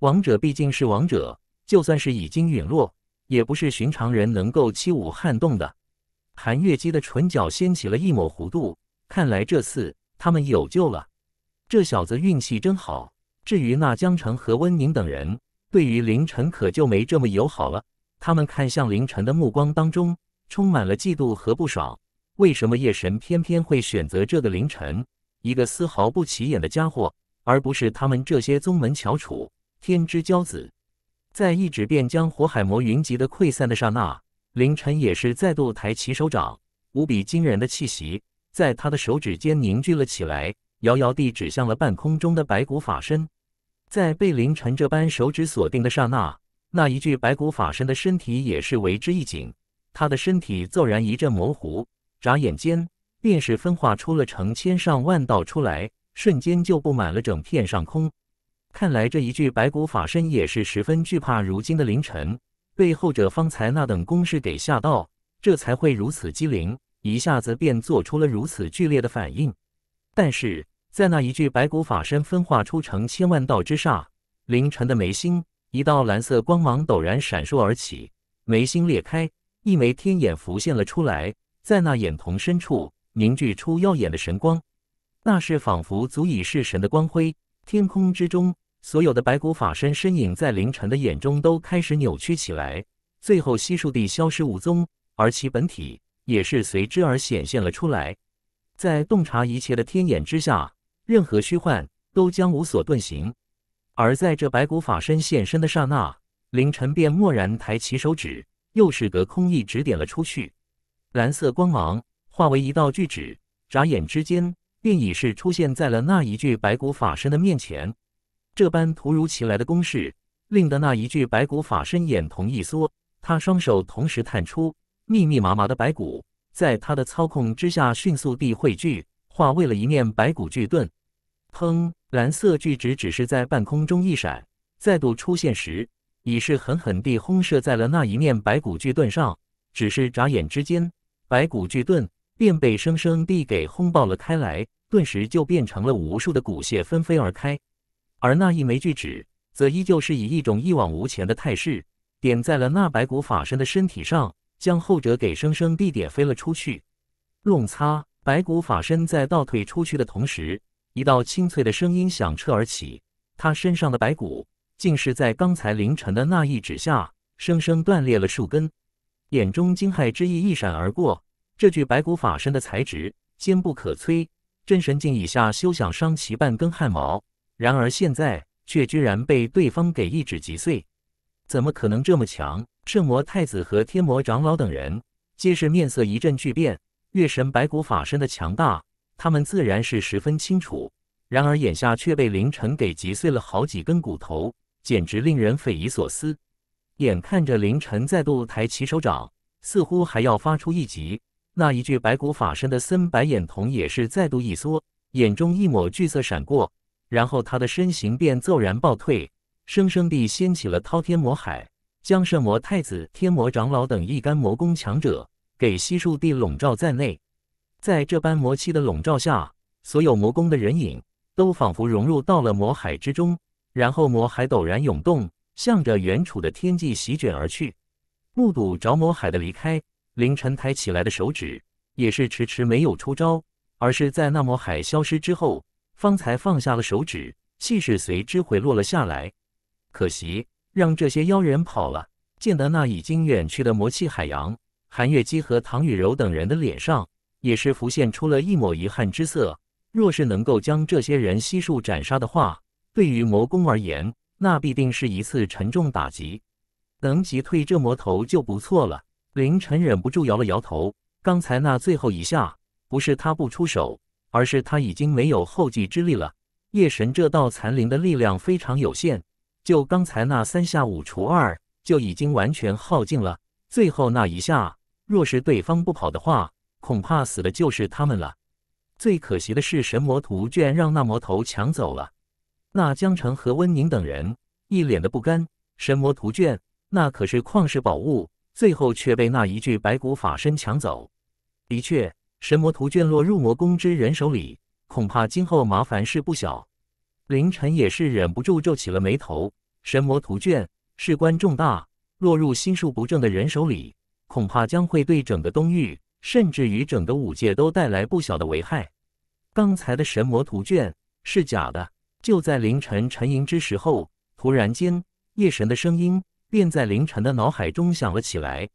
[SPEAKER 1] 王者毕竟是王者，就算是已经陨落，也不是寻常人能够欺侮撼动的。韩月姬的唇角掀起了一抹弧度，看来这次他们有救了。这小子运气真好。至于那江城和温宁等人，对于凌晨可就没这么友好了。他们看向凌晨的目光当中。充满了嫉妒和不爽。为什么夜神偏偏会选择这个凌晨，一个丝毫不起眼的家伙，而不是他们这些宗门翘楚、天之骄子？在一指便将火海魔云集的溃散的刹那，凌晨也是再度抬起手掌，无比惊人的气息在他的手指间凝聚了起来，遥遥地指向了半空中的白骨法身。在被凌晨这般手指锁定的刹那，那一具白骨法身的身体也是为之一紧。他的身体骤然一阵模糊，眨眼间便是分化出了成千上万道出来，瞬间就布满了整片上空。看来这一具白骨法身也是十分惧怕如今的凌晨，被后者方才那等攻势给吓到，这才会如此机灵，一下子便做出了如此剧烈的反应。但是在那一具白骨法身分化出成千万道之上，凌晨的眉心一道蓝色光芒陡然闪烁而起，眉心裂开。一枚天眼浮现了出来，在那眼瞳深处凝聚出耀眼的神光，那是仿佛足以是神的光辉。天空之中，所有的白骨法身身影在凌晨的眼中都开始扭曲起来，最后悉数地消失无踪，而其本体也是随之而显现了出来。在洞察一切的天眼之下，任何虚幻都将无所遁形。而在这白骨法身现身的刹那，凌晨便蓦然抬起手指。又是个空一指点了出去，蓝色光芒化为一道巨指，眨眼之间便已是出现在了那一具白骨法身的面前。这般突如其来的攻势，令得那一具白骨法身眼瞳一缩，他双手同时探出，密密麻麻的白骨在他的操控之下迅速地汇聚，化为了一面白骨巨盾。砰！蓝色巨指只是在半空中一闪，再度出现时。已是狠狠地轰射在了那一面白骨巨盾上，只是眨眼之间，白骨巨盾便被生生地给轰爆了开来，顿时就变成了无数的骨屑纷飞而开。而那一枚巨指则依旧是以一种一往无前的态势，点在了那白骨法身的身体上，将后者给生生地点飞了出去。乱擦，白骨法身在倒退出去的同时，一道清脆的声音响彻而起，他身上的白骨。竟是在刚才凌晨的那一指下，生生断裂了树根，眼中惊骇之意一闪而过。这具白骨法身的材质坚不可摧，真神境以下休想伤其半根汗毛。然而现在却居然被对方给一指击碎，怎么可能这么强？圣魔太子和天魔长老等人皆是面色一阵巨变。月神白骨法身的强大，他们自然是十分清楚。然而眼下却被凌晨给击碎了好几根骨头。简直令人匪夷所思。眼看着凌晨再度抬起手掌，似乎还要发出一击，那一具白骨法身的森白眼瞳也是再度一缩，眼中一抹惧色闪过，然后他的身形便骤然暴退，生生地掀起了滔天魔海，将圣魔太子、天魔长老等一干魔宫强者给悉数地笼罩在内。在这般魔气的笼罩下，所有魔宫的人影都仿佛融入到了魔海之中。然后魔海陡然涌动，向着远处的天际席卷而去。目睹着魔海的离开，凌晨抬起来的手指也是迟迟没有出招，而是在那魔海消失之后，方才放下了手指，气势随之回落了下来。可惜让这些妖人跑了。见得那已经远去的魔气海洋，韩月姬和唐雨柔等人的脸上也是浮现出了一抹遗憾之色。若是能够将这些人悉数斩杀的话，对于魔宫而言，那必定是一次沉重打击。能击退这魔头就不错了。凌晨忍不住摇了摇头。刚才那最后一下，不是他不出手，而是他已经没有后继之力了。夜神这道残灵的力量非常有限，就刚才那三下五除二就已经完全耗尽了。最后那一下，若是对方不跑的话，恐怕死的就是他们了。最可惜的是，神魔图居然让那魔头抢走了。那江城和温宁等人一脸的不甘，神魔图卷那可是旷世宝物，最后却被那一具白骨法身抢走。的确，神魔图卷落入魔宫之人手里，恐怕今后麻烦事不小。凌晨也是忍不住皱起了眉头。神魔图卷事关重大，落入心术不正的人手里，恐怕将会对整个东域，甚至于整个五界都带来不小的危害。刚才的神魔图卷是假的。就在凌晨沉吟之时，后突然间，夜神的声音便在凌晨的脑海中响了起来。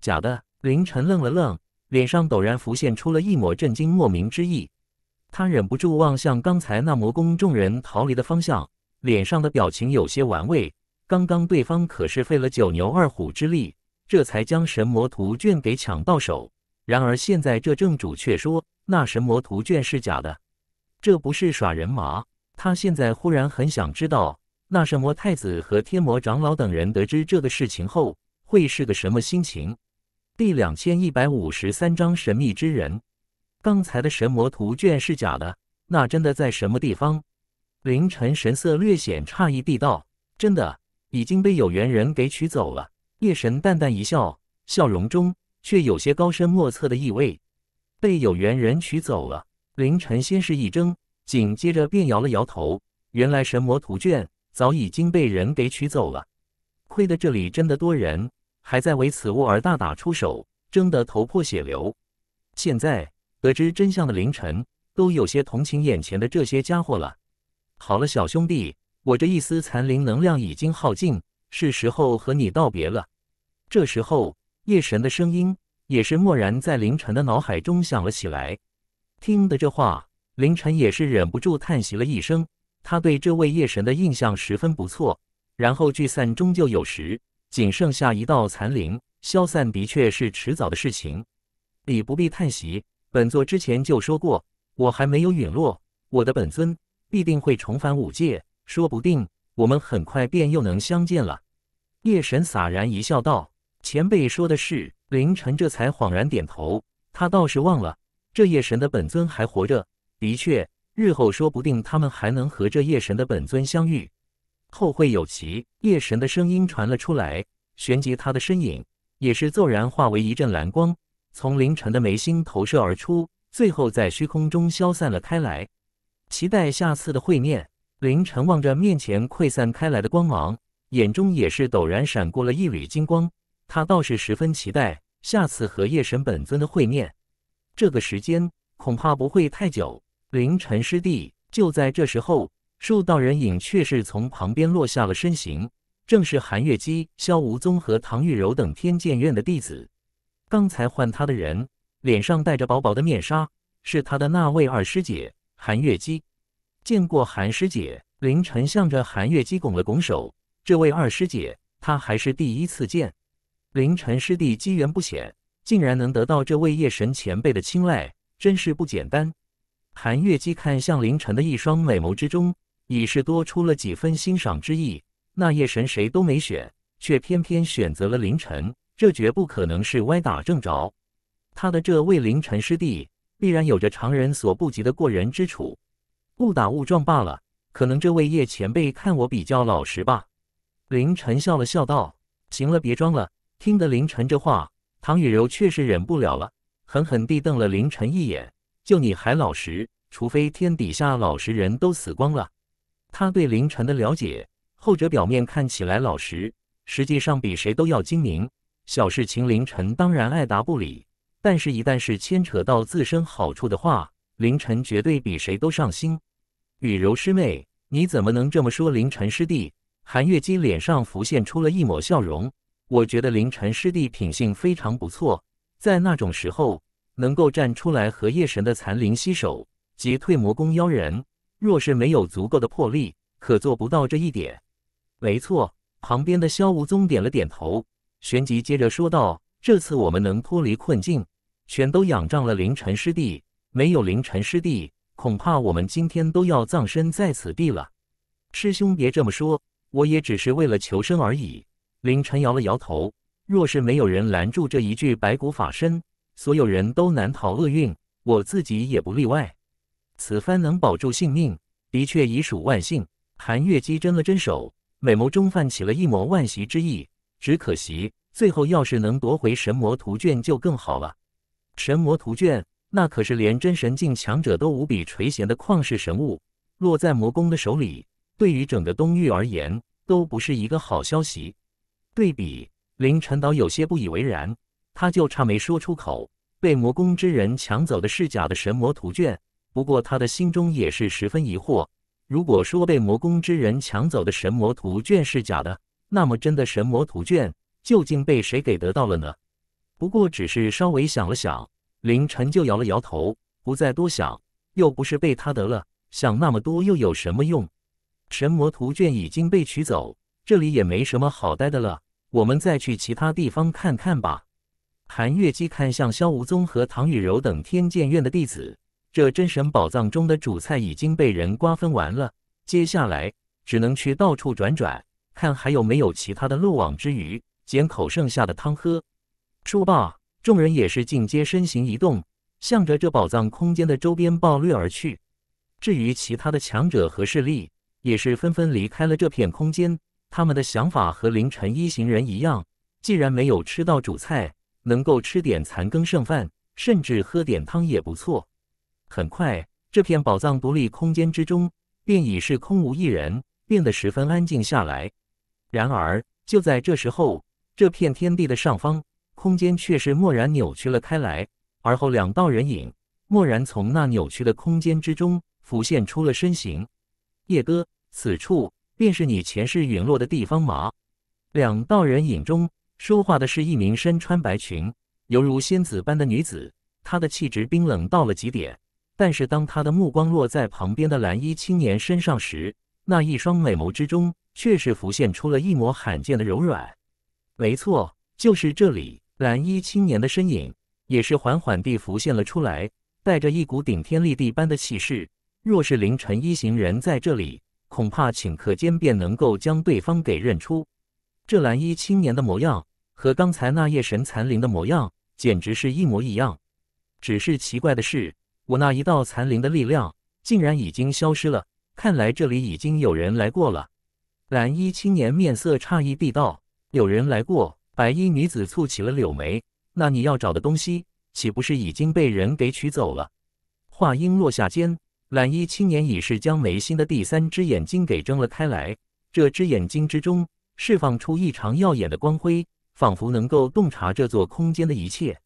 [SPEAKER 1] 假的！凌晨愣了愣，脸上陡然浮现出了一抹震惊莫名之意。他忍不住望向刚才那魔宫众人逃离的方向，脸上的表情有些玩味。刚刚对方可是费了九牛二虎之力，这才将神魔图卷给抢到手。然而现在这正主却说那神魔图卷是假的，这不是耍人吗？他现在忽然很想知道，那神魔太子和天魔长老等人得知这个事情后会是个什么心情。第两千一百五十三章神秘之人。刚才的神魔图卷是假的，那真的在什么地方？凌晨神色略显诧异地道：“真的已经被有缘人给取走了。”夜神淡淡一笑，笑容中却有些高深莫测的意味。被有缘人取走了？凌晨先是一怔。紧接着便摇了摇头，原来神魔图卷早已经被人给取走了。亏得这里真的多人，还在为此物而大打出手，争得头破血流。现在得知真相的凌晨都有些同情眼前的这些家伙了。好了，小兄弟，我这一丝残灵能量已经耗尽，是时候和你道别了。这时候，夜神的声音也是蓦然在凌晨的脑海中响了起来，听得这话。凌晨也是忍不住叹息了一声，他对这位夜神的印象十分不错。然后聚散终究有时，仅剩下一道残灵消散，的确是迟早的事情。你不必叹息，本座之前就说过，我还没有陨落，我的本尊必定会重返五界，说不定我们很快便又能相见了。夜神洒然一笑道：“前辈说的是。”凌晨这才恍然点头，他倒是忘了，这夜神的本尊还活着。的确，日后说不定他们还能和这夜神的本尊相遇。后会有期。夜神的声音传了出来，旋即他的身影也是骤然化为一阵蓝光，从凌晨的眉心投射而出，最后在虚空中消散了开来。期待下次的会面。凌晨望着面前溃散开来的光芒，眼中也是陡然闪过了一缕金光。他倒是十分期待下次和夜神本尊的会面。这个时间恐怕不会太久。凌晨师弟，就在这时候，数道人影却是从旁边落下了身形，正是韩月姬、萧无宗和唐玉柔等天剑院的弟子。刚才唤他的人脸上戴着薄薄的面纱，是他的那位二师姐韩月姬。见过韩师姐，凌晨向着韩月姬拱了拱手。这位二师姐，他还是第一次见。凌晨师弟机缘不浅，竟然能得到这位夜神前辈的青睐，真是不简单。韩月姬看向凌晨的一双美眸之中，已是多出了几分欣赏之意。那夜神谁都没选，却偏偏选择了凌晨，这绝不可能是歪打正着。他的这位凌晨师弟，必然有着常人所不及的过人之处，误打误撞罢了。可能这位叶前辈看我比较老实吧。凌晨笑了笑道：“行了，别装了。”听得凌晨这话，唐雨柔确实忍不了了，狠狠地瞪了凌晨一眼。就你还老实，除非天底下老实人都死光了。他对凌晨的了解，后者表面看起来老实，实际上比谁都要精明。小事情凌晨当然爱答不理，但是，一旦是牵扯到自身好处的话，凌晨绝对比谁都上心。雨柔师妹，你怎么能这么说？凌晨师弟，韩月姬脸上浮现出了一抹笑容。我觉得凌晨师弟品性非常不错，在那种时候。能够站出来和夜神的残灵携手即退魔宫妖人，若是没有足够的魄力，可做不到这一点。没错，旁边的萧无宗点了点头，旋即接着说道：“这次我们能脱离困境，全都仰仗了凌晨师弟。没有凌晨师弟，恐怕我们今天都要葬身在此地了。”师兄别这么说，我也只是为了求生而已。凌晨摇了摇头：“若是没有人拦住这一具白骨法身，”所有人都难逃厄运，我自己也不例外。此番能保住性命，的确已属万幸。韩月姬伸了伸手，美眸中泛起了一抹惋惜之意。只可惜，最后要是能夺回神魔图卷就更好了。神魔图卷，那可是连真神境强者都无比垂涎的旷世神物。落在魔宫的手里，对于整个东域而言，都不是一个好消息。对比林晨岛有些不以为然。他就差没说出口，被魔宫之人抢走的是假的神魔图卷。不过他的心中也是十分疑惑：如果说被魔宫之人抢走的神魔图卷是假的，那么真的神魔图卷究竟被谁给得到了呢？不过只是稍微想了想，凌晨就摇了摇头，不再多想。又不是被他得了，想那么多又有什么用？神魔图卷已经被取走，这里也没什么好待的了，我们再去其他地方看看吧。韩月姬看向萧无宗和唐雨柔等天剑院的弟子，这真神宝藏中的主菜已经被人瓜分完了，接下来只能去到处转转，看还有没有其他的漏网之鱼，捡口剩下的汤喝。说罢，众人也是尽皆身形移动，向着这宝藏空间的周边暴掠而去。至于其他的强者和势力，也是纷纷离开了这片空间。他们的想法和凌晨一行人一样，既然没有吃到主菜。能够吃点残羹剩饭，甚至喝点汤也不错。很快，这片宝藏独立空间之中便已是空无一人，变得十分安静下来。然而，就在这时候，这片天地的上方空间却是蓦然扭曲了开来，而后两道人影蓦然从那扭曲的空间之中浮现出了身形。叶哥，此处便是你前世陨落的地方吗？两道人影中。说话的是一名身穿白裙、犹如仙子般的女子，她的气质冰冷到了极点。但是当她的目光落在旁边的蓝衣青年身上时，那一双美眸之中却是浮现出了一抹罕见的柔软。没错，就是这里，蓝衣青年的身影也是缓缓地浮现了出来，带着一股顶天立地般的气势。若是凌晨一行人在这里，恐怕顷刻间便能够将对方给认出。这蓝衣青年的模样和刚才那夜神残灵的模样简直是一模一样，只是奇怪的是，我那一道残灵的力量竟然已经消失了。看来这里已经有人来过了。蓝衣青年面色诧异地道：“有人来过。”白衣女子蹙起了柳眉：“那你要找的东西，岂不是已经被人给取走了？”话音落下间，蓝衣青年已是将眉心的第三只眼睛给睁了开来，这只眼睛之中。释放出异常耀眼的光辉，仿佛能够洞察这座空间的一切。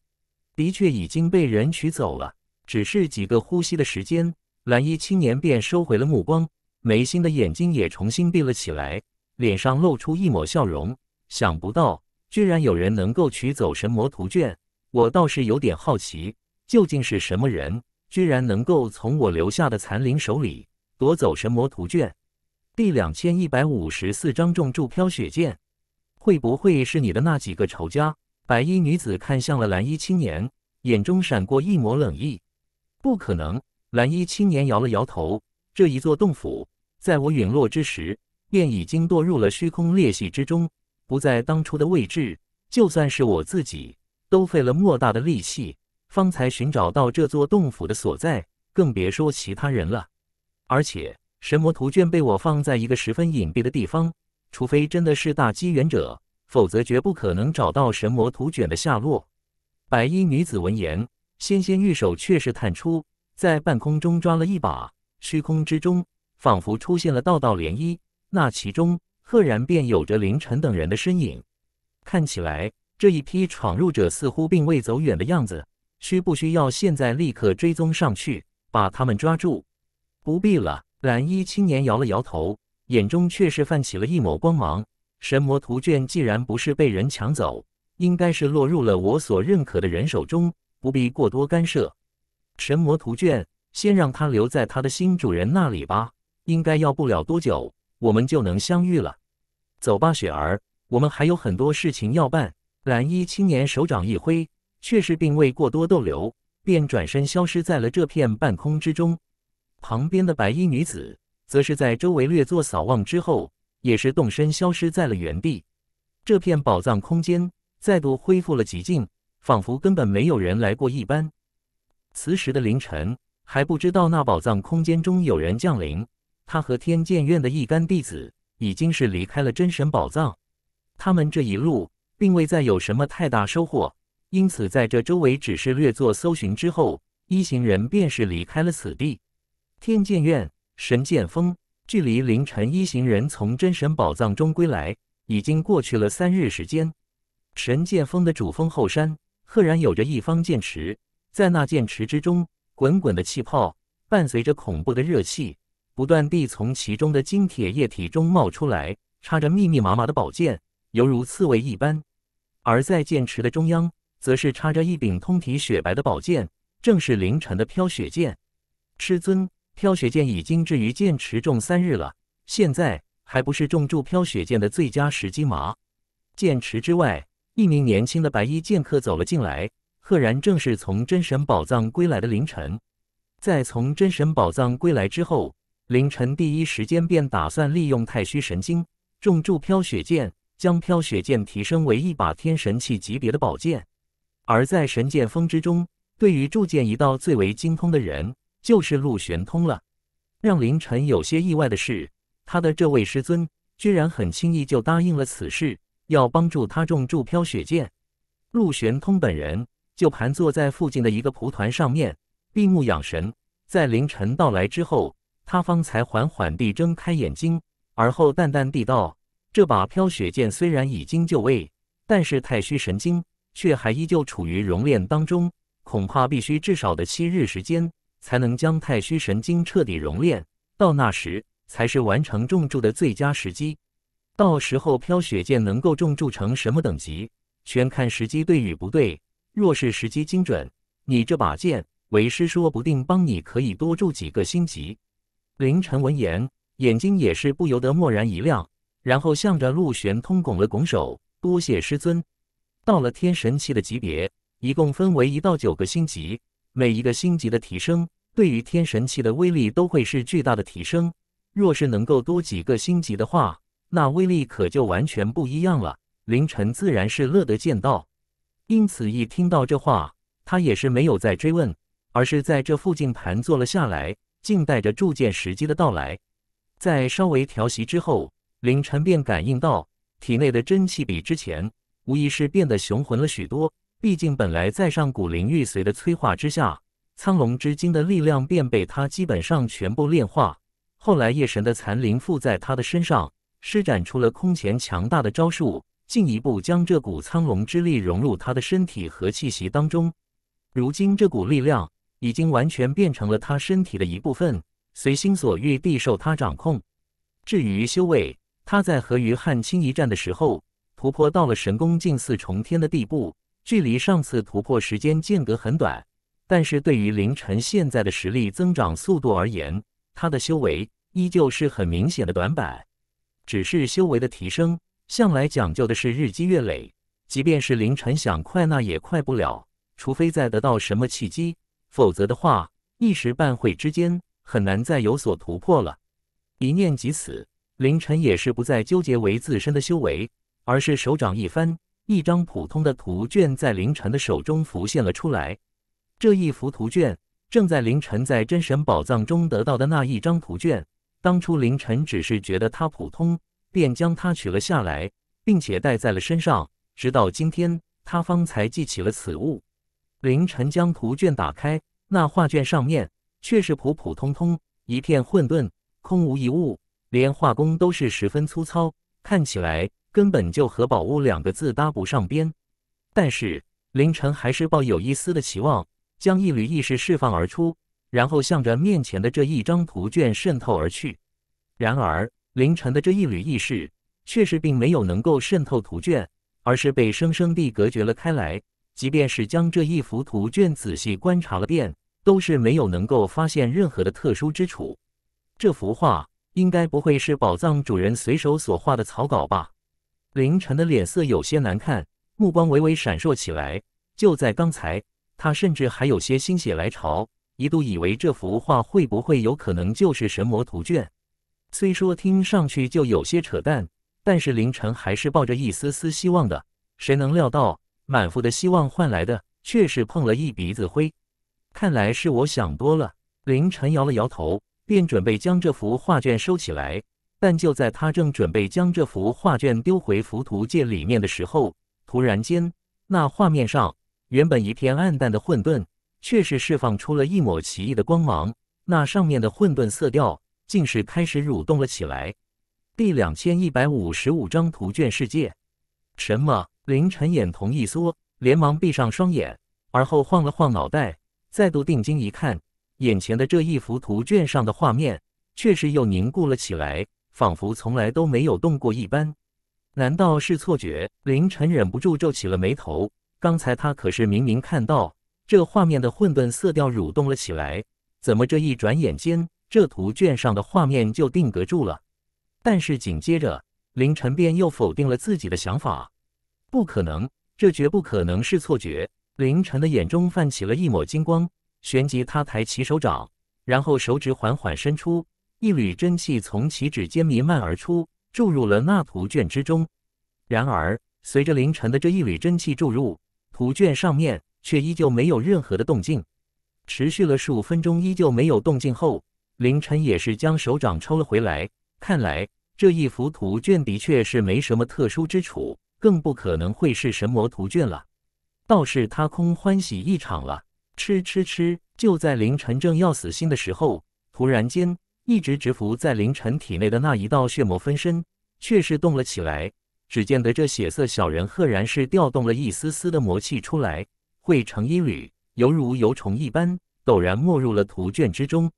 [SPEAKER 1] 的确，已经被人取走了。只是几个呼吸的时间，蓝衣青年便收回了目光，眉心的眼睛也重新闭了起来，脸上露出一抹笑容。想不到，居然有人能够取走神魔图卷。我倒是有点好奇，究竟是什么人，居然能够从我留下的残灵手里夺走神魔图卷？第两千一百五十四章重铸飘雪剑，会不会是你的那几个仇家？白衣女子看向了蓝衣青年，眼中闪过一抹冷意。不可能！蓝衣青年摇了摇头。这一座洞府，在我陨落之时，便已经堕入了虚空裂隙之中，不在当初的位置。就算是我自己，都费了莫大的力气，方才寻找到这座洞府的所在，更别说其他人了。而且。神魔图卷被我放在一个十分隐蔽的地方，除非真的是大机缘者，否则绝不可能找到神魔图卷的下落。白衣女子闻言，纤纤玉手却是探出，在半空中抓了一把，虚空之中仿佛出现了道道涟漪，那其中赫然便有着凌晨等人的身影。看起来这一批闯入者似乎并未走远的样子，需不需要现在立刻追踪上去，把他们抓住？不必了。蓝衣青年摇了摇头，眼中却是泛起了一抹光芒。神魔图卷既然不是被人抢走，应该是落入了我所认可的人手中，不必过多干涉。神魔图卷，先让它留在它的新主人那里吧。应该要不了多久，我们就能相遇了。走吧，雪儿，我们还有很多事情要办。蓝衣青年手掌一挥，却是并未过多逗留，便转身消失在了这片半空之中。旁边的白衣女子则是在周围略作扫望之后，也是动身消失在了原地。这片宝藏空间再度恢复了寂静，仿佛根本没有人来过一般。此时的凌晨还不知道那宝藏空间中有人降临，他和天剑院的一干弟子已经是离开了真神宝藏。他们这一路并未再有什么太大收获，因此在这周围只是略作搜寻之后，一行人便是离开了此地。天剑院神剑峰，距离凌晨一行人从真神宝藏中归来，已经过去了三日时间。神剑峰的主峰后山，赫然有着一方剑池。在那剑池之中，滚滚的气泡伴随着恐怖的热气，不断地从其中的精铁液体中冒出来，插着密密麻麻的宝剑，犹如刺猬一般。而在剑池的中央，则是插着一柄通体雪白的宝剑，正是凌晨的飘雪剑，师尊。飘雪剑已经置于剑池中三日了，现在还不是中住飘雪剑的最佳时机吗？剑池之外，一名年轻的白衣剑客走了进来，赫然正是从真神宝藏归来的凌晨。在从真神宝藏归来之后，凌晨第一时间便打算利用太虚神经重铸飘雪剑，将飘雪剑提升为一把天神器级别的宝剑。而在神剑峰之中，对于铸剑一道最为精通的人。就是陆玄通了。让凌晨有些意外的是，他的这位师尊居然很轻易就答应了此事，要帮助他中铸飘雪剑。陆玄通本人就盘坐在附近的一个蒲团上面，闭目养神。在凌晨到来之后，他方才缓缓地睁开眼睛，而后淡淡地道：“这把飘雪剑虽然已经就位，但是太虚神经却还依旧处于熔炼当中，恐怕必须至少的七日时间。”才能将太虚神经彻底熔炼，到那时才是完成重铸的最佳时机。到时候飘雪剑能够重铸成什么等级，全看时机对与不对。若是时机精准，你这把剑，为师说不定帮你可以多铸几个星级。凌晨闻言，眼睛也是不由得蓦然一亮，然后向着陆玄通拱了拱手，多谢师尊。到了天神器的级别，一共分为一到九个星级。每一个星级的提升，对于天神器的威力都会是巨大的提升。若是能够多几个星级的话，那威力可就完全不一样了。凌晨自然是乐得见到，因此一听到这话，他也是没有再追问，而是在这附近盘坐了下来，静待着铸剑时机的到来。在稍微调息之后，凌晨便感应到体内的真气比之前无疑是变得雄浑了许多。毕竟，本来在上古灵玉髓的催化之下，苍龙之精的力量便被他基本上全部炼化。后来，夜神的残灵附在他的身上，施展出了空前强大的招数，进一步将这股苍龙之力融入他的身体和气息当中。如今，这股力量已经完全变成了他身体的一部分，随心所欲地受他掌控。至于修为，他在和于汉卿一战的时候，突破到了神功近似重天的地步。距离上次突破时间间隔很短，但是对于凌晨现在的实力增长速度而言，他的修为依旧是很明显的短板。只是修为的提升向来讲究的是日积月累，即便是凌晨想快那也快不了，除非再得到什么契机，否则的话一时半会之间很难再有所突破了。一念即死，凌晨也是不再纠结为自身的修为，而是手掌一翻。一张普通的图卷在凌晨的手中浮现了出来。这一幅图卷，正在凌晨在真神宝藏中得到的那一张图卷。当初凌晨只是觉得它普通，便将它取了下来，并且带在了身上。直到今天，他方才记起了此物。凌晨将图卷打开，那画卷上面却是普普通通一片混沌，空无一物，连画工都是十分粗糙，看起来。根本就和“宝物”两个字搭不上边，但是凌晨还是抱有一丝的期望，将一缕意识释放而出，然后向着面前的这一张图卷渗透而去。然而，凌晨的这一缕意识却是并没有能够渗透图卷，而是被生生地隔绝了开来。即便是将这一幅图卷仔细观察了遍，都是没有能够发现任何的特殊之处。这幅画应该不会是宝藏主人随手所画的草稿吧？凌晨的脸色有些难看，目光微微闪烁起来。就在刚才，他甚至还有些心血来潮，一度以为这幅画会不会有可能就是神魔图卷。虽说听上去就有些扯淡，但是凌晨还是抱着一丝丝希望的。谁能料到，满腹的希望换来的却是碰了一鼻子灰。看来是我想多了。凌晨摇了摇头，便准备将这幅画卷收起来。但就在他正准备将这幅画卷丢回浮屠界里面的时候，突然间，那画面上原本一片暗淡的混沌，却是释放出了一抹奇异的光芒。那上面的混沌色调，竟是开始蠕动了起来。第两千一百五十五张图卷世界，什么？凌晨眼瞳一缩，连忙闭上双眼，而后晃了晃脑袋，再度定睛一看，眼前的这一幅图卷上的画面，确实又凝固了起来。仿佛从来都没有动过一般，难道是错觉？凌晨忍不住皱起了眉头。刚才他可是明明看到这画面的混沌色调蠕动了起来，怎么这一转眼间，这图卷上的画面就定格住了？但是紧接着，凌晨便又否定了自己的想法。不可能，这绝不可能是错觉。凌晨的眼中泛起了一抹金光，旋即他抬起手掌，然后手指缓缓伸出。一缕真气从其指尖弥漫而出，注入了那图卷之中。然而，随着凌晨的这一缕真气注入，图卷上面却依旧没有任何的动静。持续了数分钟依旧没有动静后，凌晨也是将手掌抽了回来。看来这一幅图卷的确是没什么特殊之处，更不可能会是神魔图卷了。倒是他空欢喜一场了。吃吃吃！就在凌晨正要死心的时候，突然间。一直蛰伏在凌晨体内的那一道血魔分身，却是动了起来。只见得这血色小人，赫然是调动了一丝丝的魔气出来，汇成一缕，犹如游虫一般，陡然没入了图卷之中。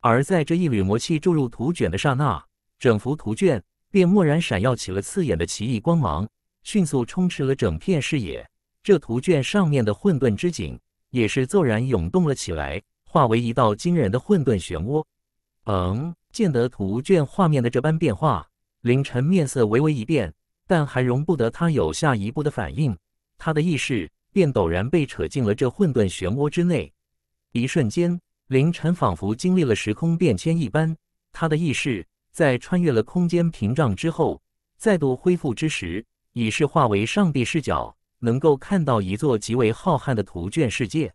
[SPEAKER 1] 而在这一缕魔气注入图卷的刹那，整幅图卷便蓦然闪耀起了刺眼的奇异光芒，迅速充斥了整片视野。这图卷上面的混沌之景，也是骤然涌动了起来，化为一道惊人的混沌漩涡。嗯，见得图卷画面的这般变化，凌晨面色微微一变，但还容不得他有下一步的反应，他的意识便陡然被扯进了这混沌漩涡之内。一瞬间，凌晨仿佛经历了时空变迁一般，他的意识在穿越了空间屏障之后，再度恢复之时，已是化为上帝视角，能够看到一座极为浩瀚的图卷世界。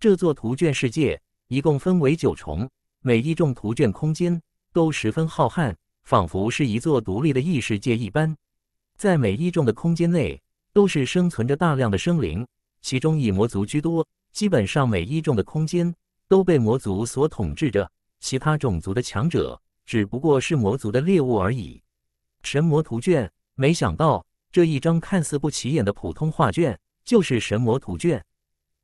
[SPEAKER 1] 这座图卷世界一共分为九重。每一众图卷空间都十分浩瀚，仿佛是一座独立的异世界一般。在每一众的空间内，都是生存着大量的生灵，其中以魔族居多。基本上每一众的空间都被魔族所统治着，其他种族的强者只不过是魔族的猎物而已。神魔图卷，没想到这一张看似不起眼的普通画卷，就是神魔图卷。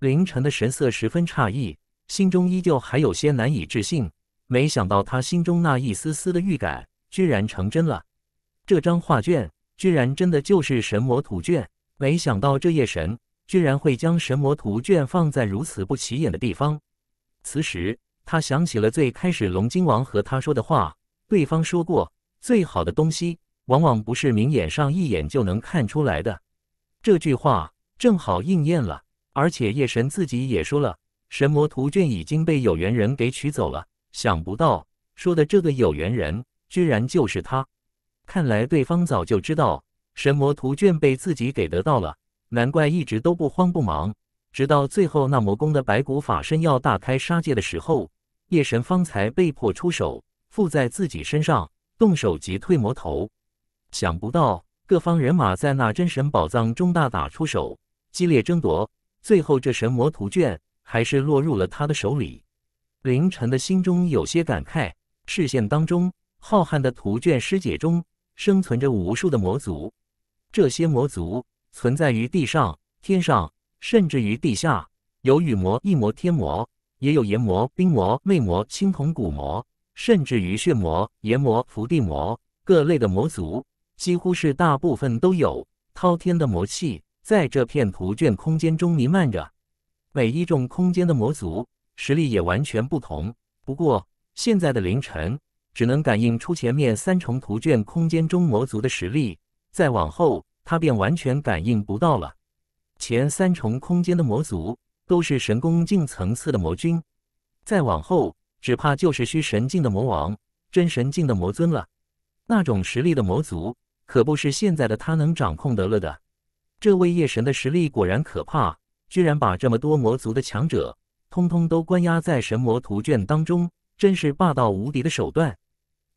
[SPEAKER 1] 凌晨的神色十分诧异。心中依旧还有些难以置信，没想到他心中那一丝丝的预感居然成真了。这张画卷居然真的就是神魔图卷，没想到这夜神居然会将神魔图卷放在如此不起眼的地方。此时他想起了最开始龙鲸王和他说的话，对方说过最好的东西往往不是明眼上一眼就能看出来的，这句话正好应验了。而且夜神自己也说了。神魔图卷已经被有缘人给取走了，想不到说的这个有缘人居然就是他。看来对方早就知道神魔图卷被自己给得到了，难怪一直都不慌不忙。直到最后那魔宫的白骨法身要大开杀戒的时候，夜神方才被迫出手附在自己身上动手击退魔头。想不到各方人马在那真神宝藏中大打出手，激烈争夺，最后这神魔图卷。还是落入了他的手里。凌晨的心中有些感慨，视线当中，浩瀚的图卷世界中生存着无数的魔族。这些魔族存在于地上、天上，甚至于地下。有雨魔、异魔、天魔，也有炎魔、冰魔、魅魔、青铜骨魔，甚至于血魔、炎魔、伏地魔，各类的魔族，几乎是大部分都有。滔天的魔气在这片图卷空间中弥漫着。每一种空间的魔族实力也完全不同。不过，现在的凌晨只能感应出前面三重图卷空间中魔族的实力，再往后他便完全感应不到了。前三重空间的魔族都是神功境层次的魔君，再往后只怕就是虚神境的魔王、真神境的魔尊了。那种实力的魔族可不是现在的他能掌控得了的。这位夜神的实力果然可怕。居然把这么多魔族的强者，通通都关押在神魔图卷当中，真是霸道无敌的手段。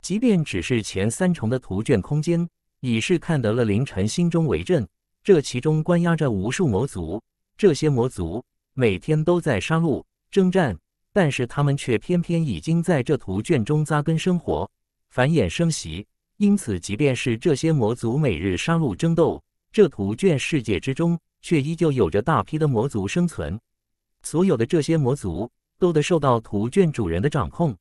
[SPEAKER 1] 即便只是前三重的图卷空间，已是看得了凌晨心中为震。这其中关押着无数魔族，这些魔族每天都在杀戮征战，但是他们却偏偏已经在这图卷中扎根生活，繁衍生息。因此，即便是这些魔族每日杀戮争斗，这图卷世界之中。却依旧有着大批的魔族生存，所有的这些魔族都得受到图卷主人的掌控。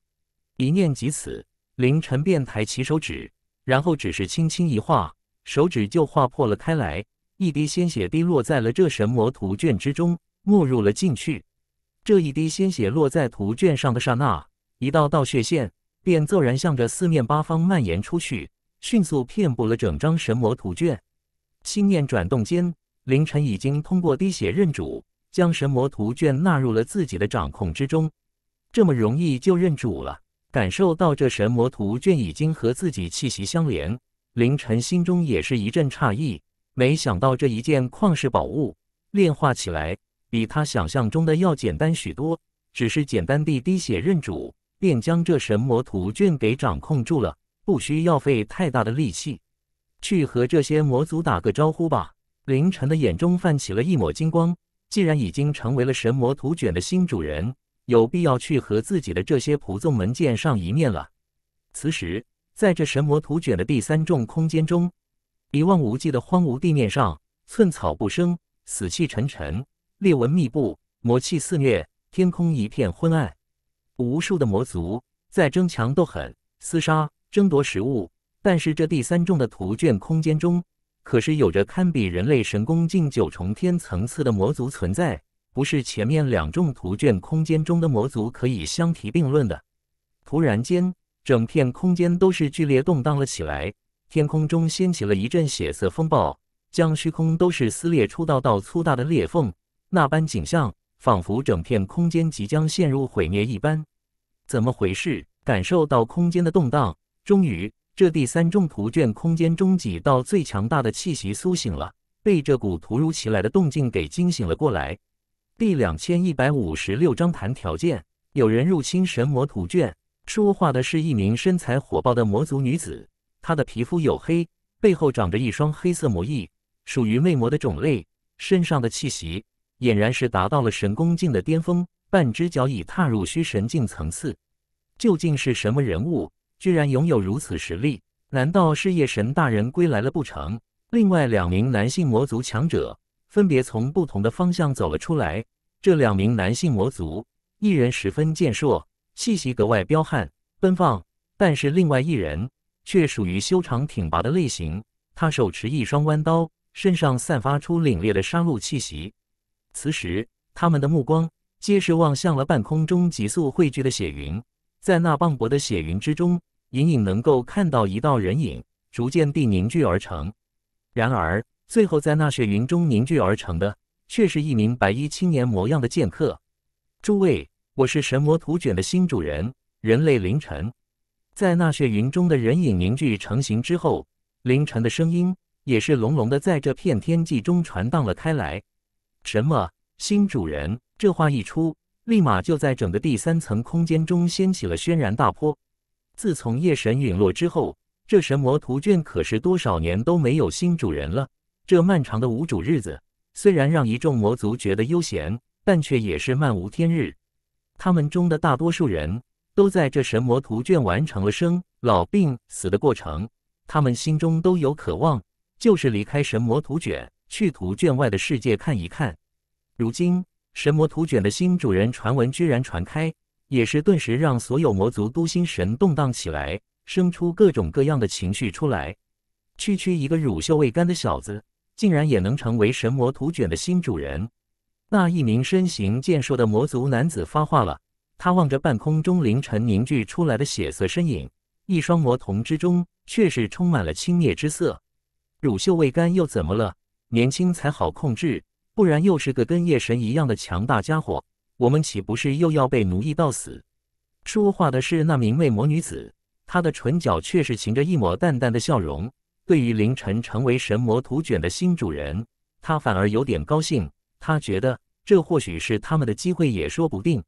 [SPEAKER 1] 一念及此，凌晨便抬起手指，然后只是轻轻一划，手指就划破了开来，一滴鲜血滴落在了这神魔图卷之中，没入了进去。这一滴鲜血落在图卷上的刹那，一道道血线便骤然向着四面八方蔓延出去，迅速遍布了整张神魔图卷。心念转动间。凌晨已经通过滴血认主，将神魔图卷纳入了自己的掌控之中。这么容易就认主了？感受到这神魔图卷已经和自己气息相连，凌晨心中也是一阵诧异。没想到这一件旷世宝物炼化起来，比他想象中的要简单许多。只是简单地滴血认主，便将这神魔图卷给掌控住了，不需要费太大的力气。去和这些魔族打个招呼吧。凌晨的眼中泛起了一抹金光。既然已经成为了神魔图卷的新主人，有必要去和自己的这些仆从们见上一面了。此时，在这神魔图卷的第三重空间中，一望无际的荒芜地面上寸草不生，死气沉沉，裂纹密布，魔气肆虐，天空一片昏暗。无数的魔族在争强斗狠、厮杀、争夺食物。但是，这第三重的图卷空间中。可是有着堪比人类神功近九重天层次的魔族存在，不是前面两众图卷空间中的魔族可以相提并论的。突然间，整片空间都是剧烈动荡了起来，天空中掀起了一阵血色风暴，将虚空都是撕裂出道道粗大的裂缝。那般景象，仿佛整片空间即将陷入毁灭一般。怎么回事？感受到空间的动荡，终于。这第三重图卷空间中几道最强大的气息苏醒了，被这股突如其来的动静给惊醒了过来。第两千一百五十六章谈条件。有人入侵神魔图卷，说话的是一名身材火爆的魔族女子，她的皮肤黝黑，背后长着一双黑色魔翼，属于魅魔的种类，身上的气息俨然是达到了神功境的巅峰，半只脚已踏入虚神境层次。究竟是什么人物？居然拥有如此实力？难道是夜神大人归来了不成？另外两名男性魔族强者分别从不同的方向走了出来。这两名男性魔族，一人十分健硕，气息格外彪悍奔放；但是另外一人却属于修长挺拔的类型。他手持一双弯刀，身上散发出凛冽的杀戮气息。此时，他们的目光皆是望向了半空中急速汇聚的血云，在那磅礴的血云之中。隐隐能够看到一道人影逐渐地凝聚而成，然而最后在那雪云中凝聚而成的，却是一名白衣青年模样的剑客。诸位，我是神魔图卷的新主人，人类凌晨。在那雪云中的人影凝聚成型之后，凌晨的声音也是隆隆的在这片天际中传荡了开来。什么？新主人？这话一出，立马就在整个第三层空间中掀起了轩然大波。自从夜神陨落之后，这神魔图卷可是多少年都没有新主人了。这漫长的无主日子，虽然让一众魔族觉得悠闲，但却也是漫无天日。他们中的大多数人都在这神魔图卷完成了生老病死的过程，他们心中都有渴望，就是离开神魔图卷，去图卷外的世界看一看。如今，神魔图卷的新主人传闻居然传开。也是顿时让所有魔族都心神动荡起来，生出各种各样的情绪出来。区区一个乳臭未干的小子，竟然也能成为神魔图卷的新主人？那一名身形健硕的魔族男子发话了，他望着半空中凌晨凝聚出来的血色身影，一双魔瞳之中却是充满了轻蔑之色。乳臭未干又怎么了？年轻才好控制，不然又是个跟夜神一样的强大家伙。我们岂不是又要被奴役到死？说话的是那名魅魔女子，她的唇角却是噙着一抹淡淡的笑容。对于凌晨成为神魔图卷的新主人，她反而有点高兴。她觉得这或许是他们的机会，也说不定。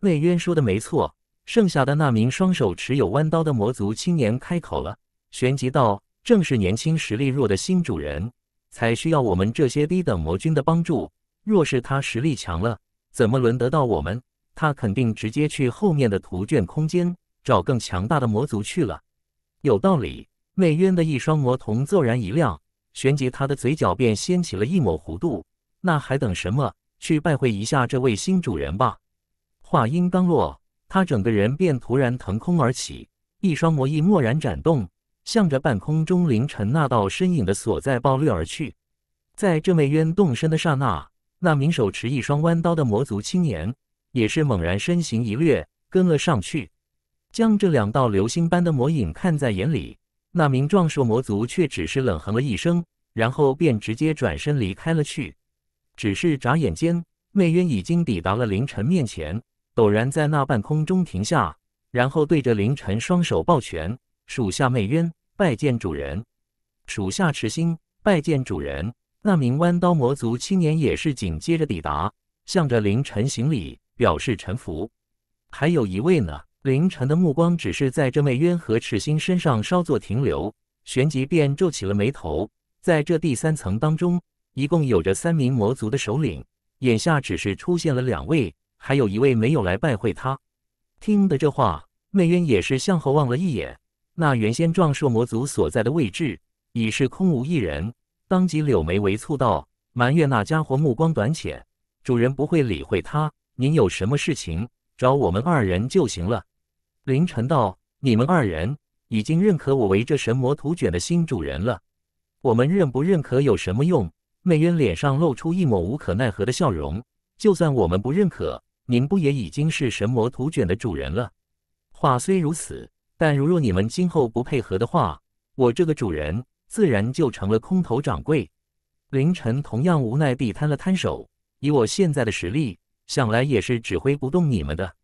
[SPEAKER 1] 魅渊说的没错。剩下的那名双手持有弯刀的魔族青年开口了，旋即道：“正是年轻实力弱的新主人，才需要我们这些低等魔君的帮助。若是他实力强了。”怎么轮得到我们？他肯定直接去后面的图卷空间找更强大的魔族去了。有道理。魅渊的一双魔瞳骤然一亮，旋即他的嘴角便掀起了一抹弧度。那还等什么？去拜会一下这位新主人吧！话音刚落，他整个人便突然腾空而起，一双魔翼蓦然展动，向着半空中凌晨那道身影的所在暴掠而去。在这魅渊动身的刹那。那名手持一双弯刀的魔族青年，也是猛然身形一掠，跟了上去，将这两道流星般的魔影看在眼里。那名壮硕魔族却只是冷哼了一声，然后便直接转身离开了去。只是眨眼间，魅渊已经抵达了凌晨面前，陡然在那半空中停下，然后对着凌晨双手抱拳：“属下魅渊拜见主人，属下持星拜见主人。”那名弯刀魔族青年也是紧接着抵达，向着凌晨行礼，表示臣服。还有一位呢？凌晨的目光只是在这位渊和赤心身上稍作停留，旋即便皱起了眉头。在这第三层当中，一共有着三名魔族的首领，眼下只是出现了两位，还有一位没有来拜会他。听得这话，魅渊也是向后望了一眼，那原先壮硕魔族所在的位置已是空无一人。当即柳眉微蹙道：“埋怨那家伙目光短浅，主人不会理会他。您有什么事情找我们二人就行了。”凌晨道：“你们二人已经认可我为这神魔图卷的新主人了，我们认不认可有什么用？”美渊脸上露出一抹无可奈何的笑容：“就算我们不认可，您不也已经是神魔图卷的主人了？”话虽如此，但如若你们今后不配合的话，我这个主人。自然就成了空头掌柜。凌晨同样无奈地摊了摊手，以我现在的实力，想来也是指挥不动你们的。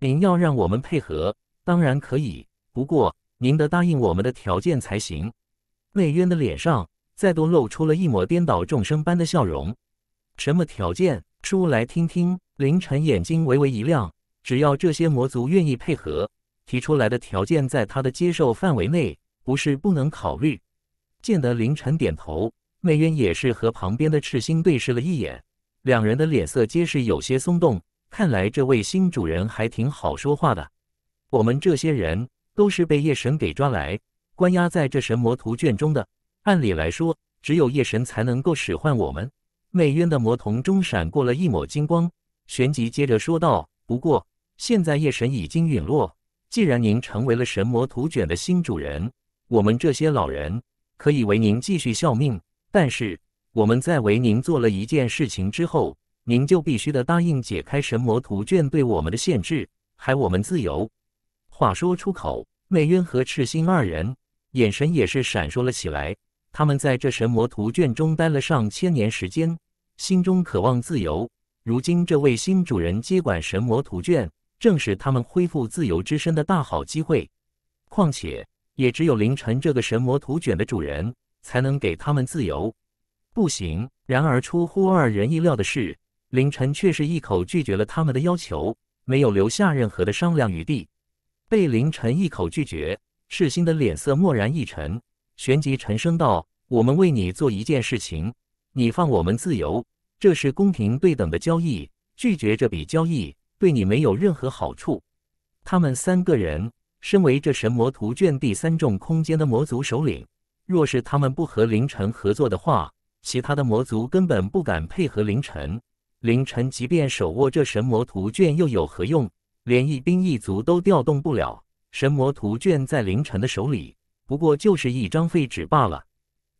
[SPEAKER 1] 您要让我们配合，当然可以，不过您得答应我们的条件才行。内渊的脸上再度露出了一抹颠倒众生般的笑容。什么条件，说来听听。凌晨眼睛微微一亮，只要这些魔族愿意配合，提出来的条件在他的接受范围内，不是不能考虑。见得凌晨点头，魅渊也是和旁边的赤星对视了一眼，两人的脸色皆是有些松动。看来这位新主人还挺好说话的。我们这些人都是被夜神给抓来，关押在这神魔图卷中的。按理来说，只有夜神才能够使唤我们。魅渊的魔瞳中闪过了一抹金光，旋即接着说道：“不过现在夜神已经陨落，既然您成为了神魔图卷的新主人，我们这些老人……”可以为您继续效命，但是我们在为您做了一件事情之后，您就必须的答应解开神魔图卷对我们的限制，还我们自由。话说出口，内渊和赤心二人眼神也是闪烁了起来。他们在这神魔图卷中待了上千年时间，心中渴望自由。如今这位新主人接管神魔图卷，正是他们恢复自由之身的大好机会。况且。也只有凌晨这个神魔图卷的主人，才能给他们自由。不行。然而出乎二人意料的是，凌晨却是一口拒绝了他们的要求，没有留下任何的商量余地。被凌晨一口拒绝，世心的脸色蓦然一沉，旋即沉声道：“我们为你做一件事情，你放我们自由，这是公平对等的交易。拒绝这笔交易，对你没有任何好处。”他们三个人。身为这神魔图卷第三重空间的魔族首领，若是他们不和凌晨合作的话，其他的魔族根本不敢配合凌晨。凌晨即便手握这神魔图卷，又有何用？连一兵一卒都调动不了。神魔图卷在凌晨的手里，不过就是一张废纸罢了。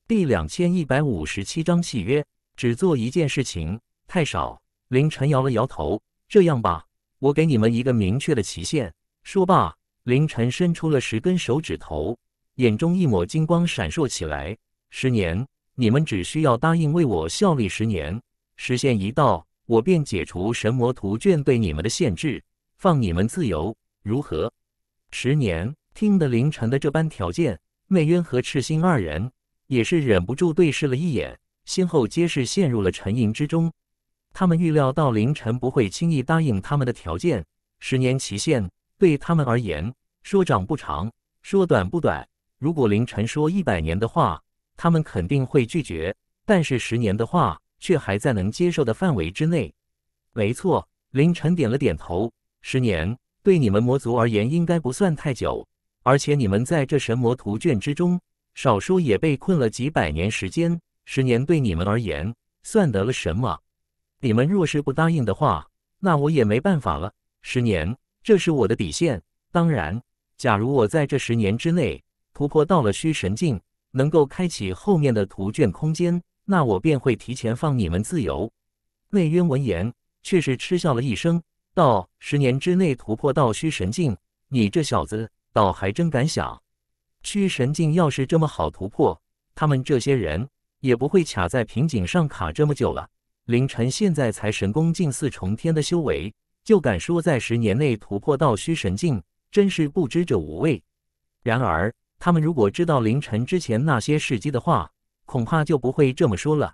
[SPEAKER 1] 第两千一百五十七章契约，只做一件事情，太少。凌晨摇了摇头，这样吧，我给你们一个明确的期限。说罢。凌晨伸出了十根手指头，眼中一抹金光闪烁起来。十年，你们只需要答应为我效力十年，时限一到，我便解除神魔图卷对你们的限制，放你们自由，如何？十年。听得凌晨的这般条件，魅渊和赤心二人也是忍不住对视了一眼，先后皆是陷入了沉吟之中。他们预料到凌晨不会轻易答应他们的条件，十年期限。对他们而言，说长不长，说短不短。如果凌晨说一百年的话，他们肯定会拒绝；但是十年的话，却还在能接受的范围之内。没错，凌晨点了点头。十年对你们魔族而言，应该不算太久。而且你们在这神魔图卷之中，少说也被困了几百年时间。十年对你们而言，算得了什么？你们若是不答应的话，那我也没办法了。十年。这是我的底线。当然，假如我在这十年之内突破到了虚神境，能够开启后面的图卷空间，那我便会提前放你们自由。内渊闻言，却是嗤笑了一声，道：“十年之内突破到虚神境，你这小子倒还真敢想。虚神境要是这么好突破，他们这些人也不会卡在瓶颈上卡这么久了。凌晨现在才神功境四重天的修为。”就敢说在十年内突破到虚神境，真是不知者无畏。然而，他们如果知道凌晨之前那些事迹的话，恐怕就不会这么说了。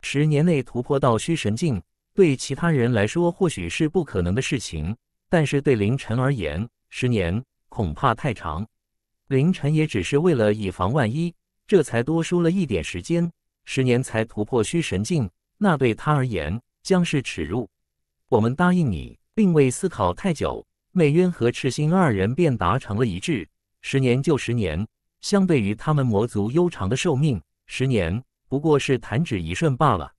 [SPEAKER 1] 十年内突破到虚神境，对其他人来说或许是不可能的事情，但是对凌晨而言，十年恐怕太长。凌晨也只是为了以防万一，这才多说了一点时间。十年才突破虚神境，那对他而言将是耻辱。我们答应你。并未思考太久，魅渊和赤心二人便达成了一致。十年就十年，相对于他们魔族悠长的寿命，十年不过是弹指一瞬罢了。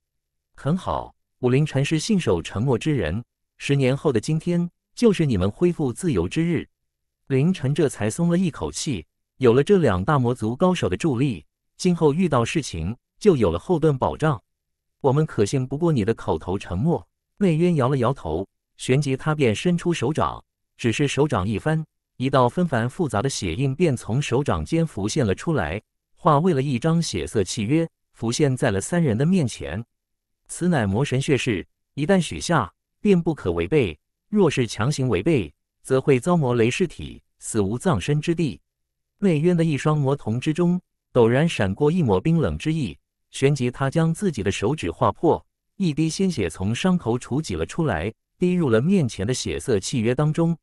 [SPEAKER 1] 很好，武林禅师信守承诺之人，十年后的今天就是你们恢复自由之日。凌晨这才松了一口气，有了这两大魔族高手的助力，今后遇到事情就有了后盾保障。我们可信不过你的口头承诺。魅渊摇了摇头。旋即，他便伸出手掌，只是手掌一翻，一道纷繁复杂的血印便从手掌间浮现了出来，化为了一张血色契约，浮现在了三人的面前。此乃魔神血誓，一旦许下，便不可违背。若是强行违背，则会遭魔雷噬体，死无葬身之地。内渊的一双魔瞳之中，陡然闪过一抹冰冷之意。旋即，他将自己的手指划破，一滴鲜血从伤口处挤了出来。滴入了面前的血色契约当中。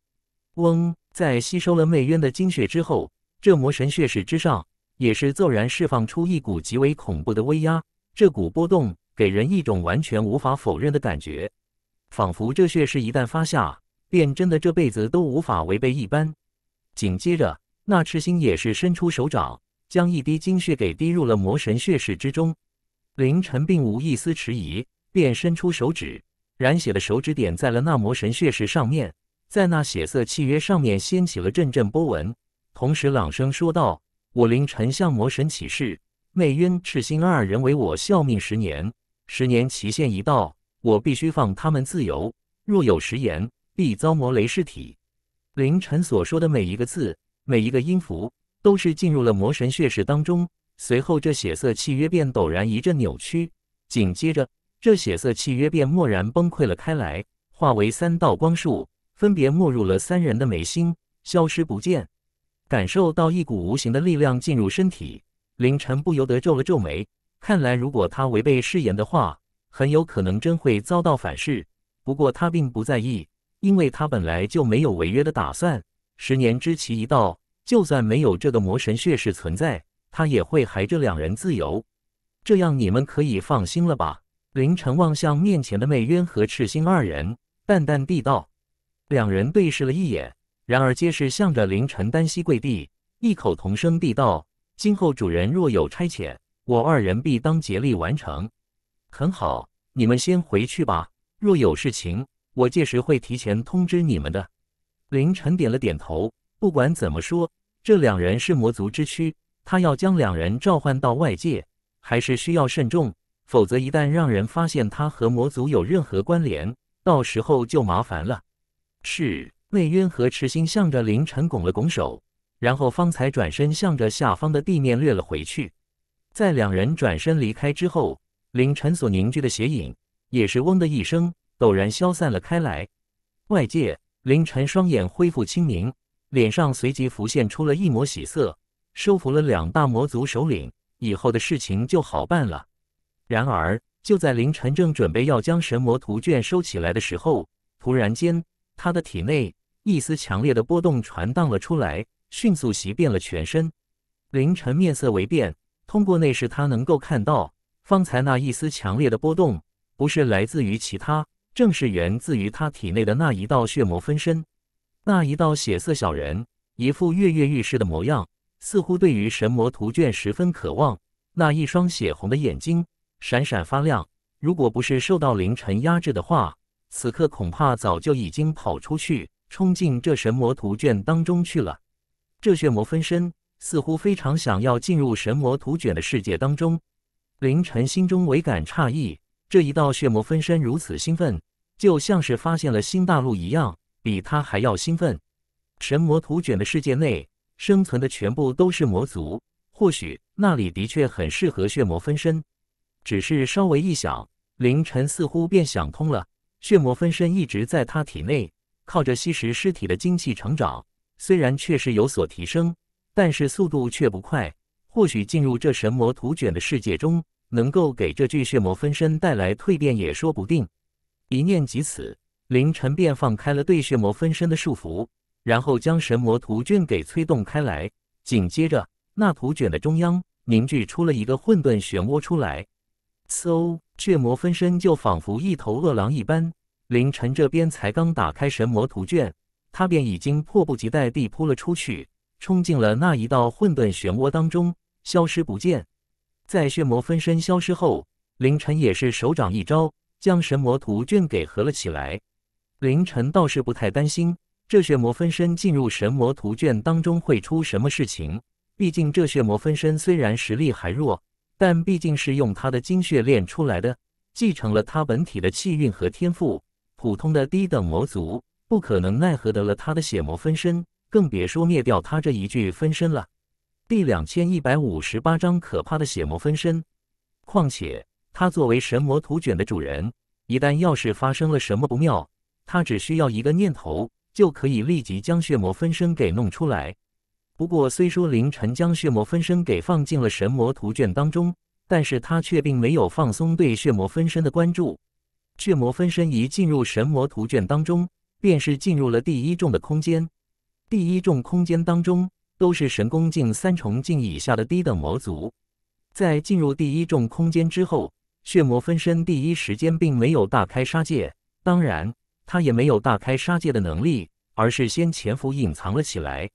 [SPEAKER 1] 嗡，在吸收了魅渊的精血之后，这魔神血石之上也是骤然释放出一股极为恐怖的威压。这股波动给人一种完全无法否认的感觉，仿佛这血誓一旦发下，便真的这辈子都无法违背一般。紧接着，那赤心也是伸出手掌，将一滴精血给滴入了魔神血石之中。凌晨并无一丝迟疑，便伸出手指。染血的手指点在了那魔神血石上面，在那血色契约上面掀起了阵阵波纹，同时朗声说道：“我凌晨向魔神起誓，魅渊、赤心二人为我效命十年。十年期限一到，我必须放他们自由。若有食言，必遭魔雷噬体。”凌晨所说的每一个字，每一个音符，都是进入了魔神血石当中。随后，这血色契约便陡然一阵扭曲，紧接着。这血色契约便蓦然崩溃了开来，化为三道光束，分别没入了三人的眉心，消失不见。感受到一股无形的力量进入身体，凌晨不由得皱了皱眉。看来，如果他违背誓言的话，很有可能真会遭到反噬。不过他并不在意，因为他本来就没有违约的打算。十年之期一到，就算没有这个魔神血誓存在，他也会还这两人自由。这样你们可以放心了吧？凌晨望向面前的魅渊和赤星二人，淡淡地道：“两人对视了一眼，然而皆是向着凌晨单膝跪地，异口同声地道：‘今后主人若有差遣，我二人必当竭力完成。’很好，你们先回去吧。若有事情，我届时会提前通知你们的。”凌晨点了点头。不管怎么说，这两人是魔族之躯，他要将两人召唤到外界，还是需要慎重。否则，一旦让人发现他和魔族有任何关联，到时候就麻烦了。是，魏渊和池心向着凌晨拱了拱手，然后方才转身向着下方的地面掠了回去。在两人转身离开之后，凌晨所凝聚的邪影也是嗡的一声，陡然消散了开来。外界，凌晨双眼恢复清明，脸上随即浮现出了一抹喜色。收服了两大魔族首领，以后的事情就好办了。然而，就在凌晨正准备要将神魔图卷收起来的时候，突然间，他的体内一丝强烈的波动传荡了出来，迅速袭遍了全身。凌晨面色微变，通过内视，他能够看到，方才那一丝强烈的波动，不是来自于其他，正是源自于他体内的那一道血魔分身。那一道血色小人，一副跃跃欲试的模样，似乎对于神魔图卷十分渴望。那一双血红的眼睛。闪闪发亮，如果不是受到凌晨压制的话，此刻恐怕早就已经跑出去，冲进这神魔图卷当中去了。这血魔分身似乎非常想要进入神魔图卷的世界当中。凌晨心中唯感诧异，这一道血魔分身如此兴奋，就像是发现了新大陆一样，比他还要兴奋。神魔图卷的世界内生存的全部都是魔族，或许那里的确很适合血魔分身。只是稍微一想，凌晨似乎便想通了。血魔分身一直在他体内，靠着吸食尸体的精气成长，虽然确实有所提升，但是速度却不快。或许进入这神魔图卷的世界中，能够给这具血魔分身带来蜕变也说不定。一念及此，凌晨便放开了对血魔分身的束缚，然后将神魔图卷给催动开来。紧接着，那图卷的中央凝聚出了一个混沌漩涡出来。嗖！血魔分身就仿佛一头饿狼一般，凌晨这边才刚打开神魔图卷，他便已经迫不及待地扑了出去，冲进了那一道混沌漩涡当中，消失不见。在血魔分身消失后，凌晨也是手掌一招，将神魔图卷给合了起来。凌晨倒是不太担心这血魔分身进入神魔图卷当中会出什么事情，毕竟这血魔分身虽然实力还弱。但毕竟是用他的精血炼出来的，继承了他本体的气运和天赋。普通的低等魔族不可能奈何得了他的血魔分身，更别说灭掉他这一具分身了。第两千一百五十八章可怕的血魔分身。况且他作为神魔图卷的主人，一旦要是发生了什么不妙，他只需要一个念头，就可以立即将血魔分身给弄出来。不过，虽说凌晨将血魔分身给放进了神魔图卷当中，但是他却并没有放松对血魔分身的关注。血魔分身一进入神魔图卷当中，便是进入了第一重的空间。第一重空间当中，都是神功境三重境以下的低等魔族。在进入第一重空间之后，血魔分身第一时间并没有大开杀戒，当然，他也没有大开杀戒的能力，而是先潜伏隐藏了起来。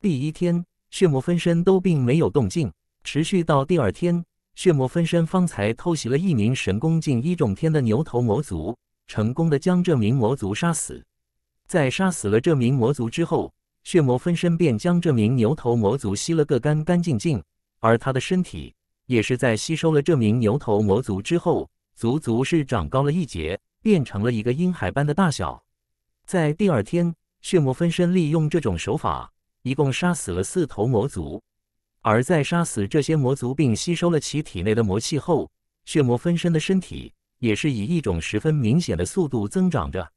[SPEAKER 1] 第一天，血魔分身都并没有动静，持续到第二天，血魔分身方才偷袭了一名神功近一重天的牛头魔族，成功的将这名魔族杀死。在杀死了这名魔族之后，血魔分身便将这名牛头魔族吸了个干干净净，而他的身体也是在吸收了这名牛头魔族之后，足足是长高了一截，变成了一个婴孩般的大小。在第二天，血魔分身利用这种手法。一共杀死了四头魔族，而在杀死这些魔族并吸收了其体内的魔气后，血魔分身的身体也是以一种十分明显的速度增长着。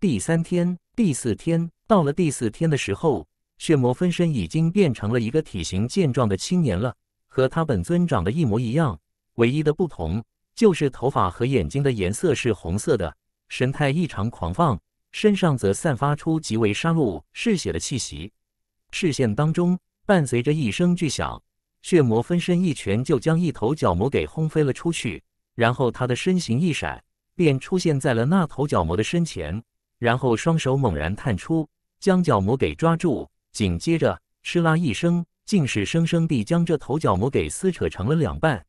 [SPEAKER 1] 第三天、第四天，到了第四天的时候，血魔分身已经变成了一个体型健壮的青年了，和他本尊长得一模一样，唯一的不同就是头发和眼睛的颜色是红色的，神态异常狂放，身上则散发出极为杀戮嗜血的气息。视线当中，伴随着一声巨响，血魔分身一拳就将一头角魔给轰飞了出去。然后他的身形一闪，便出现在了那头角魔的身前，然后双手猛然探出，将角魔给抓住。紧接着，哧啦一声，竟是生生地将这头角魔给撕扯成了两半，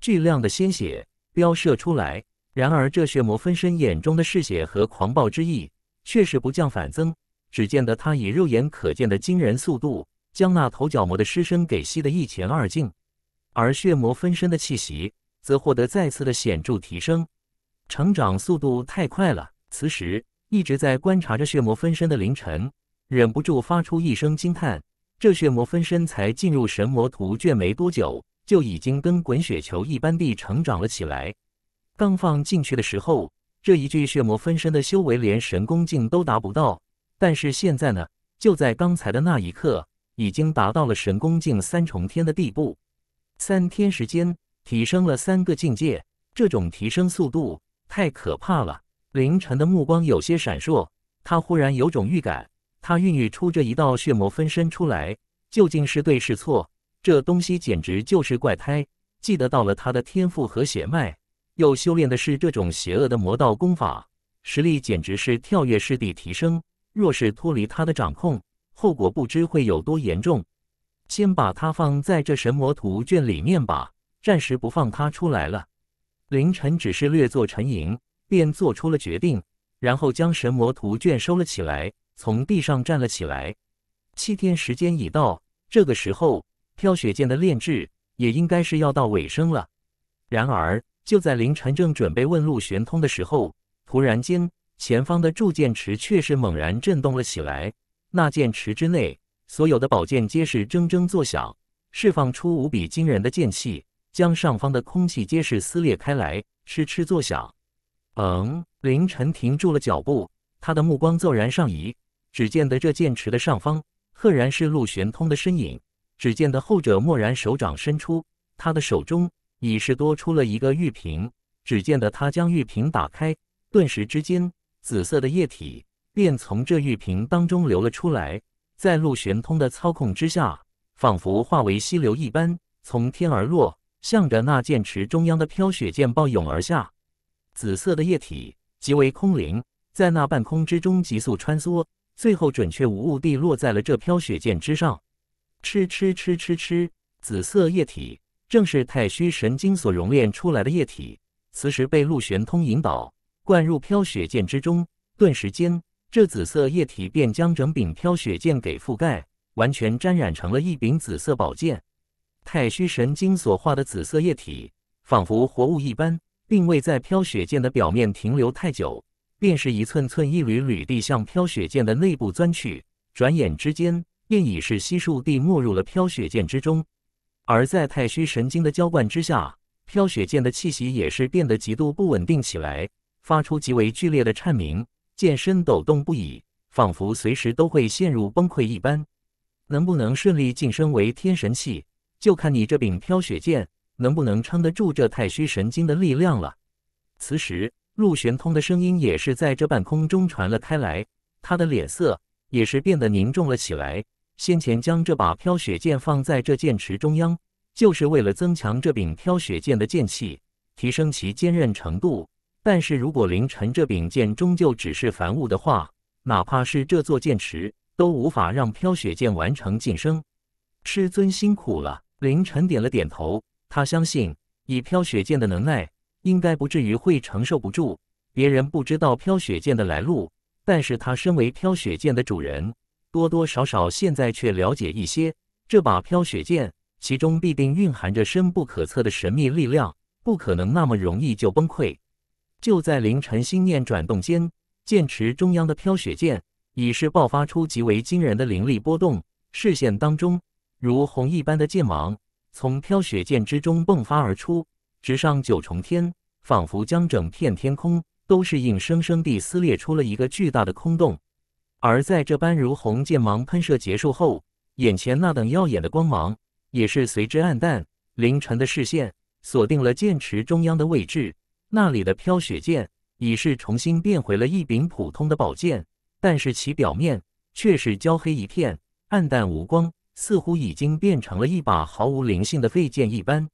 [SPEAKER 1] 巨量的鲜血飙射出来。然而，这血魔分身眼中的嗜血和狂暴之意，却是不降反增。只见得他以肉眼可见的惊人速度，将那头角魔的尸身给吸得一干二净，而血魔分身的气息则获得再次的显著提升，成长速度太快了。此时一直在观察着血魔分身的凌晨，忍不住发出一声惊叹：这血魔分身才进入神魔图卷没多久，就已经跟滚雪球一般地成长了起来。刚放进去的时候，这一具血魔分身的修为连神功境都达不到。但是现在呢，就在刚才的那一刻，已经达到了神功境三重天的地步。三天时间提升了三个境界，这种提升速度太可怕了。凌晨的目光有些闪烁，他忽然有种预感：他孕育出这一道血魔分身出来，究竟是对是错？这东西简直就是怪胎，既得到了他的天赋和血脉，又修炼的是这种邪恶的魔道功法，实力简直是跳跃式地提升。若是脱离他的掌控，后果不知会有多严重。先把它放在这神魔图卷里面吧，暂时不放它出来了。凌晨只是略作沉吟，便做出了决定，然后将神魔图卷收了起来，从地上站了起来。七天时间已到，这个时候飘雪剑的炼制也应该是要到尾声了。然而，就在凌晨正准备问路玄通的时候，突然间。前方的铸剑池却是猛然震动了起来，那剑池之内所有的宝剑皆是铮铮作响，释放出无比惊人的剑气，将上方的空气皆是撕裂开来，嗤嗤作响。嗯，凌晨停住了脚步，他的目光骤然上移，只见得这剑池的上方赫然是陆玄通的身影。只见得后者蓦然手掌伸出，他的手中已是多出了一个玉瓶。只见得他将玉瓶打开，顿时之间。紫色的液体便从这玉瓶当中流了出来，在陆玄通的操控之下，仿佛化为溪流一般，从天而落，向着那剑池中央的飘雪剑暴涌而下。紫色的液体极为空灵，在那半空之中急速穿梭，最后准确无误地落在了这飘雪剑之上。吃吃吃吃吃，紫色液体正是太虚神经所熔炼出来的液体，此时被陆玄通引导。灌入飘雪剑之中，顿时间，这紫色液体便将整柄飘雪剑给覆盖，完全沾染成了一柄紫色宝剑。太虚神经所化的紫色液体，仿佛活物一般，并未在飘雪剑的表面停留太久，便是一寸寸、一缕缕地向飘雪剑的内部钻去。转眼之间，便已是悉数地没入了飘雪剑之中。而在太虚神经的浇灌之下，飘雪剑的气息也是变得极度不稳定起来。发出极为剧烈的颤鸣，剑身抖动不已，仿佛随时都会陷入崩溃一般。能不能顺利晋升为天神器，就看你这柄飘雪剑能不能撑得住这太虚神经的力量了。此时，陆玄通的声音也是在这半空中传了开来，他的脸色也是变得凝重了起来。先前将这把飘雪剑放在这剑池中央，就是为了增强这柄飘雪剑的剑气，提升其坚韧程度。但是如果凌晨这柄剑终究只是凡物的话，哪怕是这座剑池都无法让飘雪剑完成晋升。师尊辛苦了。凌晨点了点头，他相信以飘雪剑的能耐，应该不至于会承受不住。别人不知道飘雪剑的来路，但是他身为飘雪剑的主人，多多少少现在却了解一些。这把飘雪剑其中必定蕴含着深不可测的神秘力量，不可能那么容易就崩溃。就在凌晨，心念转动间，剑池中央的飘雪剑已是爆发出极为惊人的灵力波动。视线当中，如虹一般的剑芒从飘雪剑之中迸发而出，直上九重天，仿佛将整片天空都是硬生生地撕裂出了一个巨大的空洞。而在这般如虹剑芒喷射结束后，眼前那等耀眼的光芒也是随之暗淡。凌晨的视线锁定了剑池中央的位置。那里的飘雪剑已是重新变回了一柄普通的宝剑，但是其表面却是焦黑一片，暗淡无光，似乎已经变成了一把毫无灵性的废剑一般。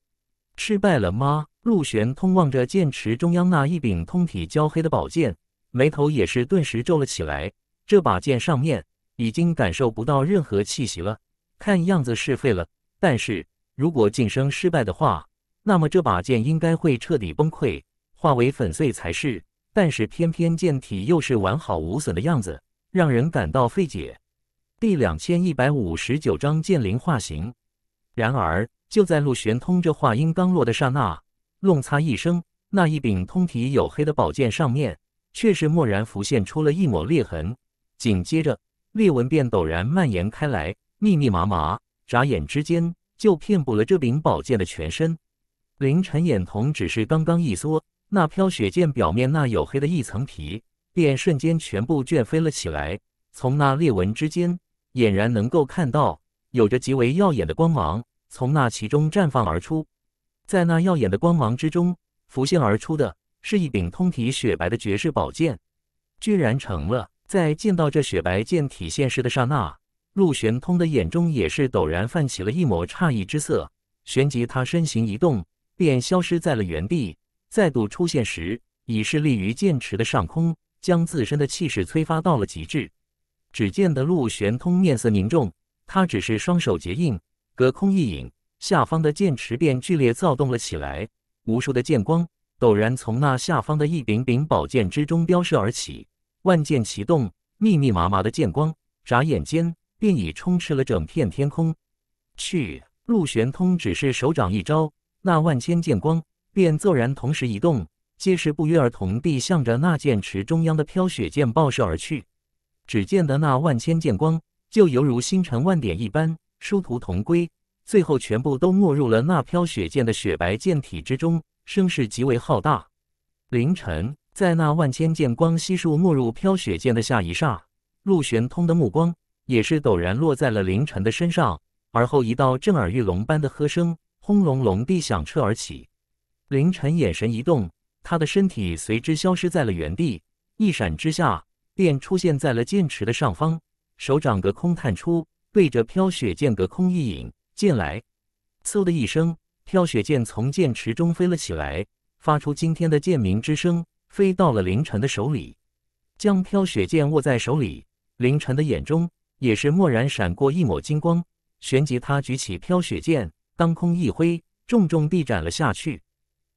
[SPEAKER 1] 失败了吗？陆玄通望着剑池中央那一柄通体焦黑的宝剑，眉头也是顿时皱了起来。这把剑上面已经感受不到任何气息了，看样子是废了。但是如果晋升失败的话，那么这把剑应该会彻底崩溃。化为粉碎才是，但是偏偏剑体又是完好无损的样子，让人感到费解。第两千一百五十九章剑灵化形。然而就在陆玄通这话音刚落的刹那，“弄擦一声，那一柄通体黝黑的宝剑上面，却是蓦然浮现出了一抹裂痕，紧接着裂纹便陡然蔓延开来，密密麻麻，眨眼之间就遍布了这柄宝剑的全身。凌晨眼瞳只是刚刚一缩。那飘雪剑表面那黝黑的一层皮，便瞬间全部卷飞了起来。从那裂纹之间，俨然能够看到有着极为耀眼的光芒从那其中绽放而出。在那耀眼的光芒之中，浮现而出的是一柄通体雪白的绝世宝剑，居然成了。在见到这雪白剑体现时的刹那，陆玄通的眼中也是陡然泛起了一抹诧异之色。旋即，他身形一动，便消失在了原地。再度出现时，已是立于剑池的上空，将自身的气势催发到了极致。只见得陆玄通面色凝重，他只是双手结印，隔空一引，下方的剑池便剧烈躁动了起来。无数的剑光陡然从那下方的一柄柄宝剑之中飙射而起，万剑齐动，密密麻麻的剑光眨眼间便已充斥了整片天空。去，陆玄通只是手掌一招，那万千剑光。便骤然同时移动，皆是不约而同地向着那剑池中央的飘雪剑爆射而去。只见得那万千剑光，就犹如星辰万点一般，殊途同归，最后全部都没入了那飘雪剑的雪白剑体之中，声势极为浩大。凌晨，在那万千剑光悉数没入飘雪剑的下一霎，陆玄通的目光也是陡然落在了凌晨的身上，而后一道震耳欲聋般的喝声，轰隆隆地响彻而起。凌晨眼神一动，他的身体随之消失在了原地，一闪之下便出现在了剑池的上方，手掌隔空探出，对着飘雪剑隔空一引剑来。嗖的一声，飘雪剑从剑池中飞了起来，发出惊天的剑鸣之声，飞到了凌晨的手里。将飘雪剑握在手里，凌晨的眼中也是蓦然闪过一抹金光，旋即他举起飘雪剑，当空一挥，重重地斩了下去。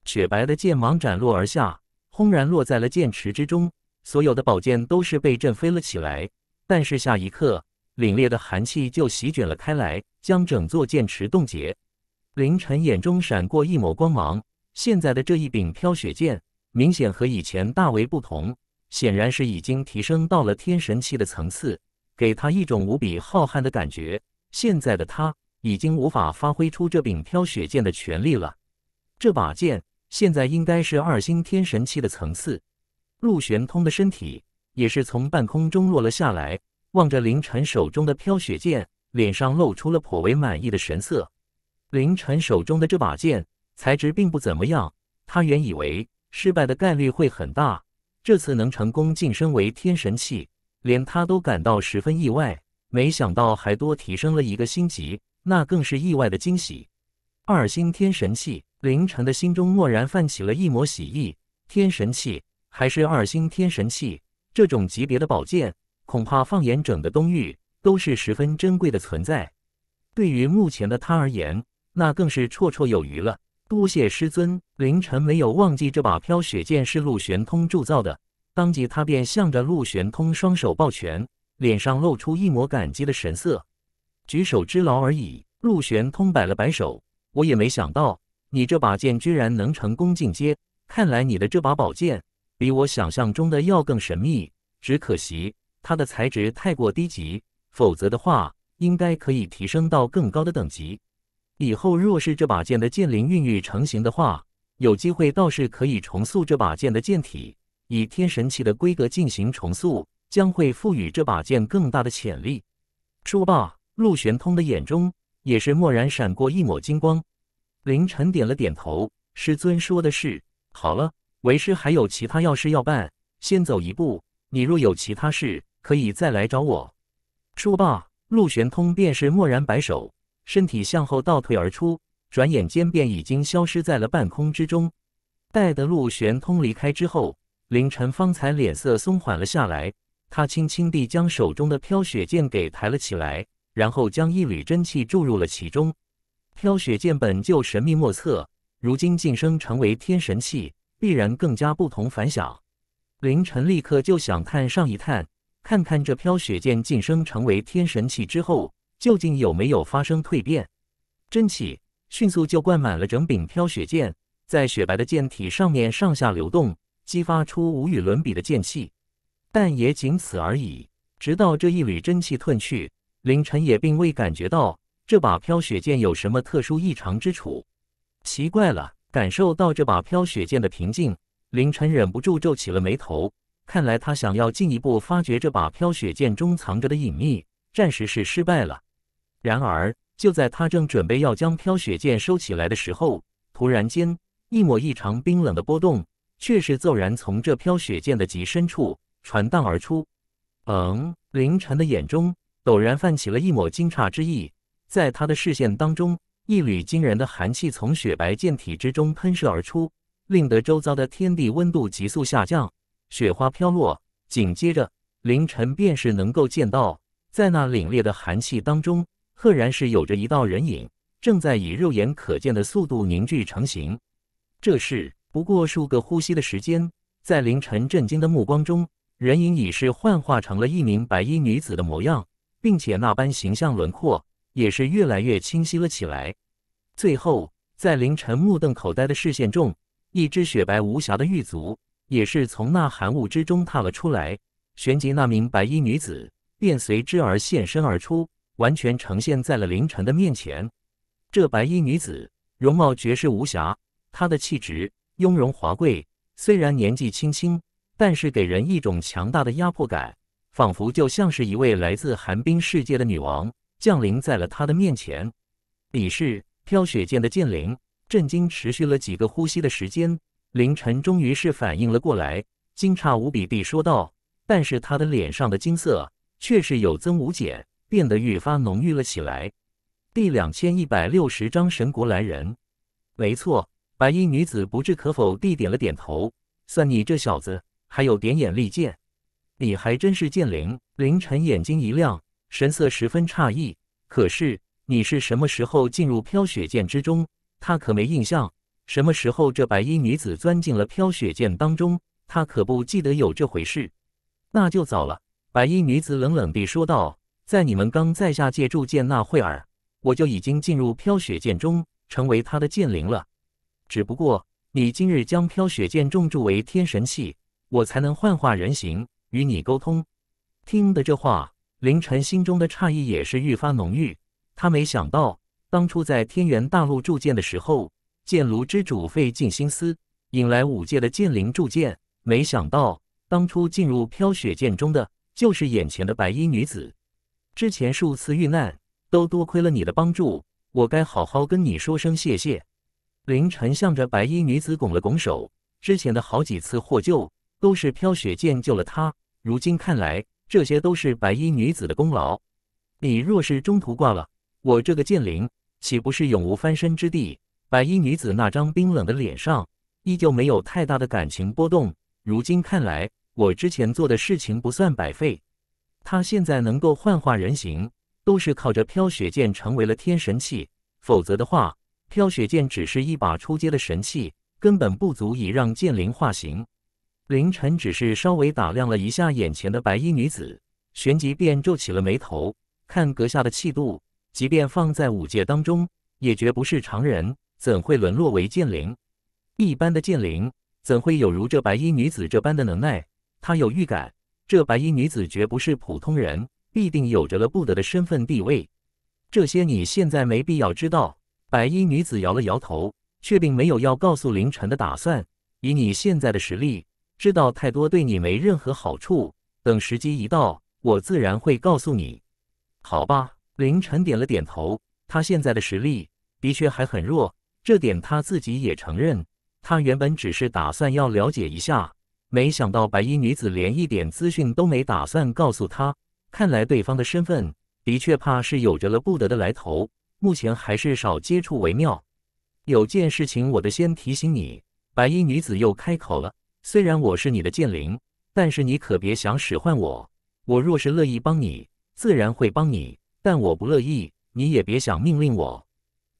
[SPEAKER 1] 雪白的剑芒斩落而下，轰然落在了剑池之中，所有的宝剑都是被震飞了起来。但是下一刻，凛冽的寒气就席卷了开来，将整座剑池冻结。凌晨眼中闪过一抹光芒，现在的这一柄飘雪剑明显和以前大为不同，显然是已经提升到了天神器的层次，给他一种无比浩瀚的感觉。现在的他已经无法发挥出这柄飘雪剑的全力了，这把剑。现在应该是二星天神器的层次。陆玄通的身体也是从半空中落了下来，望着凌晨手中的飘雪剑，脸上露出了颇为满意的神色。凌晨手中的这把剑材质并不怎么样，他原以为失败的概率会很大，这次能成功晋升为天神器，连他都感到十分意外。没想到还多提升了一个星级，那更是意外的惊喜。二星天神器。凌晨的心中蓦然泛起了一抹喜意，天神器还是二星天神器，这种级别的宝剑，恐怕放眼整个东域都是十分珍贵的存在。对于目前的他而言，那更是绰绰有余了。多谢师尊，凌晨没有忘记这把飘雪剑是陆玄通铸造的，当即他便向着陆玄通双手抱拳，脸上露出一抹感激的神色。举手之劳而已。陆玄通摆了摆手，我也没想到。你这把剑居然能成功进阶，看来你的这把宝剑比我想象中的要更神秘。只可惜它的材质太过低级，否则的话应该可以提升到更高的等级。以后若是这把剑的剑灵孕育成型的话，有机会倒是可以重塑这把剑的剑体，以天神器的规格进行重塑，将会赋予这把剑更大的潜力。说罢，陆玄通的眼中也是蓦然闪过一抹金光。凌晨点了点头，师尊说的是。好了，为师还有其他要事要办，先走一步。你若有其他事，可以再来找我。说罢，陆玄通便是蓦然摆手，身体向后倒退而出，转眼间便已经消失在了半空之中。待得陆玄通离开之后，凌晨方才脸色松缓了下来。他轻轻地将手中的飘雪剑给抬了起来，然后将一缕真气注入了其中。飘雪剑本就神秘莫测，如今晋升成为天神器，必然更加不同凡响。凌晨立刻就想探上一探，看看这飘雪剑晋升成为天神器之后，究竟有没有发生蜕变。真气迅速就灌满了整柄飘雪剑，在雪白的剑体上面上下流动，激发出无与伦比的剑气。但也仅此而已。直到这一缕真气褪去，凌晨也并未感觉到。这把飘雪剑有什么特殊异常之处？奇怪了，感受到这把飘雪剑的平静，凌晨忍不住皱起了眉头。看来他想要进一步发掘这把飘雪剑中藏着的隐秘，暂时是失败了。然而，就在他正准备要将飘雪剑收起来的时候，突然间，一抹异常冰冷的波动，却是骤然从这飘雪剑的极深处传荡而出。嗯，凌晨的眼中陡然泛起了一抹惊诧之意。在他的视线当中，一缕惊人的寒气从雪白剑体之中喷射而出，令得周遭的天地温度急速下降，雪花飘落。紧接着，凌晨便是能够见到，在那凛冽的寒气当中，赫然是有着一道人影正在以肉眼可见的速度凝聚成型。这是不过数个呼吸的时间，在凌晨震惊的目光中，人影已是幻化成了一名白衣女子的模样，并且那般形象轮廓。也是越来越清晰了起来。最后，在凌晨目瞪口呆的视线中，一只雪白无瑕的玉足也是从那寒雾之中踏了出来。旋即，那名白衣女子便随之而现身而出，完全呈现在了凌晨的面前。这白衣女子容貌绝世无瑕，她的气质雍容华贵，虽然年纪轻轻，但是给人一种强大的压迫感，仿佛就像是一位来自寒冰世界的女王。降临在了他的面前，李氏飘雪剑的剑灵震惊持续了几个呼吸的时间，凌晨终于是反应了过来，惊诧无比地说道：“但是他的脸上的金色却是有增无减，变得愈发浓郁了起来。”第两千一百六十章神国来人。没错，白衣女子不置可否地点了点头，算你这小子还有点眼力见，你还真是剑灵。凌晨眼睛一亮。神色十分诧异。可是你是什么时候进入飘雪剑之中？他可没印象。什么时候这白衣女子钻进了飘雪剑当中？他可不记得有这回事。那就早了。白衣女子冷冷地说道：“在你们刚在下界铸剑那会儿，我就已经进入飘雪剑中，成为他的剑灵了。只不过你今日将飘雪剑重铸为天神器，我才能幻化人形，与你沟通。”听的这话。凌晨心中的诧异也是愈发浓郁。他没想到，当初在天元大陆铸剑的时候，剑炉之主费尽心思引来五界的剑灵铸剑，没想到当初进入飘雪剑中的就是眼前的白衣女子。之前数次遇难，都多亏了你的帮助，我该好好跟你说声谢谢。凌晨向着白衣女子拱了拱手，之前的好几次获救都是飘雪剑救了他，如今看来。这些都是白衣女子的功劳。你若是中途挂了，我这个剑灵岂不是永无翻身之地？白衣女子那张冰冷的脸上依旧没有太大的感情波动。如今看来，我之前做的事情不算白费。他现在能够幻化人形，都是靠着飘雪剑成为了天神器。否则的话，飘雪剑只是一把出阶的神器，根本不足以让剑灵化形。凌晨只是稍微打量了一下眼前的白衣女子，旋即便皱起了眉头。看阁下的气度，即便放在五界当中，也绝不是常人，怎会沦落为剑灵？一般的剑灵怎会有如这白衣女子这般的能耐？他有预感，这白衣女子绝不是普通人，必定有着了不得的身份地位。这些你现在没必要知道。白衣女子摇了摇头，却并没有要告诉凌晨的打算。以你现在的实力。知道太多对你没任何好处。等时机一到，我自然会告诉你，好吧？凌晨点了点头。他现在的实力的确还很弱，这点他自己也承认。他原本只是打算要了解一下，没想到白衣女子连一点资讯都没打算告诉他。看来对方的身份的确怕是有着了不得的来头，目前还是少接触为妙。有件事情，我得先提醒你。白衣女子又开口了。虽然我是你的剑灵，但是你可别想使唤我。我若是乐意帮你，自然会帮你；但我不乐意，你也别想命令我。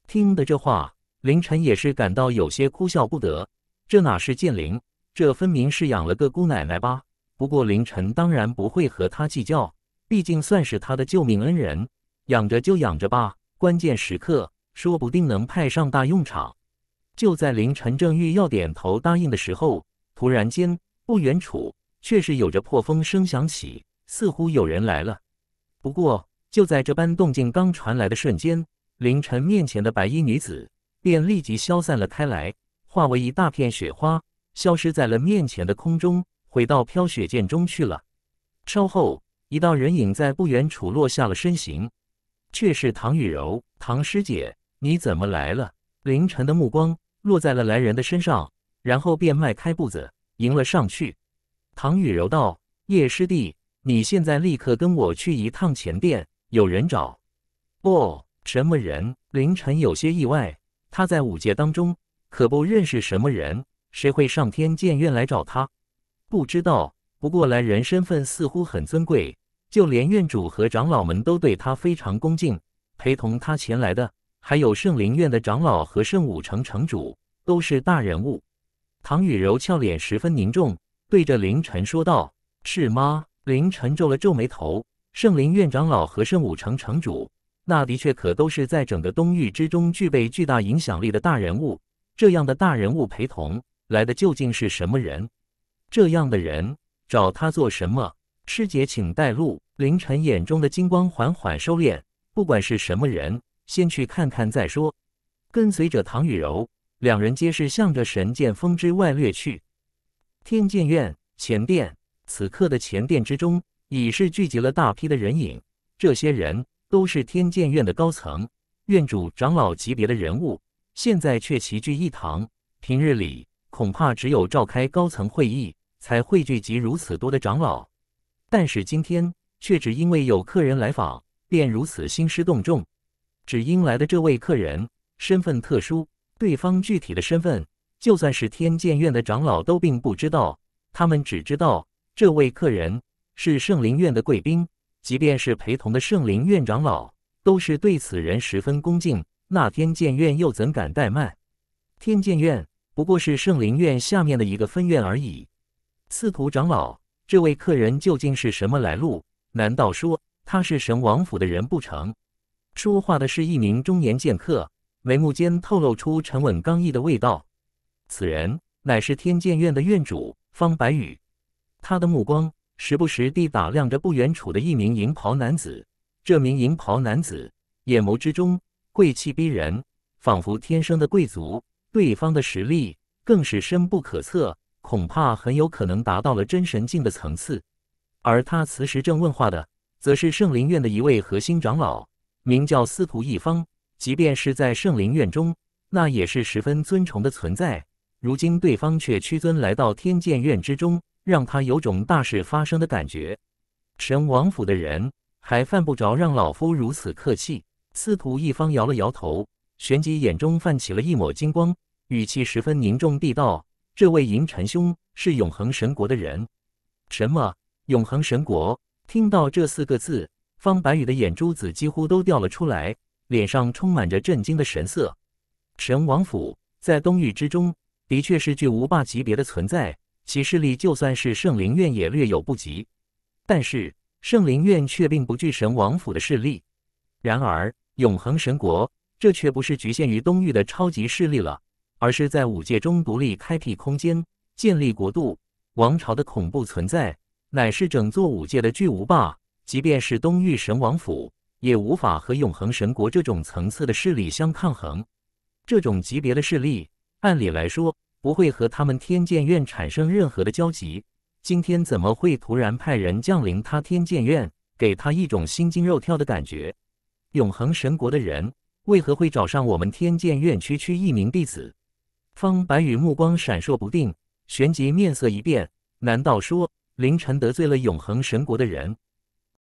[SPEAKER 1] 听的这话，凌晨也是感到有些哭笑不得。这哪是剑灵？这分明是养了个姑奶奶吧？不过凌晨当然不会和他计较，毕竟算是他的救命恩人，养着就养着吧。关键时刻，说不定能派上大用场。就在凌晨正欲要点头答应的时候。突然间，不远处却是有着破风声响起，似乎有人来了。不过，就在这般动静刚传来的瞬间，凌晨面前的白衣女子便立即消散了开来，化为一大片雪花，消失在了面前的空中，回到飘雪剑中去了。稍后，一道人影在不远处落下了身形，却是唐雨柔，唐师姐，你怎么来了？凌晨的目光落在了来人的身上。然后便迈开步子迎了上去。唐雨柔道：“叶师弟，你现在立刻跟我去一趟前殿，有人找。”“哦，什么人？”凌晨有些意外。他在五界当中可不认识什么人，谁会上天剑院来找他？不知道。不过来人身份似乎很尊贵，就连院主和长老们都对他非常恭敬。陪同他前来的还有圣灵院的长老和圣武城城主，都是大人物。唐雨柔俏脸十分凝重，对着凌晨说道：“是吗？”凌晨皱了皱眉头：“圣灵院长老和圣武城城主，那的确可都是在整个东域之中具备巨大影响力的大人物。这样的大人物陪同，来的究竟是什么人？这样的人找他做什么？”师姐，请带路。凌晨眼中的金光缓缓收敛。不管是什么人，先去看看再说。跟随着唐雨柔。两人皆是向着神剑峰之外掠去。天剑院前殿，此刻的前殿之中已是聚集了大批的人影。这些人都是天剑院的高层、院主、长老级别的人物，现在却齐聚一堂。平日里恐怕只有召开高层会议才会聚集如此多的长老，但是今天却只因为有客人来访便如此兴师动众，只因来的这位客人身份特殊。对方具体的身份，就算是天剑院的长老都并不知道，他们只知道这位客人是圣灵院的贵宾，即便是陪同的圣灵院长老，都是对此人十分恭敬。那天剑院又怎敢怠慢？天剑院不过是圣灵院下面的一个分院而已。司徒长老，这位客人究竟是什么来路？难道说他是神王府的人不成？说话的是一名中年剑客。眉目间透露出沉稳刚毅的味道。此人乃是天剑院的院主方白羽。他的目光时不时地打量着不远处的一名银袍男子。这名银袍男子眼眸之中贵气逼人，仿佛天生的贵族。对方的实力更是深不可测，恐怕很有可能达到了真神境的层次。而他此时正问话的，则是圣灵院的一位核心长老，名叫司徒一方。即便是在圣灵院中，那也是十分尊崇的存在。如今对方却屈尊来到天剑院之中，让他有种大事发生的感觉。神王府的人还犯不着让老夫如此客气。司徒一方摇了摇头，旋即眼中泛起了一抹金光，语气十分凝重地道：“这位银尘兄是永恒神国的人。”什么？永恒神国？听到这四个字，方白羽的眼珠子几乎都掉了出来。脸上充满着震惊的神色。神王府在东域之中的确是巨无霸级别的存在，其势力就算是圣灵院也略有不及。但是圣灵院却并不惧神王府的势力。然而永恒神国，这却不是局限于东域的超级势力了，而是在五界中独立开辟空间、建立国度、王朝的恐怖存在，乃是整座五界的巨无霸。即便是东域神王府。也无法和永恒神国这种层次的势力相抗衡。这种级别的势力，按理来说不会和他们天剑院产生任何的交集。今天怎么会突然派人降临他天剑院，给他一种心惊肉跳的感觉？永恒神国的人为何会找上我们天剑院？区区一名弟子，方白羽目光闪烁不定，旋即面色一变。难道说凌晨得罪了永恒神国的人？